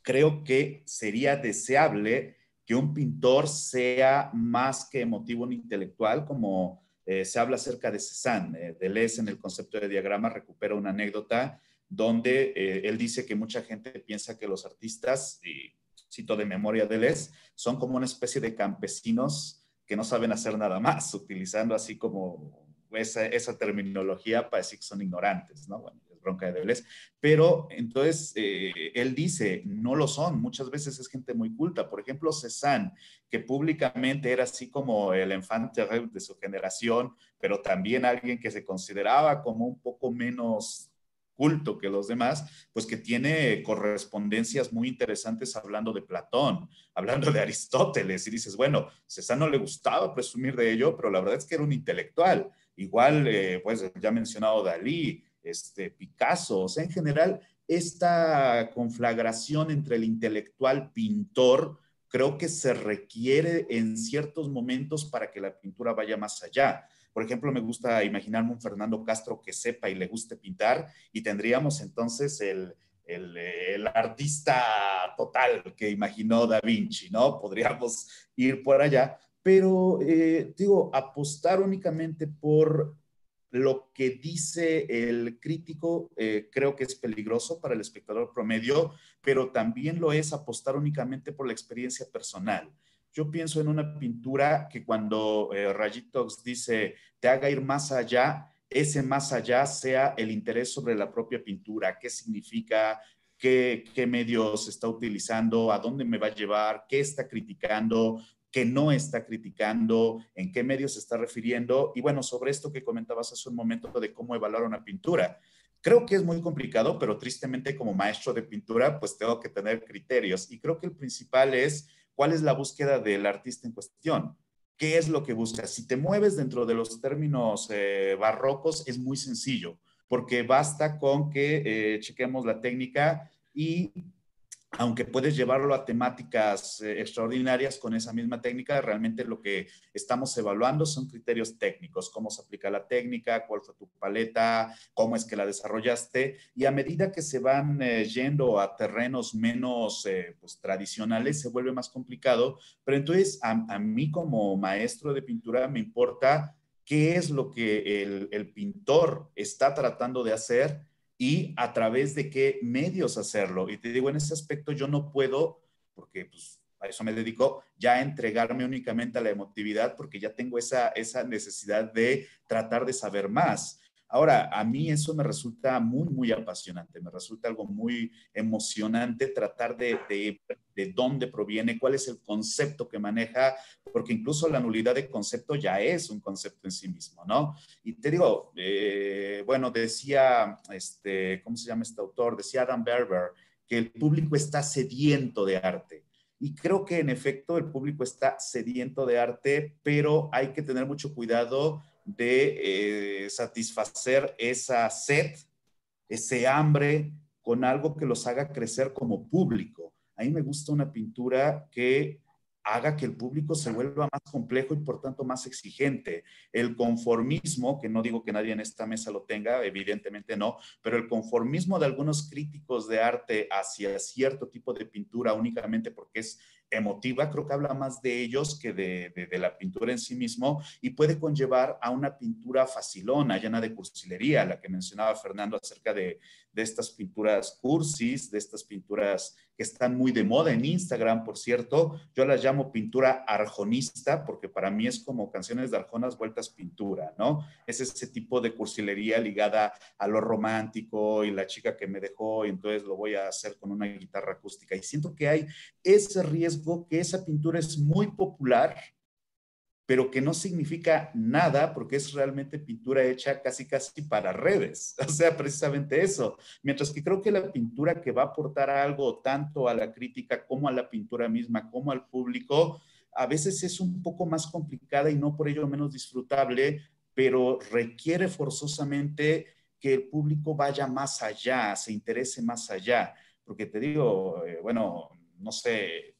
creo que sería deseable que un pintor sea más que emotivo ni intelectual, como eh, se habla acerca de Cézanne. Eh, Deleuze en el concepto de diagrama recupera una anécdota donde eh, él dice que mucha gente piensa que los artistas, y cito de memoria de Les, son como una especie de campesinos que no saben hacer nada más, utilizando así como esa, terminología para decir que son ignorantes, ¿no? Bueno, es bronca de Deleuze. Pero entonces eh, él dice, no lo son, muchas veces es gente muy culta. Por ejemplo, Cézanne, que públicamente era así como el infante de su generación, pero también alguien que se consideraba como un poco menos culto que los demás, pues que tiene correspondencias muy interesantes hablando de Platón, hablando de Aristóteles, y dices, bueno, César no le gustaba presumir de ello, pero la verdad es que era un intelectual. Igual, eh, pues ya mencionado Dalí, este, Picasso, o sea, en general, esta conflagración entre el intelectual pintor, creo que se requiere en ciertos momentos para que la pintura vaya más allá. Por ejemplo, me gusta imaginarme un Fernando Castro que sepa y le guste pintar y tendríamos entonces el, artista total que imaginó Da Vinci, ¿no? Podríamos ir por allá, pero eh, digo, apostar únicamente por lo que dice el crítico eh, creo que es peligroso para el espectador promedio, pero también lo es apostar únicamente por la experiencia personal yo pienso en una pintura que cuando eh, Rayitox dice, te haga ir más allá, ese más allá sea el interés sobre la propia pintura, qué significa, qué, medios está utilizando, a dónde me va a llevar, qué está criticando, qué no está criticando, en qué medios se está refiriendo. Y bueno, sobre esto que comentabas hace un momento de cómo evaluar una pintura. Creo que es muy complicado, pero tristemente como maestro de pintura, pues tengo que tener criterios. Y creo que el principal es cuál es la búsqueda del artista en cuestión, qué es lo que busca. Si te mueves dentro de los términos eh, barrocos, es muy sencillo, porque basta con que eh, chequemos la técnica y aunque puedes llevarlo a temáticas eh, extraordinarias con esa misma técnica, realmente lo que estamos evaluando son criterios técnicos, cómo se aplica la técnica, cuál fue tu paleta, cómo es que la desarrollaste. Y a medida que se van eh, yendo a terrenos menos eh, pues, tradicionales, se vuelve más complicado. Pero entonces, a, mí como maestro de pintura me importa qué es lo que el pintor está tratando de hacer y a través de qué medios hacerlo. Y te digo, en ese aspecto yo no puedo, porque pues, a eso me dedico, ya entregarme únicamente a la emotividad porque ya tengo esa, esa necesidad de tratar de saber más. Ahora, a mí eso me resulta muy, muy apasionante, me resulta algo muy emocionante tratar de, de, de, dónde proviene, cuál es el concepto que maneja, porque incluso la nulidad de concepto ya es un concepto en sí mismo, ¿no? Y te digo, eh, bueno, decía, este, ¿cómo se llama este autor? Decía Adam Berber que el público está sediento de arte. Y creo que en efecto el público está sediento de arte, pero hay que tener mucho cuidado de eh, satisfacer esa sed, ese hambre, con algo que los haga crecer como público. A mí me gusta una pintura que haga que el público se vuelva más complejo y por tanto más exigente. El conformismo, que no digo que nadie en esta mesa lo tenga, evidentemente no, pero el conformismo de algunos críticos de arte hacia cierto tipo de pintura únicamente porque es emotiva, creo que habla más de ellos que de, de, la pintura en sí mismo y puede conllevar a una pintura facilona, llena de cursilería, la que mencionaba Fernando acerca de, de estas pinturas cursis, de estas pinturas que están muy de moda en Instagram, por cierto. Yo las llamo pintura arjonista porque para mí es como canciones de arjonas vueltas pintura, ¿no? Es ese tipo de cursilería ligada a lo romántico y la chica que me dejó y entonces lo voy a hacer con una guitarra acústica. Y siento que hay ese riesgo que esa pintura es muy popular pero que no significa nada porque es realmente pintura hecha casi casi para redes, o sea, precisamente eso. Mientras que creo que la pintura que va a aportar algo tanto a la crítica como a la pintura misma, como al público, a veces es un poco más complicada y no por ello menos disfrutable, pero requiere forzosamente que el público vaya más allá, se interese más allá, porque te digo, eh, bueno, no sé,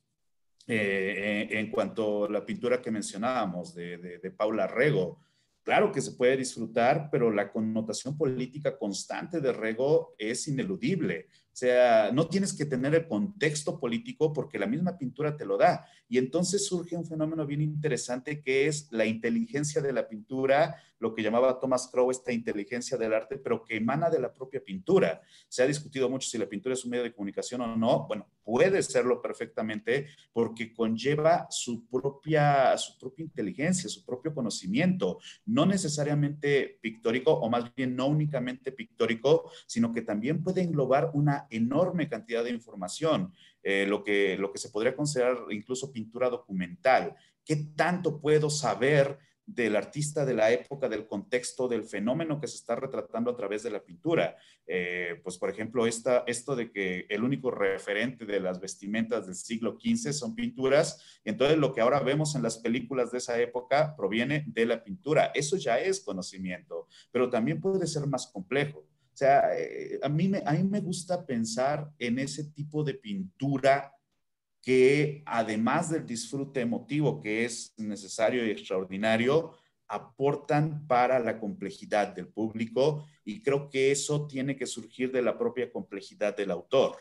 eh, eh, en, cuanto a la pintura que mencionábamos de, de, Paula Rego, claro que se puede disfrutar, pero la connotación política constante de Rego es ineludible. O sea, no tienes que tener el contexto político porque la misma pintura te lo da. Y entonces surge un fenómeno bien interesante que es la inteligencia de la pintura, lo que llamaba Thomas Crowe esta inteligencia del arte, pero que emana de la propia pintura. Se ha discutido mucho si la pintura es un medio de comunicación o no. Bueno, puede serlo perfectamente porque conlleva su propia, su propia inteligencia, su propio conocimiento, no necesariamente pictórico o más bien no únicamente pictórico, sino que también puede englobar una enorme cantidad de información, eh, lo, que, lo que se podría considerar incluso pintura documental. ¿Qué tanto puedo saber del artista de la época, del contexto, del fenómeno que se está retratando a través de la pintura. Eh, pues, por ejemplo, esta, esto de que el único referente de las vestimentas del siglo XV son pinturas, entonces lo que ahora vemos en las películas de esa época proviene de la pintura. Eso ya es conocimiento, pero también puede ser más complejo. O sea, eh, a mí, me, a mí me gusta pensar en ese tipo de pintura que además del disfrute emotivo que es necesario y extraordinario, aportan para la complejidad del público y creo que eso tiene que surgir de la propia complejidad del autor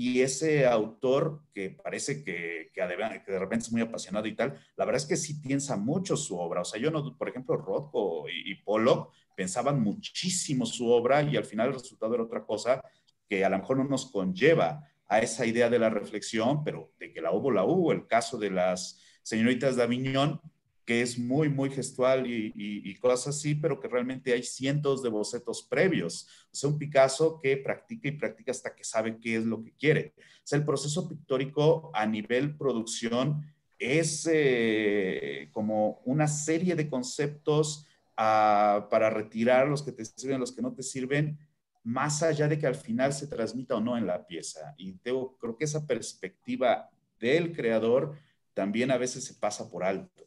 y ese autor que parece que, que, de repente es muy apasionado y tal, la verdad es que sí piensa mucho su obra. O sea, yo no, por ejemplo, Rothko y, y Pollock pensaban muchísimo su obra y al final el resultado era otra cosa que a lo mejor no nos conlleva a esa idea de la reflexión, pero de que la hubo, la hubo. El caso de las señoritas de Aviñón, que es muy, muy gestual y, cosas así, pero que realmente hay cientos de bocetos previos. O sea, un Picasso que practica y practica hasta que sabe qué es lo que quiere. O sea, el proceso pictórico a nivel producción es eh, como una serie de conceptos ah, para retirar los que te sirven, los que no te sirven, más allá de que al final se transmita o no en la pieza. Y creo que esa perspectiva del creador también a veces se pasa por alto.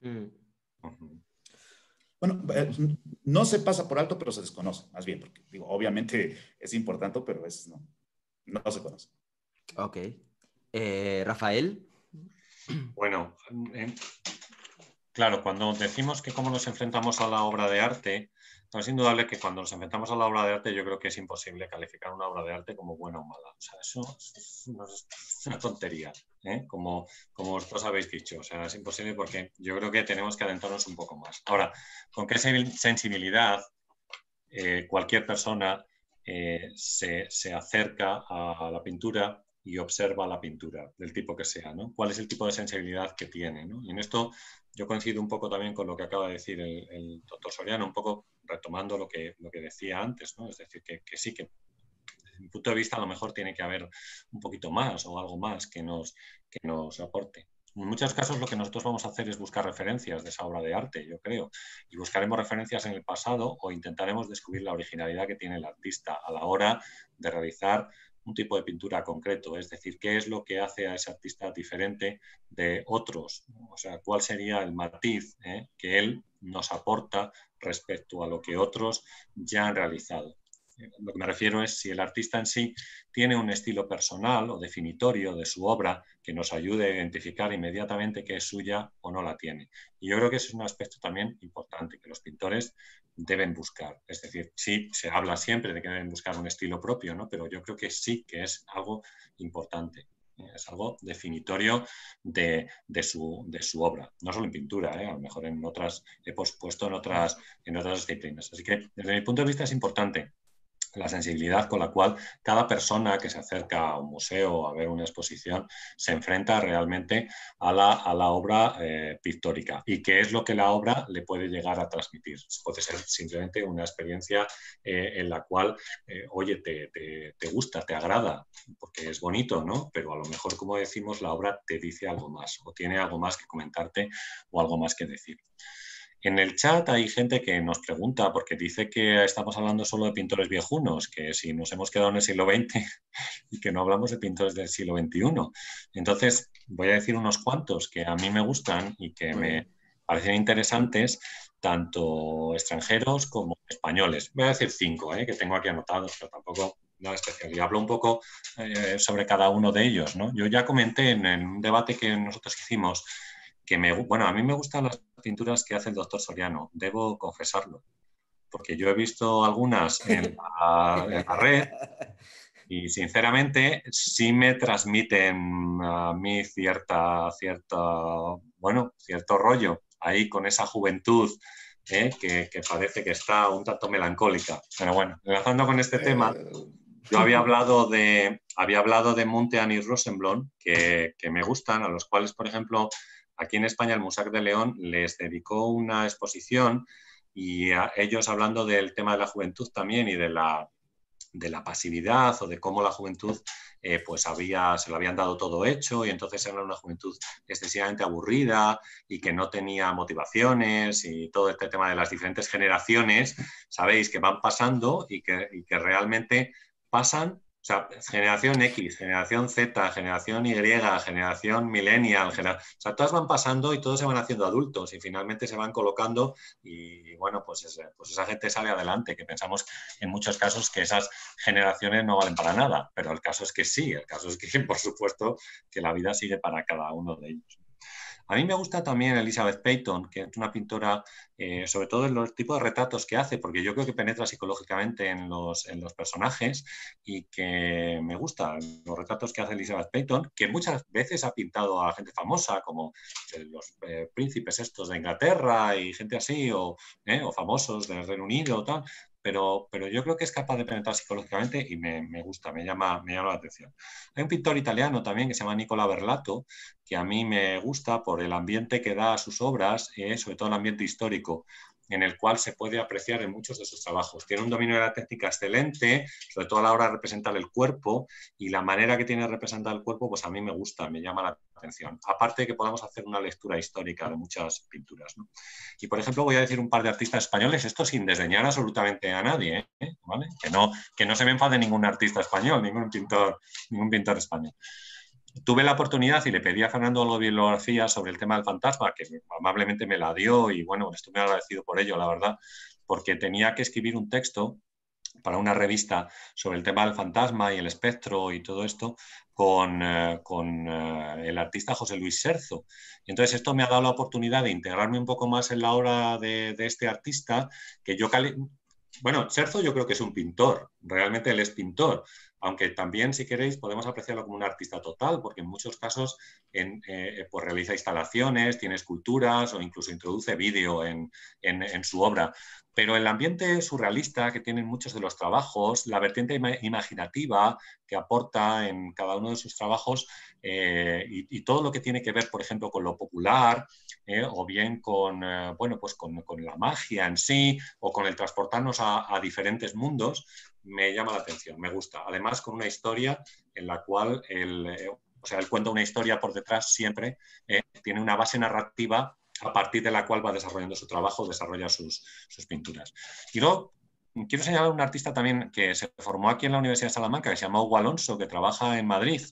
Mm. Bueno, eh, no se pasa por alto, pero se desconoce, más bien, porque digo, obviamente es importante, pero no, no se conoce. Ok. Eh, Rafael. Bueno, claro, cuando decimos que cómo nos enfrentamos a la obra de arte, es indudable que cuando nos enfrentamos a la obra de arte, yo creo que es imposible calificar una obra de arte como buena o mala. O sea, eso es una tontería. ¿eh? como, como vosotros habéis dicho. O sea, es imposible porque yo creo que tenemos que adentrarnos un poco más. Ahora, ¿con qué sensibilidad eh, cualquier persona eh, se, acerca a, la pintura y observa la pintura, del tipo que sea, ¿no? ¿Cuál es el tipo de sensibilidad que tiene? en esto yo coincido un poco también con lo que acaba de decir el, doctor Soriano, un poco retomando lo que, lo que decía antes, ¿no? Es decir, que sí que mi punto de vista, a lo mejor tiene que haber un poquito más o algo más que nos, nos aporte. En muchos casos lo que nosotros vamos a hacer es buscar referencias de esa obra de arte, yo creo, y buscaremos referencias en el pasado o intentaremos descubrir la originalidad que tiene el artista a la hora de realizar un tipo de pintura concreto, es decir, qué es lo que hace a ese artista diferente de otros, o sea, cuál sería el matiz eh, que él nos aporta respecto a lo que otros ya han realizado lo que me refiero es si el artista en sí tiene un estilo personal o definitorio de su obra que nos ayude a identificar inmediatamente que es suya o no la tiene. Y yo creo que ese es un aspecto también importante que los pintores deben buscar. Es decir, sí, se habla siempre de que deben buscar un estilo propio, ¿no? pero yo creo que sí que es algo importante. Es algo definitorio de, de, su, obra, no solo en pintura, ¿eh? a lo mejor en otras, he pospuesto en otras, en otras disciplinas. Así que desde mi punto de vista es importante la sensibilidad con la cual cada persona que se acerca a un museo a ver una exposición se enfrenta realmente a la, obra eh, pictórica y qué es lo que la obra le puede llegar a transmitir. Puede ser simplemente una experiencia eh, en la cual, eh, oye, te, te, gusta, te agrada, porque es bonito, ¿no? Pero a lo mejor, como decimos, la obra te dice algo más o tiene algo más que comentarte o algo más que decir. En el chat hay gente que nos pregunta, porque dice que estamos hablando solo de pintores viejunos, que si nos hemos quedado en el siglo XX y que no hablamos de pintores del siglo XXI. Entonces, voy a decir unos cuantos que a mí me gustan y que me parecen interesantes, tanto extranjeros como españoles. Voy a decir cinco, ¿eh? que tengo aquí anotados, pero tampoco nada especial. Y Hablo un poco eh, sobre cada uno de ellos. Yo ya comenté en, un debate que nosotros hicimos que me, bueno, a mí me gustan las pinturas que hace el doctor Soriano, debo confesarlo, porque yo he visto algunas en la, red y sinceramente sí me transmiten a mí cierta, cierta, bueno, cierto rollo ahí con esa juventud ¿eh? que, parece que está un tanto melancólica. Pero bueno, enlazando con este tema, yo había eh. hablado de, había hablado de y Rosenblum, que, que me gustan, a los cuales, por ejemplo, Aquí en España el Musac de León les dedicó una exposición y ellos hablando del tema de la juventud también y de la, de la pasividad o de cómo la juventud eh, pues había, se lo habían dado todo hecho y entonces era una juventud excesivamente aburrida y que no tenía motivaciones y todo este tema de las diferentes generaciones, sabéis, que van pasando y que, y que realmente pasan o sea, generación X, generación Z, generación Y, generación millennial, o sea, todas van pasando y todos se van haciendo adultos y finalmente se van colocando y bueno, pues, pues esa gente sale adelante, que pensamos en muchos casos que esas generaciones no valen para nada, pero el caso es que sí, el caso es que por supuesto que la vida sigue para cada uno de ellos. A mí me gusta también Elizabeth Payton, que es una pintora, eh, sobre todo en los tipos de retratos que hace, porque yo creo que penetra psicológicamente en los, personajes y que me gusta los retratos que hace Elizabeth Payton, que muchas veces ha pintado a gente famosa, como eh, los eh, príncipes estos de Inglaterra y gente así, o, famosos del Reino Unido, tal, pero, pero yo creo que es capaz de penetrar psicológicamente y me, gusta, me llama, me llama la atención. Hay un pintor italiano también que se llama Nicola Berlato, que a mí me gusta por el ambiente que da a sus obras, eh, sobre todo el ambiente histórico en el cual se puede apreciar en muchos de sus trabajos. Tiene un dominio de la técnica excelente, sobre todo a la hora de representar el cuerpo, y la manera que tiene de representar el cuerpo, pues a mí me gusta, me llama la atención. Aparte de que podamos hacer una lectura histórica de muchas pinturas. Y, por ejemplo, voy a decir un par de artistas españoles, esto sin desdeñar absolutamente a nadie, ¿eh? que, no, que no se me enfade ningún artista español, ningún pintor, ningún pintor español tuve la oportunidad y le pedí a Fernando lo bibliografía sobre el tema del fantasma, que amablemente me la dio y bueno, estoy muy agradecido por ello, la verdad, porque tenía que escribir un texto para una revista sobre el tema del fantasma y el espectro y todo esto con, eh, eh, el artista José Luis Serzo. entonces esto me ha dado la oportunidad de integrarme un poco más en la obra de, este artista, que yo, bueno, Serzo yo creo que es un pintor, realmente él es pintor, aunque también, si queréis, podemos apreciarlo como un artista total, porque en muchos casos eh, pues realiza instalaciones, tiene esculturas o incluso introduce vídeo en, su obra. Pero el ambiente surrealista que tienen muchos de los trabajos, la vertiente imaginativa que aporta en cada uno de sus trabajos eh, y, todo lo que tiene que ver, por ejemplo, con lo popular eh, o bien con, bueno, pues con, la magia en sí o con el transportarnos a diferentes mundos, me llama la atención, me gusta. Además, con una historia en la cual el, eh, o sea, él cuenta una historia por detrás siempre, eh, tiene una base narrativa a partir de la cual va desarrollando su trabajo, desarrolla sus, pinturas. Y luego quiero señalar un artista también que se formó aquí en la Universidad de Salamanca, que se llama Hugo Alonso, que trabaja en Madrid.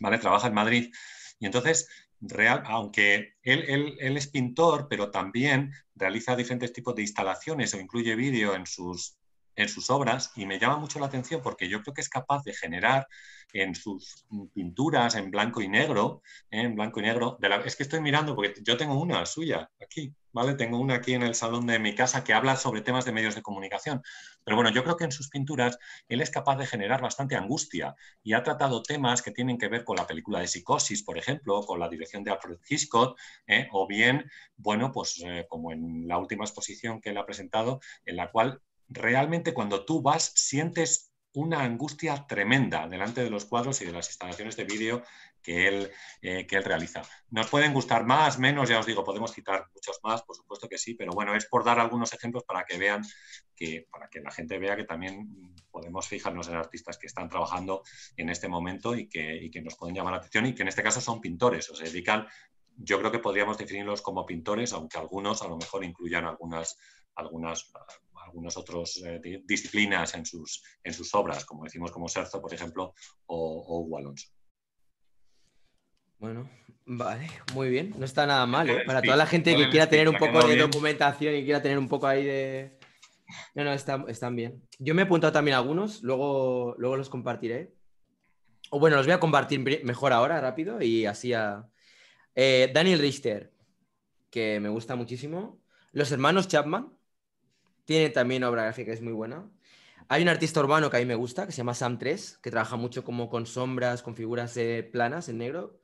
¿Vale? Trabaja en Madrid. Y entonces, real, aunque él es pintor, pero también realiza diferentes tipos de instalaciones o incluye vídeo en sus en sus obras y me llama mucho la atención porque yo creo que es capaz de generar en sus mm, pinturas en blanco y negro, ¿eh? en blanco y negro, de la... es que estoy mirando porque yo tengo una suya aquí, ¿vale? Tengo una aquí en el salón de mi casa que habla sobre temas de medios de comunicación, pero bueno, yo creo que en sus pinturas él es capaz de generar bastante angustia y ha tratado temas que tienen que ver con la película de Psicosis, por ejemplo, con la dirección de Alfred Hitchcock, ¿eh? o bien, bueno, pues eh, como en la última exposición que él ha presentado, en la cual realmente cuando tú vas sientes una angustia tremenda delante de los cuadros y de las instalaciones de vídeo eh, que él, realiza. Nos pueden gustar más, menos, ya os digo, podemos citar muchos más, por supuesto que sí, pero bueno, es por dar algunos ejemplos para que vean, que, para que la gente vea que también podemos fijarnos en artistas que están trabajando en este momento y que, nos pueden llamar la atención y que en este caso son pintores o yo creo que podríamos definirlos como pintores, aunque algunos a lo mejor incluyan algunas algunas algunas otras eh, disciplinas en sus, en sus obras, como decimos como Serzo, por ejemplo, o, Hugo Alonso. Bueno, vale, muy bien. No está nada mal, ¿eh? Eh, Para toda la gente que quiera tener un poco de documentación y quiera tener un poco ahí de... No, no, están bien. Yo me he apuntado también algunos, luego, luego los compartiré. O bueno, los voy a compartir mejor ahora, rápido, y así a... Daniel Richter, que me gusta muchísimo. Los hermanos Chapman, tiene también obra gráfica, que es muy buena. Hay un artista urbano que a mí me gusta, que se llama Sam 3, que trabaja mucho como con sombras, con figuras planas en negro.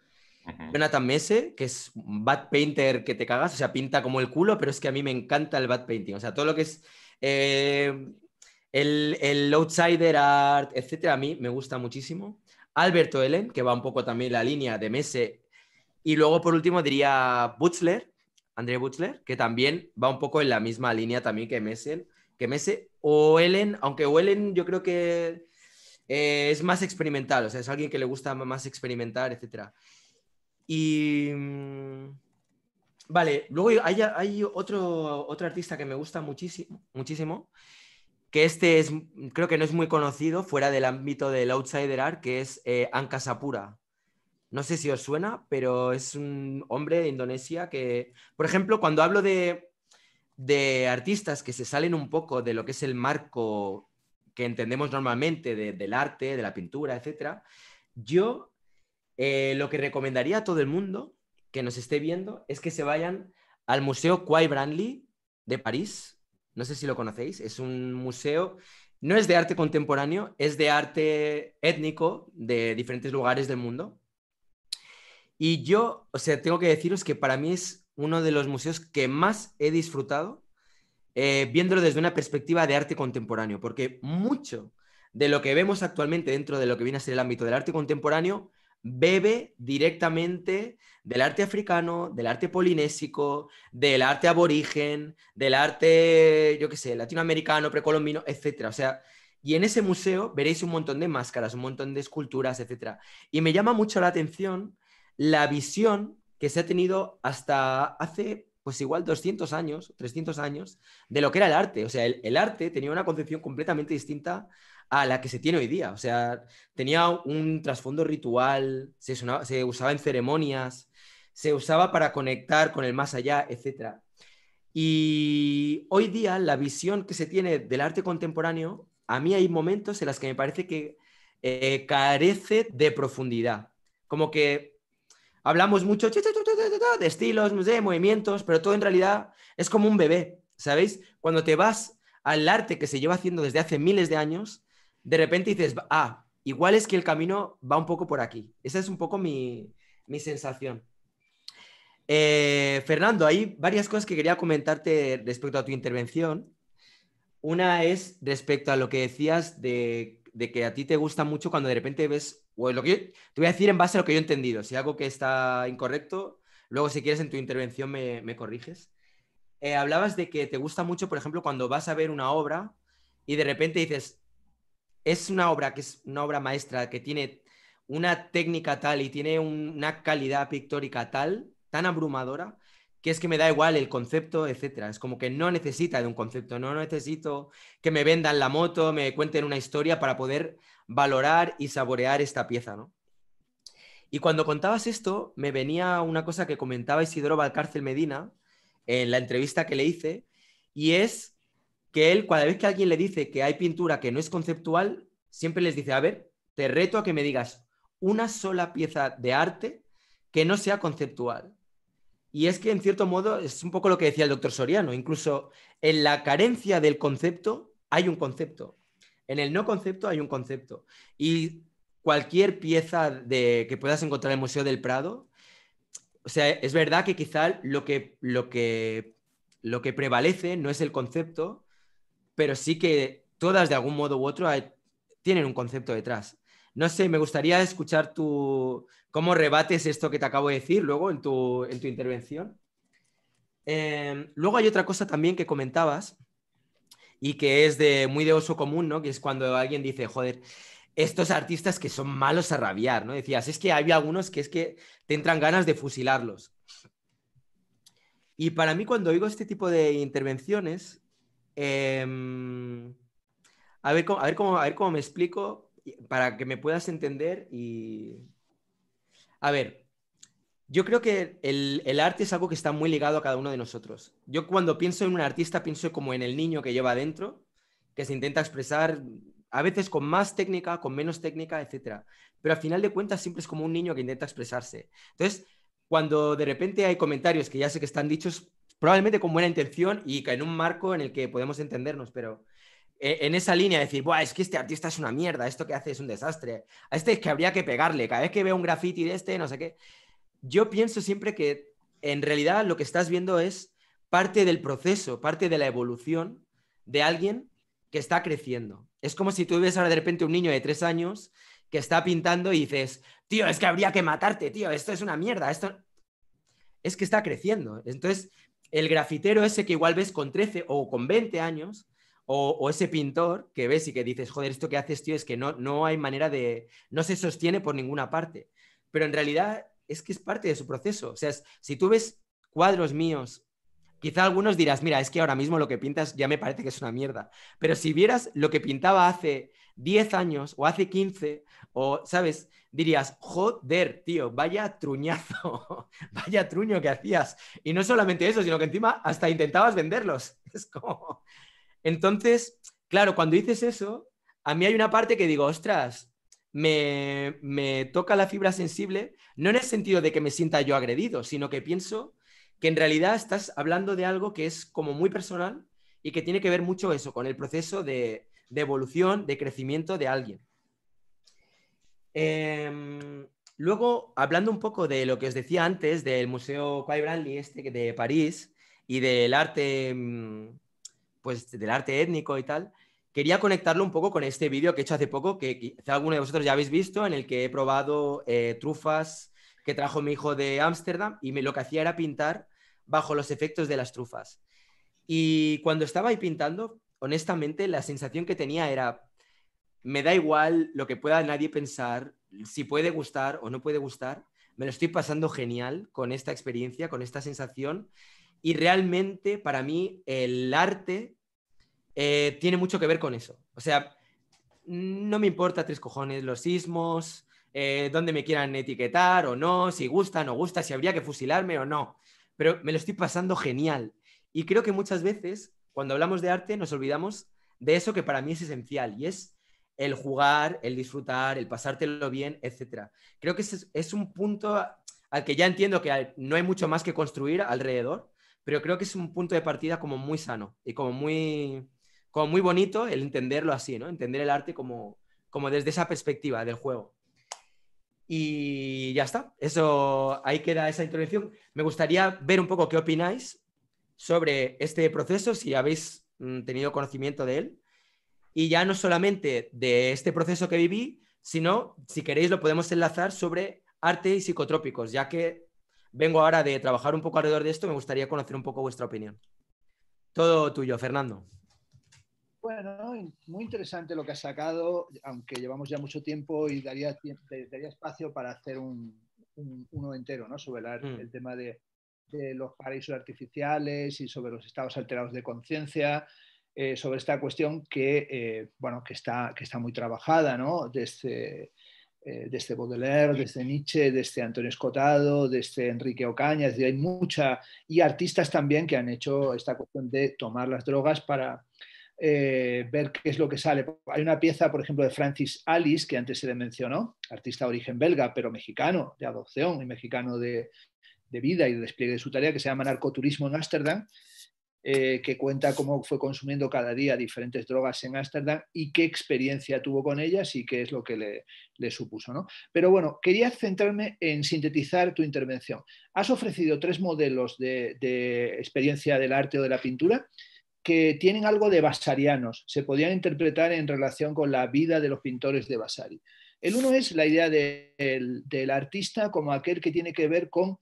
Jonathan Mese, que es un bad painter que te cagas, o sea, pinta como el culo, pero es que a mí me encanta el bad painting, o sea, todo lo que es eh, el, outsider art, etcétera, a mí me gusta muchísimo. Alberto Ellen, que va un poco también la línea de Mese. Y luego, por último, diría Butzler, André Butler, que también va un poco en la misma línea también que Messi, que Messe o Ellen, aunque Ellen yo creo que eh, es más experimental, o sea, es alguien que le gusta más experimentar, etc. Y... Mm, vale, luego hay, otro, otro, artista que me gusta muchísimo, muchísimo, que este es, creo que no es muy conocido fuera del ámbito del outsider art, que es eh, Anka Sapura. No sé si os suena, pero es un hombre de Indonesia que, por ejemplo, cuando hablo de, artistas que se salen un poco de lo que es el marco que entendemos normalmente del arte, de la pintura, etc., yo eh, lo que recomendaría a todo el mundo que nos esté viendo es que se vayan al Museo Quai Branly de París. No sé si lo conocéis, es un museo no es de arte contemporáneo, es de arte étnico de diferentes lugares del mundo. Y yo, o sea, tengo que deciros que para mí es uno de los museos que más he disfrutado eh, viéndolo desde una perspectiva de arte contemporáneo, porque mucho de lo que vemos actualmente dentro de lo que viene a ser el ámbito del arte contemporáneo bebe directamente del arte africano, del arte polinésico, del arte aborigen, del arte, yo qué sé, latinoamericano, precolombino, etcétera, O sea, y en ese museo veréis un montón de máscaras, un montón de esculturas, etcétera Y me llama mucho la atención la visión que se ha tenido hasta hace pues igual 200 años, 300 años, de lo que era el arte. O sea, el, arte tenía una concepción completamente distinta a la que se tiene hoy día. O sea, tenía un trasfondo ritual, se, usaba en ceremonias, se usaba para conectar con el más allá, etc. Y hoy día la visión que se tiene del arte contemporáneo, a mí hay momentos en las que me parece que eh, carece de profundidad. Como que hablamos mucho de estilos, de movimientos, pero todo en realidad es como un bebé, ¿sabéis? Cuando te vas al arte que se lleva haciendo desde hace miles de años, de repente dices, ah, igual es que el camino va un poco por aquí. Esa es un poco mi, sensación. Eh, Fernando, hay varias cosas que quería comentarte respecto a tu intervención. Una es respecto a lo que decías de, de que a ti te gusta mucho cuando de repente ves lo que te voy a decir en base a lo que yo he entendido. Si algo que está incorrecto, luego si quieres en tu intervención me, corriges. Eh, hablabas de que te gusta mucho, por ejemplo, cuando vas a ver una obra y de repente dices, es una obra que es una obra maestra, que tiene una técnica tal y tiene una calidad pictórica tal, tan abrumadora, que es que me da igual el concepto, etc Es como que no necesita de un concepto, no necesito que me vendan la moto, me cuenten una historia para poder valorar y saborear esta pieza, ¿no? Y cuando contabas esto, me venía una cosa que comentaba Isidoro Valcárcel Medina en la entrevista que le hice, y es que él, cada vez que alguien le dice que hay pintura que no es conceptual, siempre les dice, a ver, te reto a que me digas una sola pieza de arte que no sea conceptual. Y es que, en cierto modo, es un poco lo que decía el doctor Soriano, incluso en la carencia del concepto hay un concepto. En el no concepto hay un concepto. Y cualquier pieza que puedas encontrar en el Museo del Prado, o sea, es verdad que quizá lo que, lo que, lo que prevalece no es el concepto, pero sí que todas de algún modo u otro tienen un concepto detrás. No sé, me gustaría escuchar tu, cómo rebates esto que te acabo de decir luego en tu, intervención. Em, luego hay otra cosa también que comentabas, y que es de muy de oso común, ¿no? Que es cuando alguien dice, joder, estos artistas que son malos a rabiar, ¿no? Decías, es que había algunos que es que te entran ganas de fusilarlos. Y para mí cuando oigo este tipo de intervenciones, em, a, ver, a, cómo, a ver cómo me explico para que me puedas entender y... A ver, yo creo que el, arte es algo que está muy ligado a cada uno de nosotros. Yo cuando pienso en un artista, pienso como en el niño que lleva adentro, que se intenta expresar a veces con más técnica, con menos técnica, etc. Pero al final de cuentas siempre es como un niño que intenta expresarse. Entonces, cuando de repente hay comentarios que ya sé que están dichos, probablemente con buena intención y en un marco en el que podemos entendernos, pero eh, en esa línea de decir, es que este artista es una mierda, esto que hace es un desastre, a este es que habría que pegarle, cada vez que veo un graffiti de este, no sé qué, yo pienso siempre que en realidad lo que estás viendo es parte del proceso, parte de la evolución de alguien que está creciendo. Es como si tú ves ahora de repente un niño de tres años que está pintando y dices, tío, es que habría que matarte, tío, esto es una mierda, esto... Es que está creciendo. Entonces, el grafitero ese que igual ves con 13 o con 20 años, o, ese pintor que ves y que dices, joder, esto que haces, tío, es que no, no hay manera de, no se sostiene por ninguna parte. Pero en realidad es que es parte de su proceso. O sea, si tú ves cuadros míos, quizá algunos dirás, mira, es que ahora mismo lo que pintas ya me parece que es una mierda. Pero si vieras lo que pintaba hace 10 años o hace 15, o, ¿sabes? Dirías, joder, tío, vaya truñazo, vaya truño que hacías. Y no solamente eso, sino que encima hasta intentabas venderlos. Es como... Entonces, claro, cuando dices eso, a mí hay una parte que digo, ostras, me, toca la fibra sensible, no en el sentido de que me sienta yo agredido, sino que pienso que en realidad estás hablando de algo que es como muy personal y que tiene que ver mucho eso, con el proceso de, evolución, de crecimiento de alguien. Em, luego, hablando un poco de lo que os decía antes del Museo Quai Branly este de París y del arte, mm, pues, del arte étnico y tal, Quería conectarlo un poco con este vídeo que he hecho hace poco, que quizá alguno de vosotros ya habéis visto, en el que he probado eh, trufas que trajo mi hijo de Ámsterdam y me, lo que hacía era pintar bajo los efectos de las trufas. Y cuando estaba ahí pintando, honestamente, la sensación que tenía era, me da igual lo que pueda nadie pensar, si puede gustar o no puede gustar, me lo estoy pasando genial con esta experiencia, con esta sensación. Y realmente para mí el arte eh, tiene mucho que ver con eso. O sea, no me importa tres cojones los sismos, eh, dónde me quieran etiquetar o no, si gusta, no gusta, si habría que fusilarme o no. Pero me lo estoy pasando genial. Y creo que muchas veces, cuando hablamos de arte, nos olvidamos de eso que para mí es esencial y es el jugar, el disfrutar, el pasártelo bien, etc. Creo que es un punto al que ya entiendo que no hay mucho más que construir alrededor, pero creo que es un punto de partida como muy sano y como muy, muy bonito el entenderlo así, ¿no? Entender el arte como, como desde esa perspectiva del juego. Y ya está, eso ahí queda esa introducción. Me gustaría ver un poco qué opináis sobre este proceso, si habéis mm, tenido conocimiento de él. Y ya no solamente de este proceso que viví, sino, si queréis, lo podemos enlazar sobre arte y psicotrópicos, ya que vengo ahora de trabajar un poco alrededor de esto, me gustaría conocer un poco vuestra opinión. Todo tuyo, Fernando. Bueno, muy interesante lo que has sacado, aunque llevamos ya mucho tiempo y daría, daría espacio para hacer un, uno entero ¿no? sobre mm. el tema de, los paraísos artificiales y sobre los estados alterados de conciencia, eh, sobre esta cuestión que, eh, bueno, que, está, que está muy trabajada ¿no? desde, desde este, eh, este Baudelaire, desde este Nietzsche, desde Antonio Escotado, desde Enrique Ocaña, hay mucha, y artistas también que han hecho esta cuestión de tomar las drogas para eh, ver qué es lo que sale. Hay una pieza, por ejemplo, de Francis Alice, que antes se le mencionó, artista de origen belga, pero mexicano de adopción y mexicano de, vida y de despliegue de su tarea, que se llama Narcoturismo en Ámsterdam, eh, que cuenta cómo fue consumiendo cada día diferentes drogas en Ámsterdam y qué experiencia tuvo con ellas y qué es lo que le, supuso. ¿no? Pero bueno, quería centrarme en sintetizar tu intervención. Has ofrecido tres modelos de, de experiencia del arte o de la pintura que tienen algo de basarianos, se podían interpretar en relación con la vida de los pintores de Vasari. El uno es la idea del, artista como aquel que tiene que ver con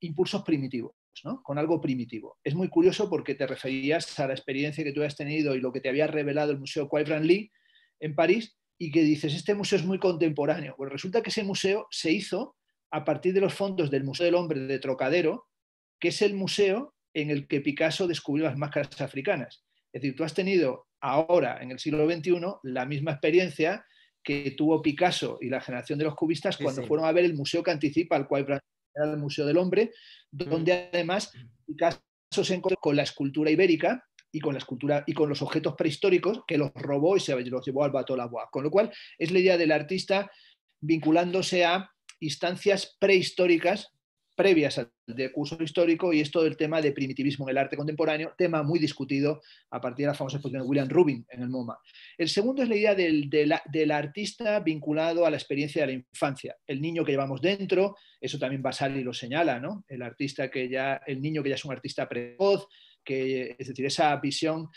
impulsos primitivos, ¿no? con algo primitivo. Es muy curioso porque te referías a la experiencia que tú has tenido y lo que te había revelado el Museo Quaibran Lee en París y que dices, este museo es muy contemporáneo. Pues resulta que ese museo se hizo a partir de los fondos del Museo del Hombre de Trocadero, que es el museo en el que Picasso descubrió las máscaras africanas. Es decir, tú has tenido ahora, en el siglo XXI, la misma experiencia que tuvo Picasso y la generación de los cubistas cuando fueron a ver el museo que anticipa al cual era el Museo del Hombre, donde mm. además Picasso se encontró con la escultura ibérica y con los objetos prehistóricos que los robó y se los llevó al Bato Con lo cual es la idea del artista vinculándose a instancias prehistóricas previas al de curso histórico y es todo el tema de primitivismo en el arte contemporáneo, tema muy discutido a partir de la famosa exposición de William Rubin en el MoMA. El segundo es la idea del, del, artista vinculado a la experiencia de la infancia, el niño que llevamos dentro, eso también Basali lo señala, ¿no? El artista que ya, el niño que ya es un artista precoz, que, es decir, esa visión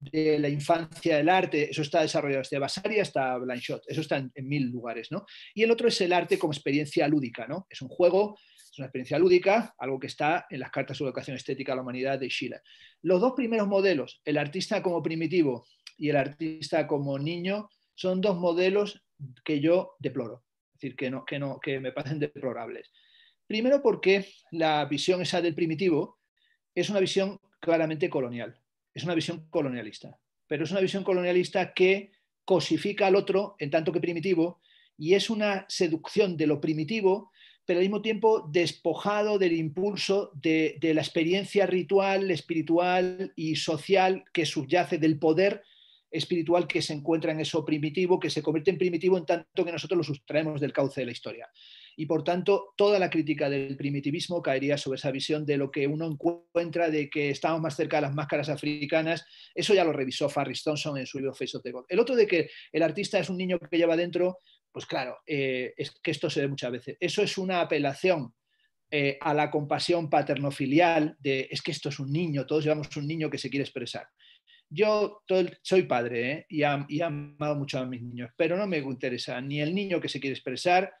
de la infancia del arte, eso está desarrollado desde Basaria hasta Blindshot eso está en, mil lugares, ¿no? Y el otro es el arte como experiencia lúdica, ¿no? Es un juego, es una experiencia lúdica, algo que está en las cartas sobre educación estética a la humanidad de Schiller. Los dos primeros modelos, el artista como primitivo y el artista como niño, son dos modelos que yo deploro, es decir, que, no, que, no, que me parecen deplorables. Primero porque la visión esa del primitivo es una visión claramente colonial es una visión colonialista, pero es una visión colonialista que cosifica al otro en tanto que primitivo y es una seducción de lo primitivo, pero al mismo tiempo despojado del impulso de, la experiencia ritual, espiritual y social que subyace del poder espiritual que se encuentra en eso primitivo, que se convierte en primitivo en tanto que nosotros lo sustraemos del cauce de la historia y por tanto toda la crítica del primitivismo caería sobre esa visión de lo que uno encuentra de que estamos más cerca de las máscaras africanas. Eso ya lo revisó Farris Thompson en su libro Face of the God. El otro de que el artista es un niño que lleva dentro, pues claro, eh, es que esto se ve muchas veces. Eso es una apelación eh, a la compasión paternofilial de es que esto es un niño, todos llevamos un niño que se quiere expresar. Yo soy padre eh, y, he amado mucho a mis niños, pero no me interesa ni el niño que se quiere expresar,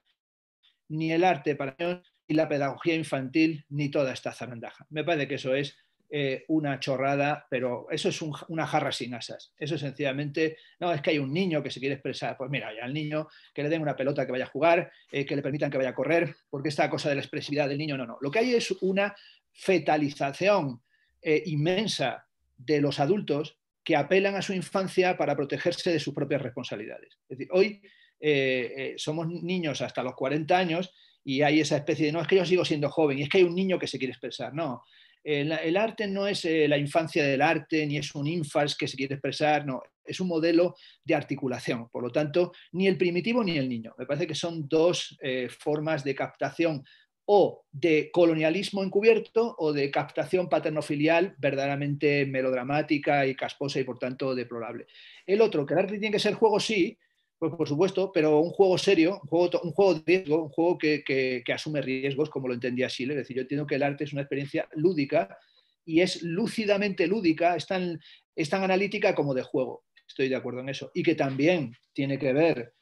ni el arte para niños, ni la pedagogía infantil, ni toda esta zarandaja. Me parece que eso es eh, una chorrada, pero eso es una jarra sin asas. Eso es sencillamente, no, es que hay un niño que se quiere expresar. Pues mira, al niño que le den una pelota que vaya a jugar, eh, que le permitan que vaya a correr, porque esta cosa de la expresividad del niño, no, no. Lo que hay es una fetalización eh, inmensa de los adultos que apelan a su infancia para protegerse de sus propias responsabilidades. Es decir, hoy eh, eh, somos niños hasta los 40 años y hay esa especie de, no, es que yo sigo siendo joven, y es que hay un niño que se quiere expresar, no. Eh, el, arte no es la infancia del arte, ni es un infas que se quiere expresar, no, es un modelo de articulación. Por lo tanto, ni el primitivo ni el niño. Me parece que son dos formas de captación o de colonialismo encubierto o de captación paternofilial verdaderamente melodramática y casposa y por tanto deplorable. El otro, que el arte tiene que ser juego, sí, pues por supuesto, pero un juego serio, un juego, un juego de riesgo, un juego que, asume riesgos, como lo entendía Schiele. Es decir, yo entiendo que el arte es una experiencia lúdica y es lúcidamente lúdica, es tan, analítica como de juego. Estoy de acuerdo en eso. Y que también tiene que ver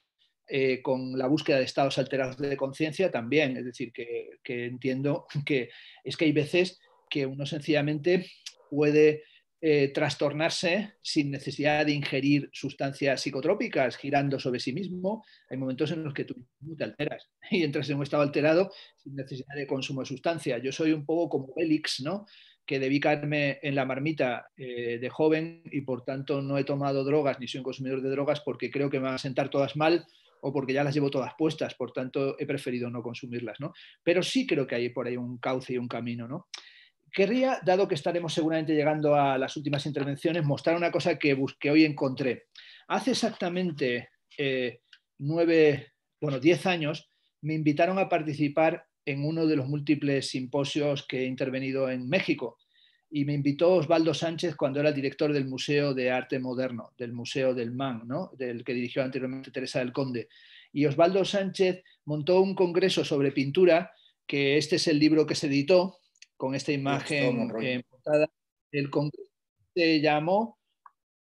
eh, con la búsqueda de estados alterados de conciencia también. Es decir, que, que, entiendo que es que hay veces que uno sencillamente puede eh, trastornarse sin necesidad de ingerir sustancias psicotrópicas girando sobre sí mismo. Hay momentos en los que tú te alteras y entras en un estado alterado sin necesidad de consumo de sustancia. Yo soy un poco como Félix, ¿no? que debí caerme en la marmita eh, de joven y por tanto no he tomado drogas ni soy un consumidor de drogas porque creo que me van a sentar todas mal o porque ya las llevo todas puestas, por tanto he preferido no consumirlas, ¿no? Pero sí creo que hay por ahí un cauce y un camino, ¿no? querría, dado que estaremos seguramente llegando a las últimas intervenciones, mostrar una cosa que hoy encontré. Hace exactamente eh, nueve, bueno, diez años, me invitaron a participar en uno de los múltiples simposios que he intervenido en México. Y me invitó Osvaldo Sánchez cuando era director del Museo de Arte Moderno, del Museo del MAN, del que dirigió anteriormente Teresa del Conde. Y Osvaldo Sánchez montó un congreso sobre pintura, que este es el libro que se editó, con esta imagen El congreso se llamó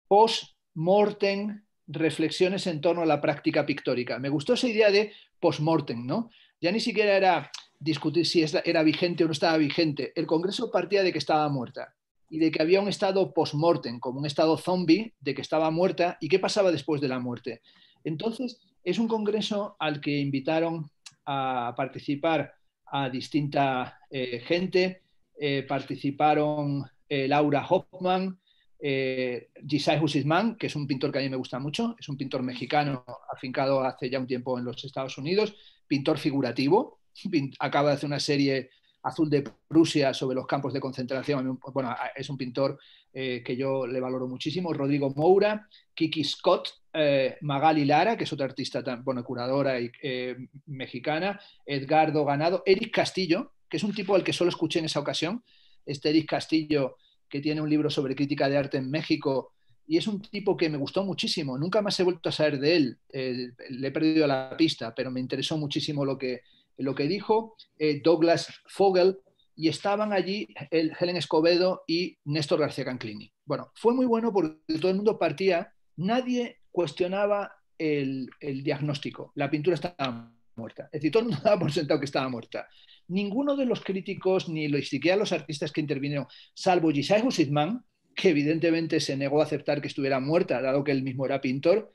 Post-Mortem Reflexiones en torno a la práctica pictórica. Me gustó esa idea de post-mortem, ¿no? Ya ni siquiera era discutir si era vigente o no estaba vigente. El Congreso partía de que estaba muerta y de que había un estado post-mortem, como un estado zombie, de que estaba muerta y qué pasaba después de la muerte. Entonces, es un congreso al que invitaron a participar a distinta eh, gente. Eh, participaron eh, Laura Hoffman, Gisai Husisman, que es un pintor que a mí me gusta mucho, es un pintor mexicano afincado hace ya un tiempo en los Estados Unidos, pintor figurativo, acaba de hacer una serie azul de Prusia sobre los campos de concentración. Bueno, es un pintor que yo le valoro muchísimo. Rodrigo Moura, Kiki Scott, eh, Magali Lara, que es otra artista, bueno, curadora y, eh, mexicana, Edgardo Ganado, Eric Castillo, que es un tipo al que solo escuché en esa ocasión, este Eric Castillo, que tiene un libro sobre crítica de arte en México, y es un tipo que me gustó muchísimo, nunca más he vuelto a saber de él, eh, le he perdido la pista, pero me interesó muchísimo lo que, lo que dijo, Douglas Fogel, y estaban allí Helen Escobedo y Néstor García Canclini. Bueno, fue muy bueno porque todo el mundo partía, nadie cuestionaba el, diagnóstico. La pintura estaba muerta. Es decir, todo el mundo daba por sentado que estaba muerta. Ninguno de los críticos, ni, lo ni siquiera los artistas que intervinieron, salvo Gisai Husitman, que evidentemente se negó a aceptar que estuviera muerta, dado que él mismo era pintor,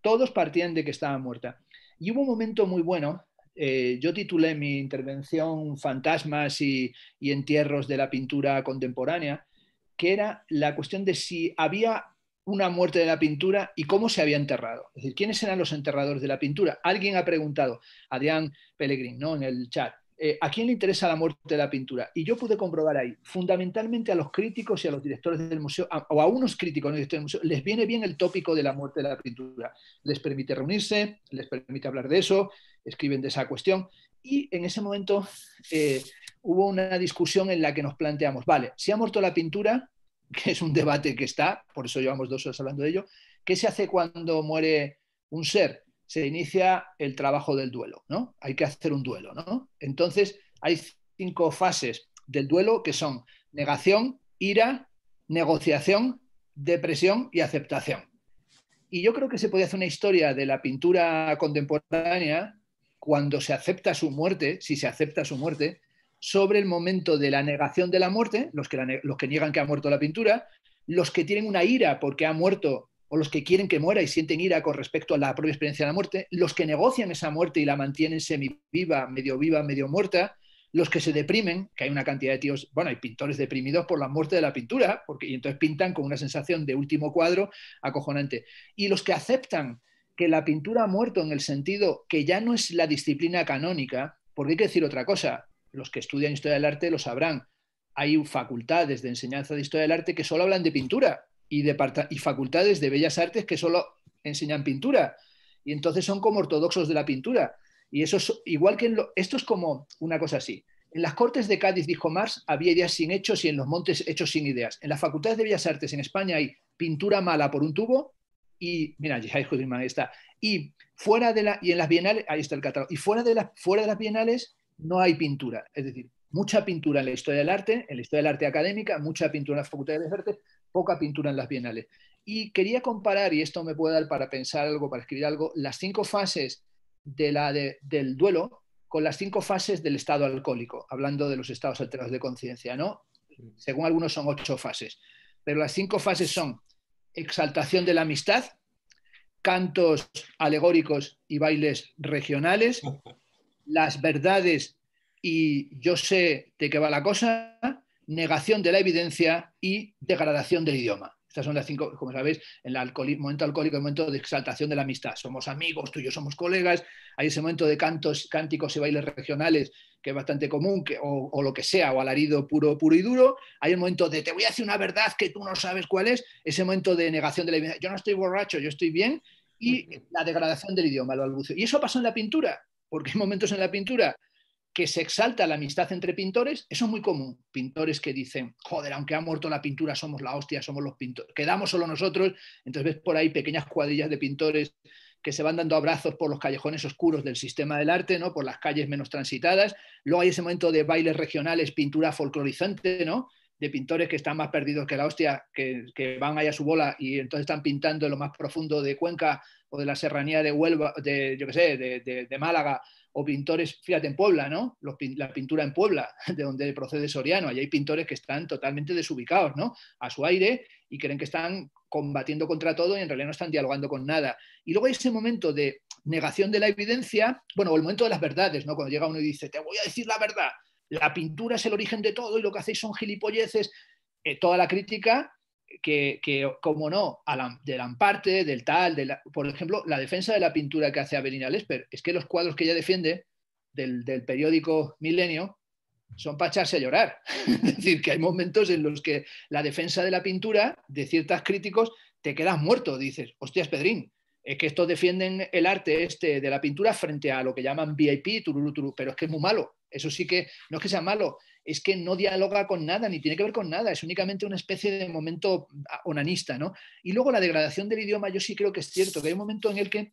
todos partían de que estaba muerta. Y hubo un momento muy bueno. Eh, yo titulé mi intervención Fantasmas y, y entierros de la pintura contemporánea, que era la cuestión de si había una muerte de la pintura y cómo se había enterrado. Es decir, ¿quiénes eran los enterradores de la pintura? Alguien ha preguntado, Adrián Pellegrin, ¿no? en el chat, eh, ¿a quién le interesa la muerte de la pintura? Y yo pude comprobar ahí, fundamentalmente a los críticos y a los directores del museo, o a unos críticos del museo, les viene bien el tópico de la muerte de la pintura. Les permite reunirse, les permite hablar de eso, escriben de esa cuestión. Y en ese momento eh, hubo una discusión en la que nos planteamos, vale, si ha muerto la pintura, que es un debate que está, por eso llevamos dos horas hablando de ello. ¿Qué se hace cuando muere un ser? Se inicia el trabajo del duelo, ¿no? Hay que hacer un duelo, ¿no? Entonces, hay cinco fases del duelo que son negación, ira, negociación, depresión y aceptación. Y yo creo que se puede hacer una historia de la pintura contemporánea cuando se acepta su muerte, si se acepta su muerte, sobre el momento de la negación de la muerte, los que, los que niegan que ha muerto la pintura, los que tienen una ira porque ha muerto o los que quieren que muera y sienten ira con respecto a la propia experiencia de la muerte, los que negocian esa muerte y la mantienen semiviva, medio viva, medio muerta, los que se deprimen, que hay una cantidad de tíos, bueno, hay pintores deprimidos por la muerte de la pintura, porque y entonces pintan con una sensación de último cuadro acojonante, y los que aceptan que la pintura ha muerto en el sentido que ya no es la disciplina canónica, porque hay que decir otra cosa, los que estudian historia del arte lo sabrán. Hay facultades de enseñanza de historia del arte que solo hablan de pintura y, de y facultades de bellas artes que solo enseñan pintura. Y entonces son como ortodoxos de la pintura. Y eso es igual que esto es como una cosa así. En las Cortes de Cádiz, dijo Marx, había ideas sin hechos y en los montes hechos sin ideas. En las facultades de Bellas Artes en España hay pintura mala por un tubo y, mira, ahí está. Y fuera de la, y en las bienales, ahí está el catálogo, y fuera de, la, fuera de las bienales no hay pintura. Es decir, mucha pintura en la historia del arte, en la historia del arte académica, mucha pintura en las facultades de arte poca pintura en las bienales. Y quería comparar, y esto me puede dar para pensar algo, para escribir algo, las cinco fases de la del duelo con las cinco fases del estado alcohólico, hablando de los estados alterados de conciencia, ¿no? Según algunos son ocho fases, pero las cinco fases son exaltación de la amistad, cantos alegóricos y bailes regionales, las verdades y yo sé de qué va la cosa, negación de la evidencia y degradación del idioma. Estas son las cinco, como sabéis, en el momento alcohólico, el momento de exaltación de la amistad. Somos amigos, tú y yo somos colegas. Hay ese momento de cantos, cánticos y bailes regionales, que es bastante común, que, o, lo que sea, o alarido puro, puro y duro. Hay el momento de te voy a decir una verdad que tú no sabes cuál es. Ese momento de negación de la evidencia. Yo no estoy borracho, yo estoy bien. Y la degradación del idioma, lo balbuceo. Y eso pasó en la pintura porque hay momentos en la pintura que se exalta la amistad entre pintores, eso es muy común. Pintores que dicen, joder, aunque ha muerto la pintura, somos la hostia, somos los pintores, quedamos solo nosotros. Entonces ves por ahí pequeñas cuadrillas de pintores que se van dando abrazos por los callejones oscuros del sistema del arte, ¿no? por las calles menos transitadas. Luego hay ese momento de bailes regionales, pintura folclorizante, ¿no? de pintores que están más perdidos que la hostia, que, van allá a su bola y entonces están pintando en lo más profundo de Cuenca o de la serranía de Huelva, de, yo Málaga, o pintores, fíjate, en Puebla, ¿no? la pintura en Puebla, de donde procede Soriano, allí hay pintores que están totalmente desubicados, ¿no? A su aire y creen que están combatiendo contra todo y en realidad no están dialogando con nada. Y luego hay ese momento de negación de la evidencia, bueno, o el momento de las verdades, ¿no? Cuando llega uno y dice, te voy a decir la verdad la pintura es el origen de todo y lo que hacéis son gilipolleces. Eh, toda la crítica que, como no, la, de del tal, por ejemplo, la defensa de la pintura que hace Avelina Lesper, es que los cuadros que ella defiende del, periódico Milenio son para echarse a llorar. es decir, que hay momentos en los que la defensa de la pintura de ciertos críticos te quedas muerto, dices, hostias, Pedrín, es que estos defienden el arte este de la pintura frente a lo que llaman VIP, turu pero es que es muy malo. Eso sí que no es que sea malo, es que no dialoga con nada, ni tiene que ver con nada, es únicamente una especie de momento ah, onanista, ¿no? Y luego la degradación del idioma, yo sí creo que es cierto, que hay un momento en el que,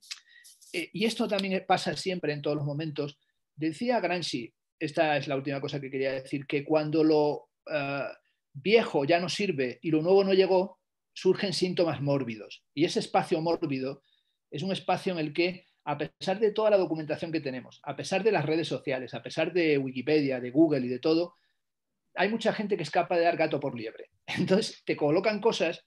eh, y esto también pasa siempre en todos los momentos, decía Gramsci, esta es la última cosa que quería decir, que cuando lo ah, viejo ya no sirve y lo nuevo no llegó, surgen síntomas mórbidos. Y ese espacio mórbido es un espacio en el que a pesar de toda la documentación que tenemos, a pesar de las redes sociales, a pesar de Wikipedia, de Google y de todo, hay mucha gente que escapa de dar gato por liebre. Entonces te colocan cosas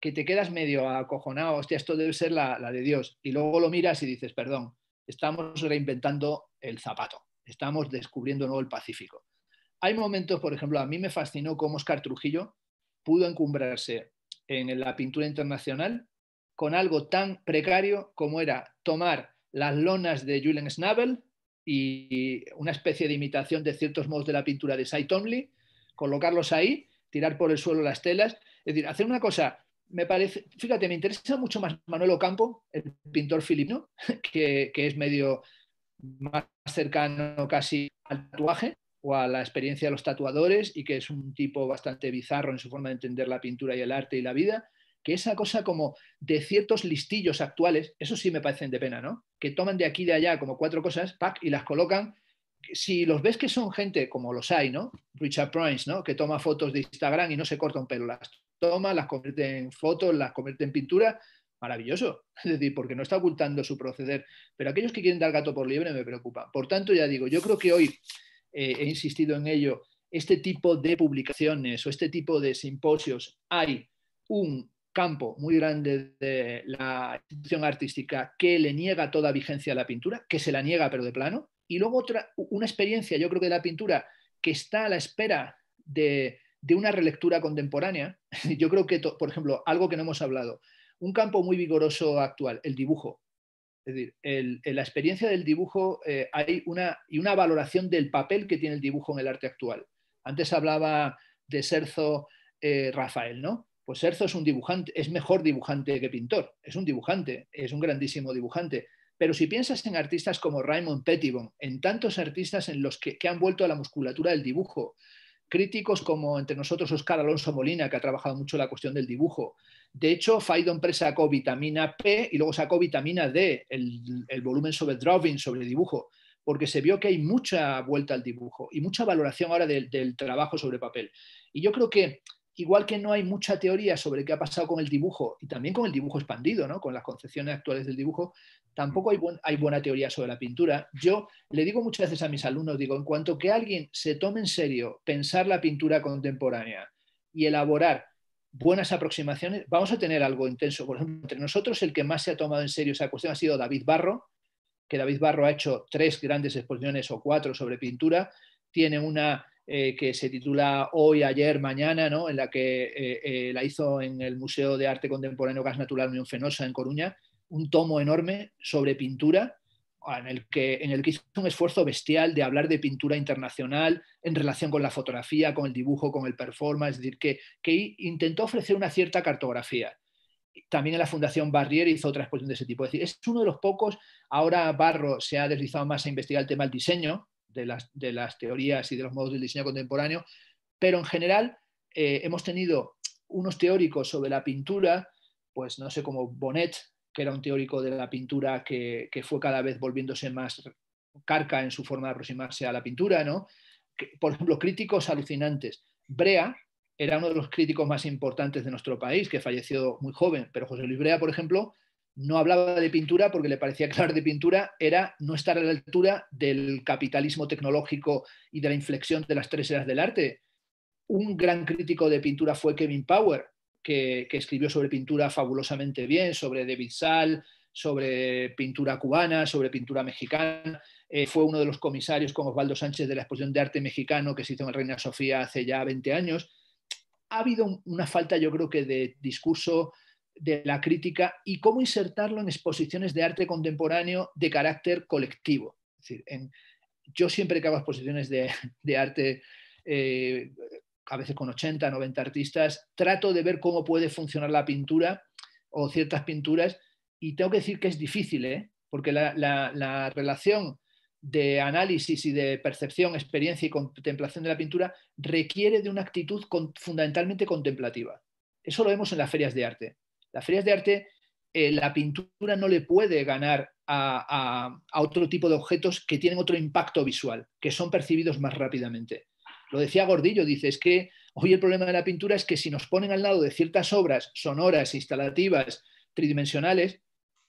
que te quedas medio acojonado, hostia, esto debe ser la, la de Dios. Y luego lo miras y dices, perdón, estamos reinventando el zapato, estamos descubriendo nuevo el Pacífico. Hay momentos, por ejemplo, a mí me fascinó cómo Oscar Trujillo pudo encumbrarse en la pintura internacional con algo tan precario como era tomar las lonas de Julian Schnabel y una especie de imitación de ciertos modos de la pintura de Cy Tomley, colocarlos ahí, tirar por el suelo las telas, es decir, hacer una cosa me parece, fíjate, me interesa mucho más Manuel Ocampo, el pintor filipino, que, que, es medio más cercano casi al tatuaje o a la experiencia de los tatuadores y que es un tipo bastante bizarro en su forma de entender la pintura y el arte y la vida, que esa cosa como de ciertos listillos actuales, eso sí me parecen de pena, ¿no? Que toman de aquí y de allá como cuatro cosas, pack, y las colocan. Si los ves que son gente como los hay, ¿no? Richard Price, ¿no? Que toma fotos de Instagram y no se corta un pelo, las toma, las convierte en fotos, las convierte en pintura, maravilloso. Es decir, porque no está ocultando su proceder. Pero aquellos que quieren dar gato por liebre me preocupa. Por tanto, ya digo, yo creo que hoy eh, he insistido en ello, este tipo de publicaciones o este tipo de simposios hay un campo muy grande de la institución artística que le niega toda vigencia a la pintura, que se la niega pero de plano, y luego otra, una experiencia, yo creo que de la pintura, que está a la espera de, de una relectura contemporánea. Yo creo que, por ejemplo, algo que no hemos hablado, un campo muy vigoroso actual, el dibujo. Es decir, la experiencia del dibujo eh, hay una, y una valoración del papel que tiene el dibujo en el arte actual. Antes hablaba de Serzo eh, Rafael, ¿no? Pues Erzo es un dibujante, es mejor dibujante que pintor, es un dibujante, es un grandísimo dibujante. Pero si piensas en artistas como Raymond Pettibon, en tantos artistas en los que, han vuelto a la musculatura del dibujo, críticos como entre nosotros Oscar Alonso Molina, que ha trabajado mucho la cuestión del dibujo. De hecho, Press sacó vitamina P y luego sacó vitamina D, el, volumen sobre drawing, sobre dibujo, porque se vio que hay mucha vuelta al dibujo y mucha valoración ahora del trabajo sobre papel. Y yo creo que igual que no hay mucha teoría sobre qué ha pasado con el dibujo y también con el dibujo expandido, ¿no? con las concepciones actuales del dibujo, tampoco hay, hay, buena teoría sobre la pintura. Yo le digo muchas veces a mis alumnos, digo, en cuanto que alguien se tome en serio pensar la pintura contemporánea y elaborar buenas aproximaciones, vamos a tener algo intenso. Por ejemplo, entre nosotros el que más se ha tomado en serio esa cuestión ha sido David Barro, que David Barro ha hecho tres grandes exposiciones o cuatro sobre pintura, tiene una eh, que se titula Hoy, ayer, mañana, ¿no? en la que eh, eh, la hizo en el Museo de Arte Contemporáneo Gas Natural Unión Fenosa en Coruña, un tomo enorme sobre pintura, en el, que, en el que hizo un esfuerzo bestial de hablar de pintura internacional en relación con la fotografía, con el dibujo, con el performance, es decir, que, intentó ofrecer una cierta cartografía. También en la Fundación Barrier hizo otra exposición de ese tipo. Es decir, es uno de los pocos, ahora Barro se ha deslizado más a investigar el tema del diseño, de las, teorías y de los modos del diseño contemporáneo, pero en general eh, hemos tenido unos teóricos sobre la pintura, pues no sé, como Bonnet, que era un teórico de la pintura que, fue cada vez volviéndose más carca en su forma de aproximarse a la pintura, ¿no? por ejemplo, críticos alucinantes. Brea era uno de los críticos más importantes de nuestro país, que falleció muy joven, pero José Luis Brea, por ejemplo, no hablaba de pintura porque le parecía que hablar de pintura era no estar a la altura del capitalismo tecnológico y de la inflexión de las tres eras del arte. Un gran crítico de pintura fue Kevin Power, que, escribió sobre pintura fabulosamente bien, sobre David Sal, sobre pintura cubana, sobre pintura mexicana. Eh, fue uno de los comisarios con Osvaldo Sánchez de la exposición de arte mexicano que se hizo en el Reina Sofía hace ya 20 años. Ha habido una falta, yo creo que, de discurso de la crítica y cómo insertarlo en exposiciones de arte contemporáneo de carácter colectivo. decir, yo siempre que hago exposiciones de, arte, eh, a veces con 80, 90 artistas, trato de ver cómo puede funcionar la pintura o ciertas pinturas y tengo que decir que es difícil, ¿eh? porque la, relación de análisis y de percepción, experiencia y contemplación de la pintura requiere de una actitud fundamentalmente contemplativa. Eso lo vemos en las ferias de arte. Las ferias de arte, eh, la pintura no le puede ganar a, otro tipo de objetos que tienen otro impacto visual, que son percibidos más rápidamente. Lo decía Gordillo, dice, es que hoy el problema de la pintura es que si nos ponen al lado de ciertas obras sonoras, instalativas, tridimensionales,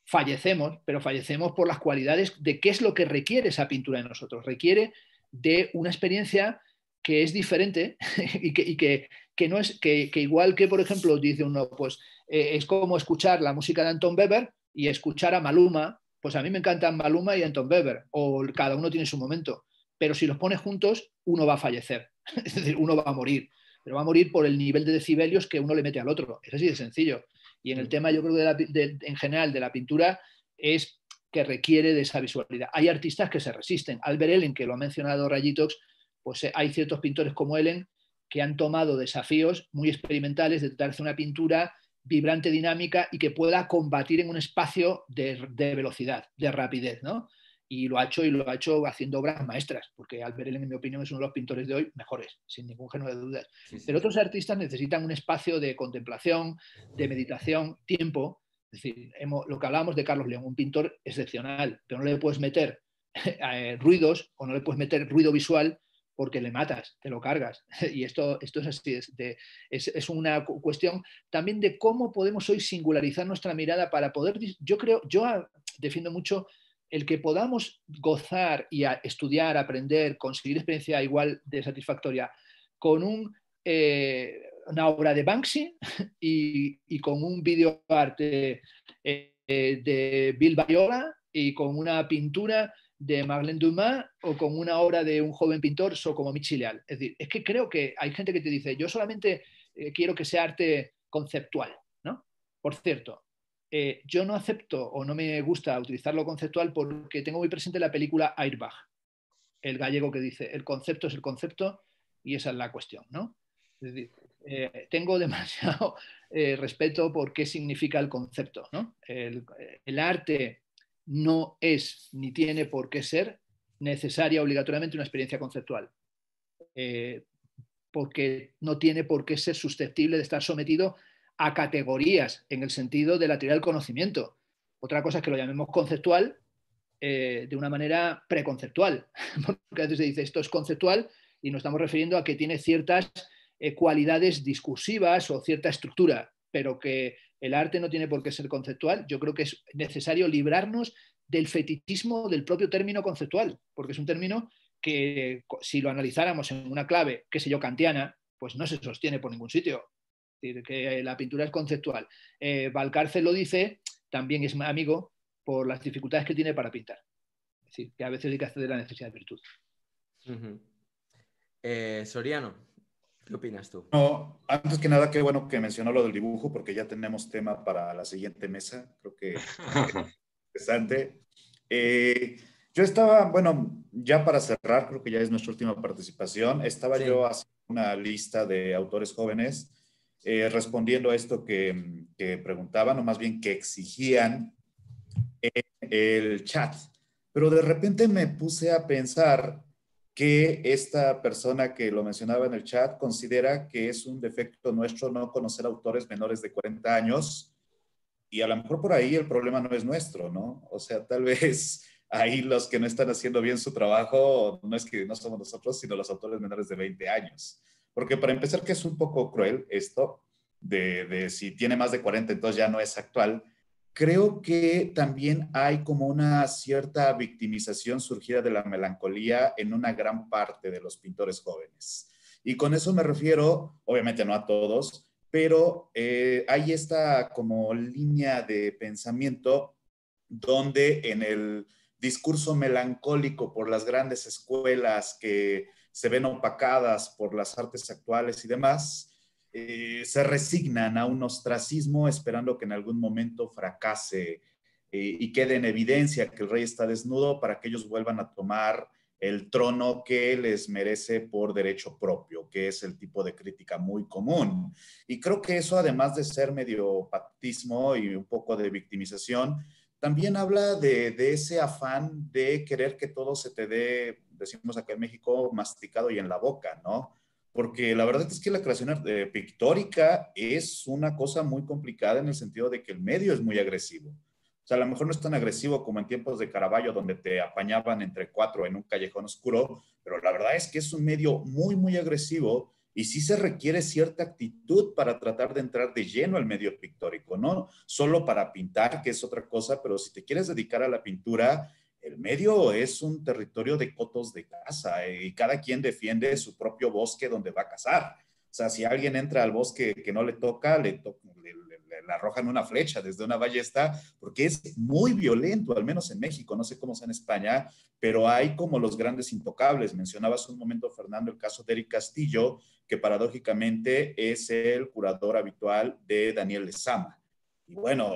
fallecemos, pero fallecemos por las cualidades de qué es lo que requiere esa pintura de nosotros. Requiere de una experiencia que es diferente y que, no es que, que, igual que, por ejemplo, dice uno, pues eh, es como escuchar la música de Anton Weber y escuchar a Maluma. Pues a mí me encantan Maluma y Anton Weber, o cada uno tiene su momento. Pero si los pones juntos, uno va a fallecer, es decir, uno va a morir, pero va a morir por el nivel de decibelios que uno le mete al otro. Es así de sencillo. Y en el mm. tema, yo creo, que en general, de la pintura, es que requiere de esa visualidad. Hay artistas que se resisten. Albert Ellen, que lo ha mencionado Rayitox, pues eh, hay ciertos pintores como Ellen que han tomado desafíos muy experimentales de tratar una pintura vibrante, dinámica y que pueda combatir en un espacio de, velocidad, de rapidez, ¿no? Y lo ha hecho y lo ha hecho haciendo obras maestras, porque Albert en mi opinión, es uno de los pintores de hoy mejores, sin ningún género de dudas. Pero otros artistas necesitan un espacio de contemplación, de meditación, tiempo. Es decir, hemos, lo que hablábamos de Carlos León, un pintor excepcional, pero no le puedes meter eh, ruidos o no le puedes meter ruido visual porque le matas, te lo cargas. Y esto, esto es así, es, una cuestión también de cómo podemos hoy singularizar nuestra mirada para poder, yo creo, yo defiendo mucho el que podamos gozar y estudiar, aprender, conseguir experiencia igual de satisfactoria con un, eh, una obra de Banksy y, con un videoarte eh, de Bill Viola y con una pintura de Marlene Dumas o con una obra de un joven pintor o como Michi Leal. Es decir, es que creo que hay gente que te dice, yo solamente eh, quiero que sea arte conceptual, ¿no? Por cierto, eh, yo no acepto o no me gusta utilizar lo conceptual porque tengo muy presente la película Airbag, el gallego que dice, el concepto es el concepto y esa es la cuestión, ¿no? Es decir, eh, tengo demasiado respeto por qué significa el concepto, ¿no? el arte no es ni tiene por qué ser necesaria obligatoriamente una experiencia conceptual, eh, porque no tiene por qué ser susceptible de estar sometido a categorías en el sentido de la teoría del conocimiento. Otra cosa es que lo llamemos conceptual eh, de una manera preconceptual, porque a veces se dice esto es conceptual y nos estamos refiriendo a que tiene ciertas eh, cualidades discursivas o cierta estructura, pero que el arte no tiene por qué ser conceptual. Yo creo que es necesario librarnos del fetichismo del propio término conceptual, porque es un término que si lo analizáramos en una clave, qué sé yo, kantiana, pues no se sostiene por ningún sitio. decir, que eh, la pintura es conceptual. Eh, Valcárcel lo dice, también es amigo por las dificultades que tiene para pintar. Es decir, que a veces hay que hacer de la necesidad de virtud. Eh, Soriano. ¿Qué opinas tú? No, antes que nada, qué bueno que mencionó lo del dibujo, porque ya tenemos tema para la siguiente mesa. Creo que interesante. Eh, yo estaba, bueno, ya para cerrar, creo que ya es nuestra última participación, estaba yo haciendo una lista de autores jóvenes eh, respondiendo a esto que, que, preguntaban, o más bien que exigían en el chat. Pero de repente me puse a pensar que esta persona que lo mencionaba en el chat considera que es un defecto nuestro no conocer autores menores de 40 años y a lo mejor por ahí el problema no es nuestro, ¿no? O sea, tal vez ahí los que no están haciendo bien su trabajo no es que no somos nosotros, sino los autores menores de 20 años. Porque para empezar, que es un poco cruel esto de, si tiene más de 40, entonces ya no es actual creo que también hay como una cierta victimización surgida de la melancolía en una gran parte de los pintores jóvenes. Y con eso me refiero, obviamente no a todos, pero eh, hay esta como línea de pensamiento donde en el discurso melancólico por las grandes escuelas que se ven opacadas por las artes actuales y demás, eh, se resignan a un ostracismo esperando que en algún momento fracase eh, y quede en evidencia que el rey está desnudo para que ellos vuelvan a tomar el trono que les merece por derecho propio, que es el tipo de crítica muy común. Y creo que eso, además de ser medio pactismo y un poco de victimización, también habla de, de ese afán de querer que todo se te dé, decimos acá en México, masticado y en la boca, ¿no? porque la verdad es que la creación eh, pictórica es una cosa muy complicada en el sentido de que el medio es muy agresivo. O sea, a lo mejor no es tan agresivo como en tiempos de Caravaggio, donde te apañaban entre cuatro en un callejón oscuro, pero la verdad es que es un medio muy, muy agresivo y sí se requiere cierta actitud para tratar de entrar de lleno al medio pictórico, ¿no? Solo para pintar, que es otra cosa, pero si te quieres dedicar a la pintura, el medio es un territorio de cotos de caza eh, y cada quien defiende su propio bosque donde va a cazar. O sea, si alguien entra al bosque que no le toca, le, arrojan una flecha desde una ballesta, porque es muy violento, al menos en México, no sé cómo sea en España, pero hay como los grandes intocables. Mencionabas un momento, Fernando, el caso de Eric Castillo, que paradójicamente es el curador habitual de Daniel Sama Y bueno,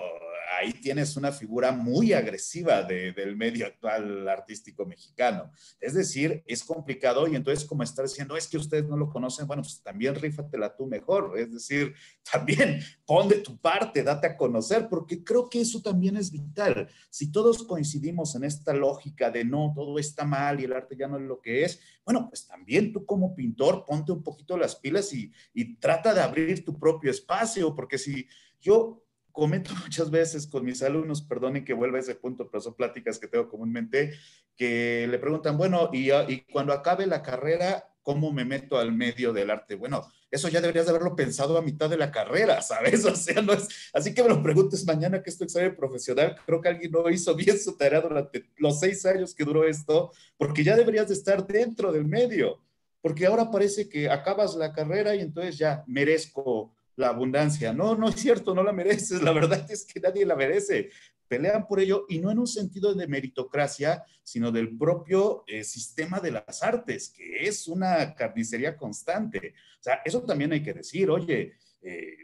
ahí tienes una figura muy agresiva del medio actual artístico mexicano. Es decir, es complicado y entonces como estar diciendo, es que ustedes no lo conocen, bueno, pues también rífatela tú mejor, es decir, también pon de tu parte, date a conocer, porque creo que eso también es vital. Si todos coincidimos en esta lógica de no, todo está mal y el arte ya no es lo que es, bueno, pues también tú como pintor ponte un poquito las pilas y, y trata de abrir tu propio espacio, porque si yo Comento muchas veces con mis alumnos, perdonen que vuelva a ese punto, pero son pláticas que tengo comúnmente, que le preguntan, bueno, ah, y, cuando acabe la carrera, ¿cómo me meto al medio del arte? Bueno, eso ya deberías de haberlo pensado a mitad de la carrera, ¿sabes? O sea, no es, así que me lo preguntes mañana que es tu examen profesional, creo que alguien no hizo bien su tarea durante los seis años que duró esto, porque ya deberías de estar dentro del medio, porque ahora parece que acabas la carrera y entonces ya merezco la abundancia. No, no es cierto, no la mereces. La verdad es que nadie la merece. Pelean por ello y no en un sentido de meritocracia, sino del propio eh, sistema de las artes, que es una carnicería constante. O sea, eso también hay que decir, oye, eh,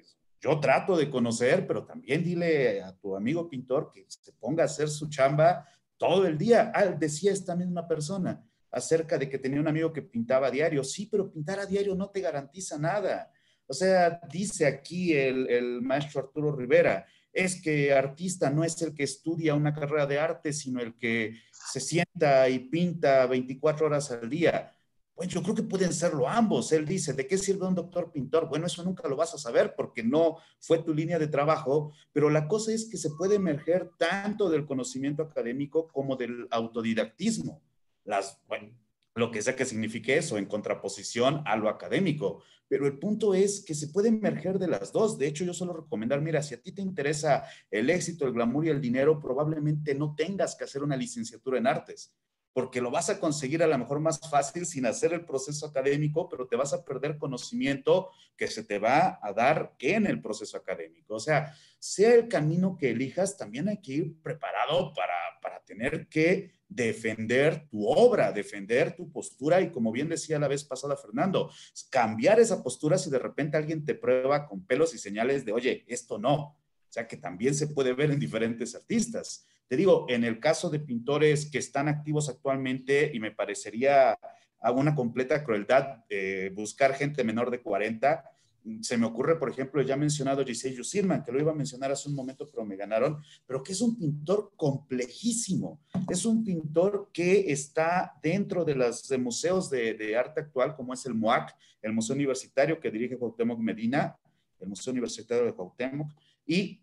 yo trato de conocer, pero también dile a tu amigo pintor que se ponga a hacer su chamba todo el día. Ah, decía esta misma persona acerca de que tenía un amigo que pintaba a diario. Sí, pero pintar a diario no te garantiza nada. O sea, dice aquí el, maestro Arturo Rivera, es que artista no es el que estudia una carrera de arte, sino el que se sienta y pinta 24 horas al día. Pues yo creo que pueden serlo ambos. Él dice, ¿de qué sirve un doctor pintor? Bueno, eso nunca lo vas a saber porque no fue tu línea de trabajo, pero la cosa es que se puede emerger tanto del conocimiento académico como del autodidactismo. Las, lo que sea que signifique eso, en contraposición a lo académico. Pero el punto es que se puede emerger de las dos. De hecho, yo solo recomendar, mira, si a ti te interesa el éxito, el glamour y el dinero, probablemente no tengas que hacer una licenciatura en artes, porque lo vas a conseguir a lo mejor más fácil sin hacer el proceso académico, pero te vas a perder conocimiento que se te va a dar en el proceso académico. O sea, sea el camino que elijas, también hay que ir preparado para, para tener que defender tu obra, defender tu postura y como bien decía la vez pasada Fernando, cambiar esa postura si de repente alguien te prueba con pelos y señales de, oye, esto no. O sea, que también se puede ver en diferentes artistas. Te digo, en el caso de pintores que están activos actualmente y me parecería una completa crueldad eh, buscar gente menor de 40, se me ocurre, por ejemplo, ya mencionado Gisei Yusirman, que lo iba a mencionar hace un momento, pero me ganaron, pero que es un pintor complejísimo. Es un pintor que está dentro de los museos de, arte actual, como es el MOAC, el Museo Universitario que dirige Cuauhtémoc Medina, el Museo Universitario de Cuauhtémoc, y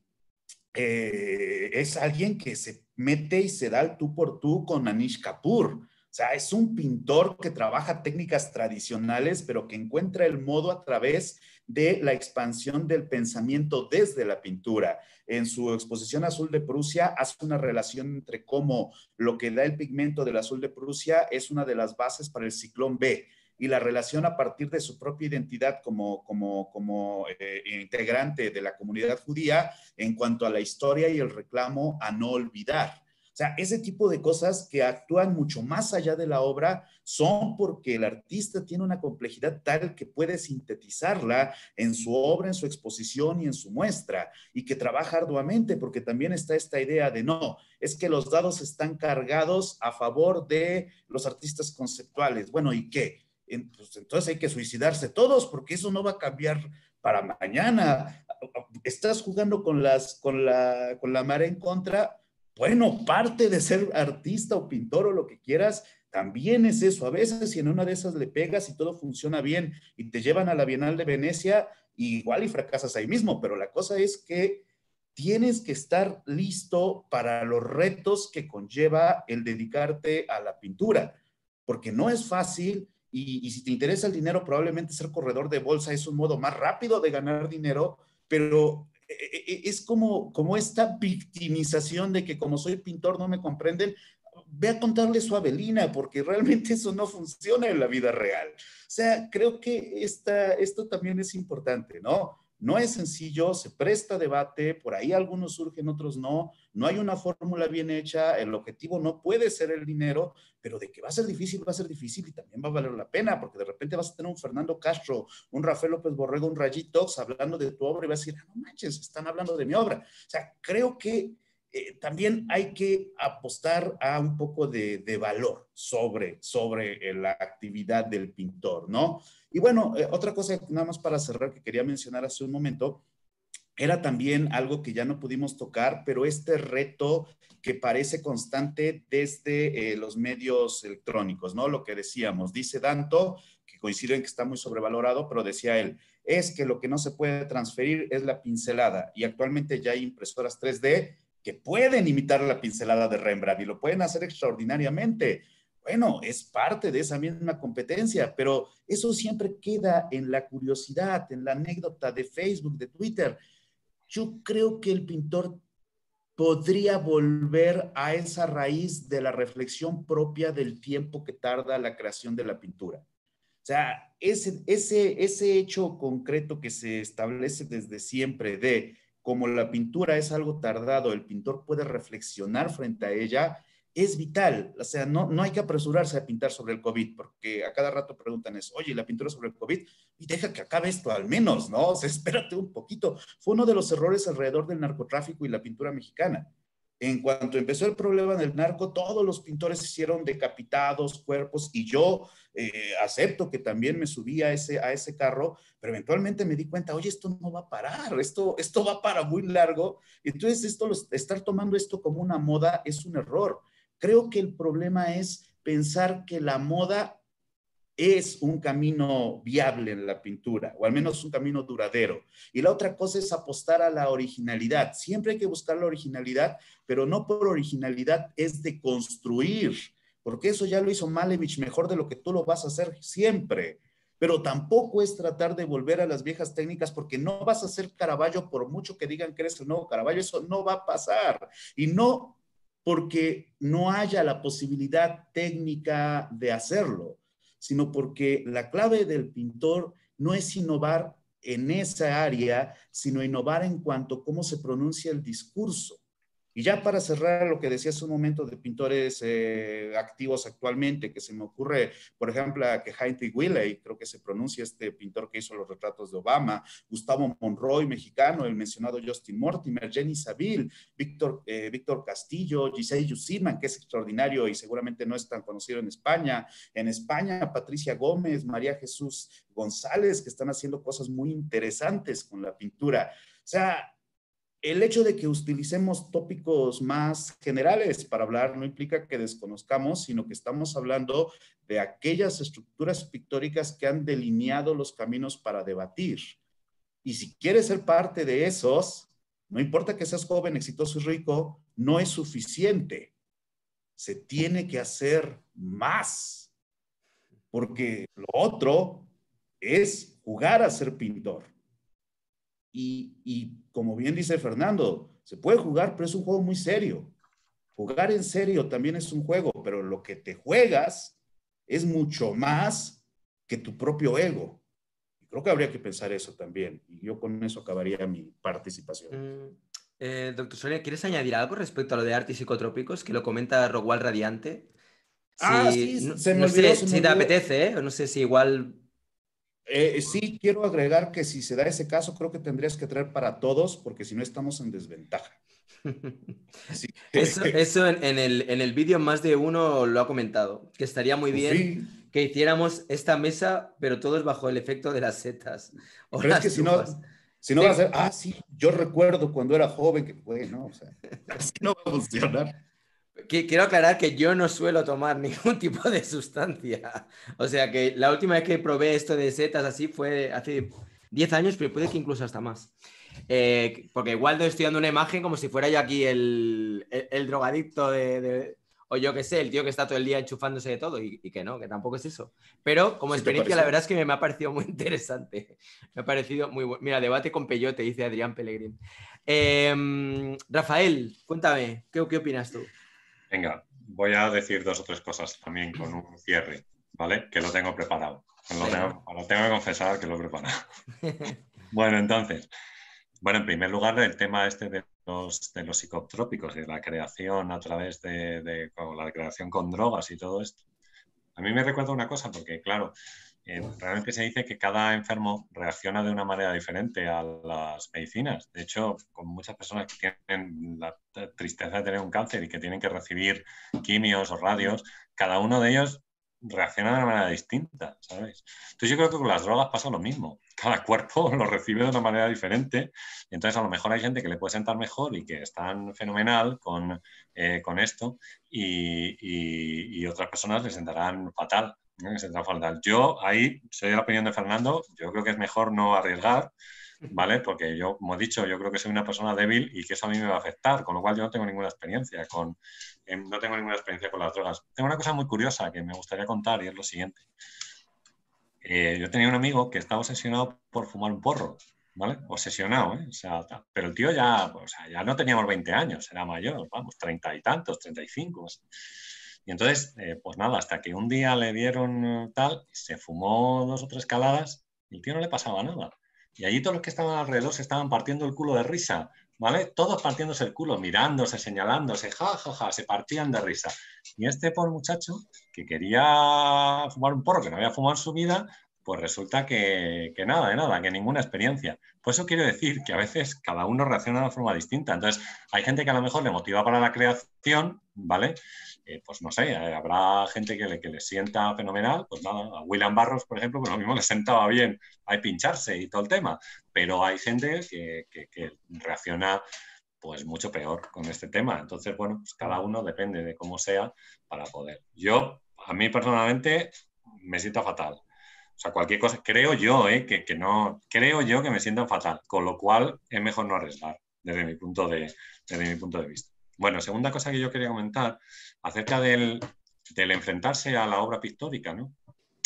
eh, es alguien que se mete y se da el tú por tú con Anish Kapoor. O sea, es un pintor que trabaja técnicas tradicionales, pero que encuentra el modo a través de la expansión del pensamiento desde la pintura. En su exposición Azul de Prusia hace una relación entre cómo lo que da el pigmento del azul de Prusia es una de las bases para el ciclón B y la relación a partir de su propia identidad como, eh, integrante de la comunidad judía en cuanto a la historia y el reclamo a no olvidar. O sea, ese tipo de cosas que actúan mucho más allá de la obra son porque el artista tiene una complejidad tal que puede sintetizarla en su obra, en su exposición y en su muestra, y que trabaja arduamente, porque también está esta idea de no, es que los dados están cargados a favor de los artistas conceptuales. Bueno, ¿y qué? Pues, entonces hay que suicidarse todos porque eso no va a cambiar para mañana. Estás jugando con, las, con, la, con la marea en contra bueno, parte de ser artista o pintor o lo que quieras, también es eso. A veces si en una de esas le pegas y todo funciona bien y te llevan a la Bienal de Venecia, igual y fracasas ahí mismo, pero la cosa es que tienes que estar listo para los retos que conlleva el dedicarte a la pintura, porque no es fácil y, si te interesa el dinero, probablemente ser corredor de bolsa es un modo más rápido de ganar dinero, pero e, e, es como, esta victimización de que como soy pintor no me comprenden. Ve a contarle su abelina porque realmente eso no funciona en la vida real. O sea, creo que esto también es importante, ¿no? No es sencillo, se presta debate, por ahí algunos surgen, otros no, no hay una fórmula bien hecha, el objetivo no puede ser el dinero, pero de que va a ser difícil, va a ser difícil y también va a valer la pena, porque de repente vas a tener un Fernando Castro, un Rafael López Borrego, un Rayitox pues, hablando de tu obra y vas a decir, ah, no manches, están hablando de mi obra. O sea, creo que eh, también hay que apostar a un poco de, valor sobre, sobre eh, la actividad del pintor, ¿no? Y bueno, eh, otra cosa, nada más para cerrar, que quería mencionar hace un momento, era también algo que ya no pudimos tocar, pero este reto que parece constante desde los medios electrónicos, ¿no? Lo que decíamos, dice Danto, que coincide en que está muy sobrevalorado, pero decía él, es que lo que no se puede transferir es la pincelada y actualmente ya hay impresoras 3D que pueden imitar la pincelada de Rembrandt y lo pueden hacer extraordinariamente. Bueno, es parte de esa misma competencia, pero eso siempre queda en la curiosidad, en la anécdota de Facebook, de Twitter. Yo creo que el pintor podría volver a esa raíz de la reflexión propia del tiempo que tarda la creación de la pintura. O sea, ese, ese, ese hecho concreto que se establece desde siempre de como la pintura es algo tardado, el pintor puede reflexionar frente a ella, es vital. O sea, no, no hay que apresurarse a pintar sobre el COVID, porque a cada rato preguntan es, oye, la pintura sobre el COVID, y deja que acabe esto al menos, ¿no? O sea, espérate un poquito. Fue uno de los errores alrededor del narcotráfico y la pintura mexicana. En cuanto empezó el problema del narco, todos los pintores hicieron decapitados, cuerpos, y yo eh, acepto que también me subí a ese, a ese carro, pero eventualmente me di cuenta, oye, esto no va a parar, esto, esto va para muy largo. Entonces, esto, estar tomando esto como una moda es un error. Creo que el problema es pensar que la moda es un camino viable en la pintura, o al menos un camino duradero. Y la otra cosa es apostar a la originalidad. Siempre hay que buscar la originalidad, pero no por originalidad es de construir, porque eso ya lo hizo Malevich mejor de lo que tú lo vas a hacer siempre. Pero tampoco es tratar de volver a las viejas técnicas porque no vas a ser Caravaggio por mucho que digan que eres el nuevo Caravaggio, eso no va a pasar. Y no porque no haya la posibilidad técnica de hacerlo sino porque la clave del pintor no es innovar en esa área, sino innovar en cuanto a cómo se pronuncia el discurso. Y ya para cerrar lo que decía hace un momento de pintores eh, activos actualmente, que se me ocurre, por ejemplo, que Heinrich Willey, creo que se pronuncia este pintor que hizo los retratos de Obama, Gustavo Monroy, mexicano, el mencionado Justin Mortimer, Jenny Saville, Víctor, eh, Víctor Castillo, Giselle Yusiman, que es extraordinario y seguramente no es tan conocido en España. En España, Patricia Gómez, María Jesús González, que están haciendo cosas muy interesantes con la pintura. O sea, el hecho de que utilicemos tópicos más generales para hablar no implica que desconozcamos, sino que estamos hablando de aquellas estructuras pictóricas que han delineado los caminos para debatir. Y si quieres ser parte de esos, no importa que seas joven, exitoso y rico, no es suficiente. Se tiene que hacer más, porque lo otro es jugar a ser pintor. Y, como bien dice Fernando, se puede jugar, pero es un juego muy serio. Jugar en serio también es un juego, pero lo que te juegas es mucho más que tu propio ego. Creo que habría que pensar eso también. Y yo con eso acabaría mi participación. Mm, eh, doctor Sonia, ¿quieres añadir algo respecto a lo de artes psicotrópicos que lo comenta Rogual Radiante? ah, sí, se si te apetece, ¿eh? no sé si igual eh, sí, quiero agregar que si se da ese caso, creo que tendrías que traer para todos, porque si no estamos en desventaja. Eso, en, el, vídeo más de uno lo ha comentado, que estaría muy pues bien que hiciéramos esta mesa, pero todos bajo el efecto de las setas. O que si no, si no va a ser, ah, sí, yo recuerdo cuando era joven, que, bueno, o sea, así no va a funcionar. Quiero aclarar que yo no suelo tomar ningún tipo de sustancia. O sea que la última vez que probé esto de setas así fue hace 10 años, pero puede que incluso hasta más. Eh, porque igual estoy dando una imagen como si fuera yo aquí el, drogadicto de, o yo que sé, el tío que está todo el día enchufándose de todo y, que no, que tampoco es eso. Pero como experiencia la verdad es que me, ha parecido muy interesante. Me ha parecido muy bueno. Mira, debate con Peyote, dice Adrián Pellegrín. Em, Rafael, cuéntame, ¿qué opinas tú? Venga, voy a decir dos o tres cosas también con un cierre, ¿vale? Que lo tengo preparado. Lo tengo, que confesar que lo he preparado. bueno, entonces, bueno, en primer lugar, el tema este de los, psicotrópicos y de la creación a través de la creación con drogas y todo esto. A mí me recuerda una cosa, porque claro, eh, realmente se dice que cada enfermo reacciona de una manera diferente a las medicinas. De hecho, con muchas personas que tienen la tristeza de tener un cáncer y que tienen que recibir quimios o radios, cada uno de ellos reacciona de una manera distinta, ¿sabes? Entonces yo creo que con las drogas pasa lo mismo. Cada cuerpo lo recibe de una manera diferente. Entonces a lo mejor hay gente que le puede sentar mejor y que están fenomenal con, eh, esto y, y otras personas le sentarán fatal. Yo ahí soy de la opinión de Fernando, yo creo que es mejor no arriesgar, ¿vale? Porque yo, como he dicho, yo creo que soy una persona débil y que eso a mí me va a afectar, con lo cual yo no tengo ninguna experiencia con, em, no tengo ninguna experiencia con las drogas. Tengo una cosa muy curiosa que me gustaría contar y es lo siguiente. Eh, yo tenía un amigo que estaba obsesionado por fumar un porro, ¿vale? Obsesionado, ¿eh? O sea, pero el tío ya, ya no teníamos 20 años, era mayor, vamos, 30 y tantos, 35. y y entonces, eh, pues nada, hasta que un día le dieron eh, tal, se fumó dos o tres caladas y el tío no le pasaba nada. Y allí todos los que estaban alrededor se estaban partiendo el culo de risa, ¿vale? Todos partiéndose el culo, mirándose, señalándose, ja, ja, ja, se partían de risa. Y este por muchacho que quería fumar un porro que no había fumado en su vida, pues resulta que, que nada, de nada, que ninguna experiencia. pues eso quiere decir que a veces cada uno reacciona de una forma distinta. Entonces, hay gente que a lo mejor le motiva para la creación, ¿vale? Eh, pues no sé, eh, habrá gente que le, que le sienta fenomenal, pues nada, a William Barros, por ejemplo, pues lo mismo le sentaba bien hay pincharse y todo el tema, pero hay gente que, reacciona pues mucho peor con este tema. Entonces, bueno, pues cada uno depende de cómo sea para poder. Yo, a mí personalmente, me siento fatal. O sea, cualquier cosa, creo yo, eh, que, que, no, creo yo que me sientan fatal, con lo cual es mejor no arriesgar desde mi punto de, desde mi punto de vista. Bueno, segunda cosa que yo quería comentar acerca del, enfrentarse a la obra pictórica, ¿no?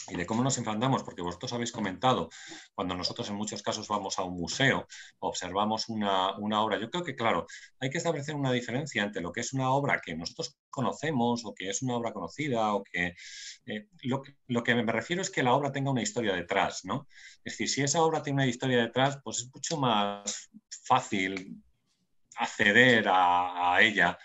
y de cómo nos enfrentamos, porque vosotros habéis comentado, cuando nosotros en muchos casos vamos a un museo, observamos una, obra, yo creo que claro, hay que establecer una diferencia entre lo que es una obra que nosotros conocemos o que es una obra conocida o que... Eh, lo, lo, que me refiero es que la obra tenga una historia detrás, ¿no? Es decir, si esa obra tiene una historia detrás, pues es mucho más fácil acceder a, ella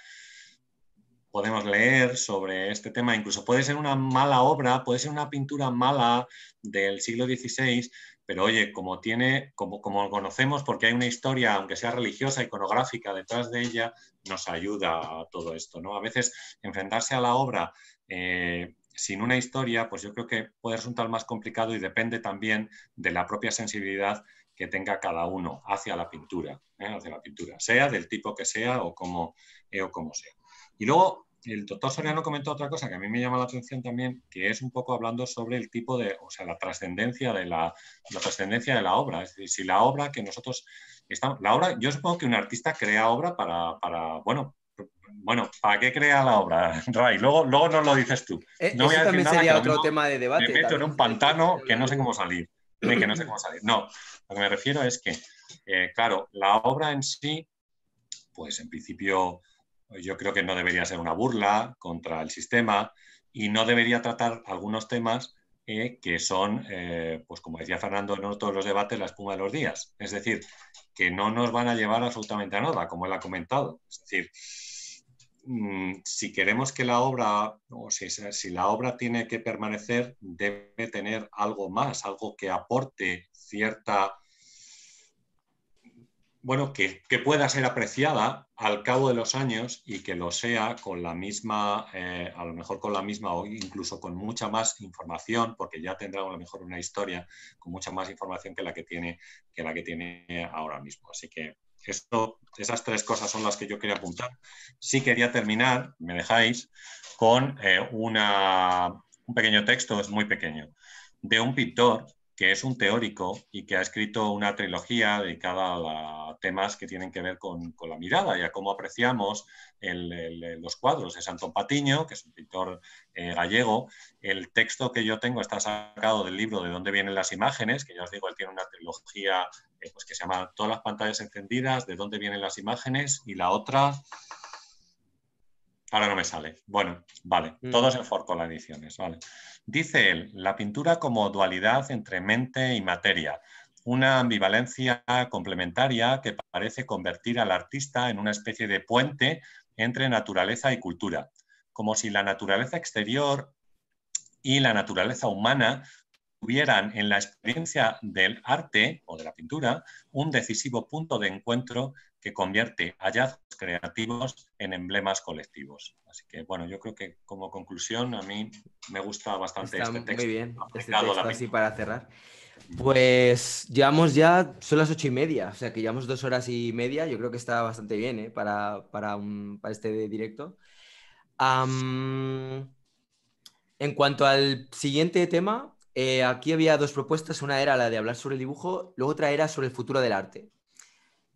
podemos leer sobre este tema. Incluso puede ser una mala obra, puede ser una pintura mala del siglo XVI, pero oye, como tiene, como, como conocemos, porque hay una historia, aunque sea religiosa, iconográfica detrás de ella, nos ayuda a todo esto. ¿no? A veces enfrentarse a la obra eh, sin una historia, pues yo creo que puede resultar más complicado y depende también de la propia sensibilidad que tenga cada uno hacia la pintura, ¿eh? hacia la pintura, sea del tipo que sea o como, eh, como sea. Y luego el doctor Soriano comentó otra cosa que a mí me llama la atención también, que es un poco hablando sobre el tipo de, o sea, la trascendencia de la, trascendencia de la obra. Es decir, si la obra que nosotros estamos, la obra, yo supongo que un artista crea obra para, bueno, bueno, ¿para qué crea la obra, Ray? Luego, luego nos lo dices tú. Eh, no también sería otro tema de debate. Me meto en un pantano que no sé cómo salir no sé lo que me refiero es que, eh, claro, la obra en sí, pues en principio yo creo que no debería ser una burla contra el sistema y no debería tratar algunos temas eh, que son, eh, pues como decía Fernando en todos los debates, la espuma de los días. Es decir, que no nos van a llevar absolutamente a nada, como él ha comentado. Es decir, Mm, si queremos que la obra, o si, la obra tiene que permanecer, debe tener algo más, algo que aporte cierta, bueno, que, pueda ser apreciada al cabo de los años y que lo sea con la misma, eh, a lo mejor con la misma o incluso con mucha más información, porque ya tendrá a lo mejor una historia con mucha más información que la que tiene, que la que tiene ahora mismo. Así que esas tres cosas son las que yo quería apuntar. Sí quería terminar, me dejáis, con eh, un pequeño texto, es muy pequeño, de un pintor que es un teórico y que ha escrito una trilogía dedicada a, temas que tienen que ver con, la mirada y a cómo apreciamos los cuadros de Santo Patiño, que es un pintor eh, gallego. El texto que yo tengo está sacado del libro De dónde vienen las imágenes, que ya os digo, él tiene una trilogía eh, pues, que se llama Todas las pantallas encendidas, De dónde vienen las imágenes, y la otra... Ahora no me sale. Bueno, vale. Mm. Todos en Forco las ediciones, vale. Dice él, la pintura como dualidad entre mente y materia, una ambivalencia complementaria que parece convertir al artista en una especie de puente entre naturaleza y cultura, como si la naturaleza exterior y la naturaleza humana tuvieran en la experiencia del arte o de la pintura un decisivo punto de encuentro que convierte hallazgos creativos en emblemas colectivos. Así que, bueno, yo creo que como conclusión a mí me gusta bastante este texto. Muy bien, este texto así para cerrar. Pues llevamos ya, son las ocho y media, o sea que llevamos dos horas y media, yo creo que está bastante bien ¿eh? para, un, este directo. en cuanto al siguiente tema, eh, aquí había dos propuestas, una era la de hablar sobre el dibujo, luego otra era sobre el futuro del arte.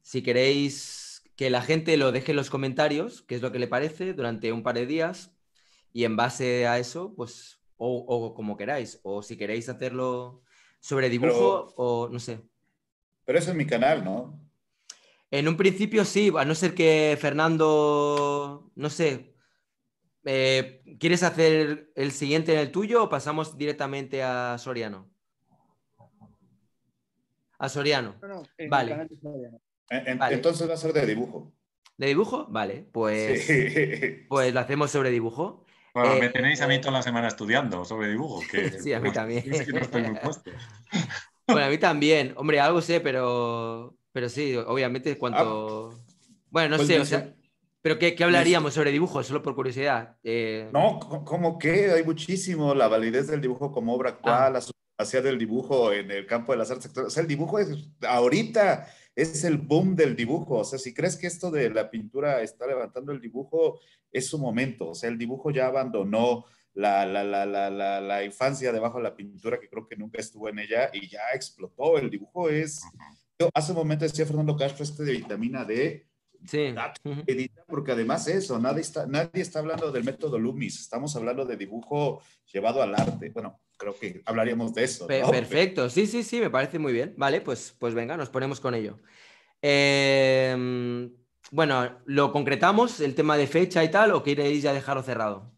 Si queréis que la gente lo deje en los comentarios, qué es lo que le parece durante un par de días y en base a eso, pues, o, como queráis, o si queréis hacerlo sobre dibujo o no sé. Pero eso es mi canal, ¿no? En un principio sí, a no ser que Fernando, no sé, eh, ¿quieres hacer el siguiente en el tuyo o pasamos directamente a Soriano? A Soriano. vale. Eh, entonces va a ser de dibujo. ¿De dibujo? Vale, pues, pues lo hacemos sobre dibujo. Bueno, me eh, tenéis a mí eh, toda la semana estudiando sobre dibujo. sí, a mí también. que no estoy bueno, a mí también. Hombre, algo sé, pero, pero sí, obviamente cuanto... Ah, bueno, no pues sé, o sea... ¿Pero qué, hablaríamos sobre dibujo? Solo por curiosidad. No, como que hay muchísimo la validez del dibujo como obra ah. actual, la supremacía del dibujo en el campo de las artes. O sea, el dibujo es ahorita es el boom del dibujo. O sea, si crees que esto de la pintura está levantando el dibujo, es su momento. O sea, el dibujo ya abandonó la, la, la, la infancia debajo de la pintura, que creo que nunca estuvo en ella, y ya explotó. El dibujo es... Yo hace un momento decía Fernando Castro este de vitamina D. Sí. Porque además eso, nadie está, nadie está hablando del método Loomis, estamos hablando de dibujo llevado al arte. Bueno, creo que hablaríamos de eso. Perfecto, sí, sí, sí, me parece muy bien. Vale, pues, pues venga, nos ponemos con ello. Em, bueno, ¿lo concretamos el tema de fecha y tal o queréis ya dejarlo cerrado?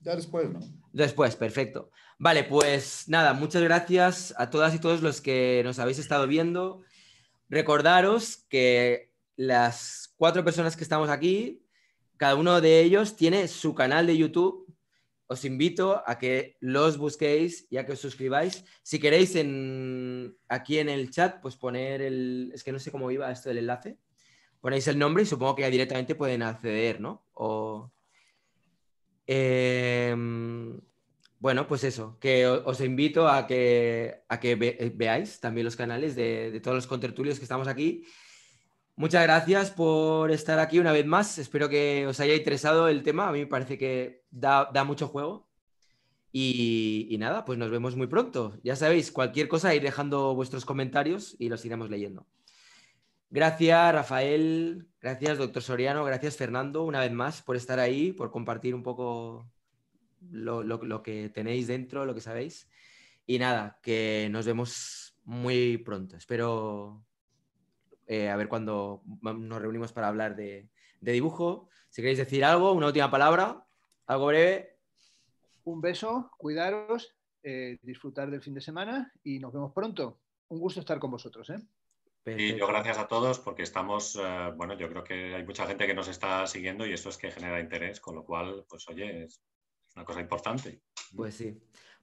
Ya después, ¿no? Después, perfecto. Vale, pues nada, muchas gracias a todas y todos los que nos habéis estado viendo. Recordaros que las cuatro personas que estamos aquí, cada uno de ellos tiene su canal de YouTube os invito a que los busquéis y a que os suscribáis. Si queréis en, aquí en el chat, pues poner el... Es que no sé cómo iba esto del enlace. Ponéis el nombre y supongo que ya directamente pueden acceder, ¿no? O, em, bueno, pues eso, que os invito a que, a que eh, veáis también los canales de, de todos los contertulios que estamos aquí. Muchas gracias por estar aquí una vez más. Espero que os haya interesado el tema. A mí me parece que da, mucho juego. Y, nada, pues nos vemos muy pronto. Ya sabéis, cualquier cosa ir dejando vuestros comentarios y los iremos leyendo. Gracias, Rafael. Gracias, doctor Soriano. Gracias, Fernando, una vez más por estar ahí, por compartir un poco lo, que tenéis dentro, lo que sabéis. Y nada, que nos vemos muy pronto. Espero eh, a ver cuando nos reunimos para hablar de, de dibujo. Si queréis decir algo, una última palabra, algo breve. Un beso, cuidaros, eh, disfrutar del fin de semana y nos vemos pronto. Un gusto estar con vosotros. Y ¿eh? yo gracias a todos porque estamos, eh, bueno, yo creo que hay mucha gente que nos está siguiendo y eso es que genera interés, con lo cual, pues oye, es una cosa importante. Pues sí.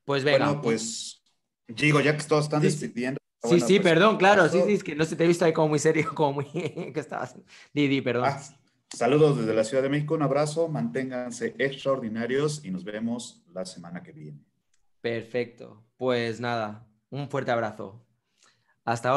Pues venga. Bueno, pues, digo, ya que todos están sí, Sí, sí, pues, perdón, claro, sí, sí, es que no se te he visto ahí como muy serio, como muy... que estabas... Didi, perdón. Ah, Saludos desde la Ciudad de México, un abrazo, manténganse extraordinarios y nos vemos la semana que viene. Perfecto, pues nada, un fuerte abrazo. Hasta ahora.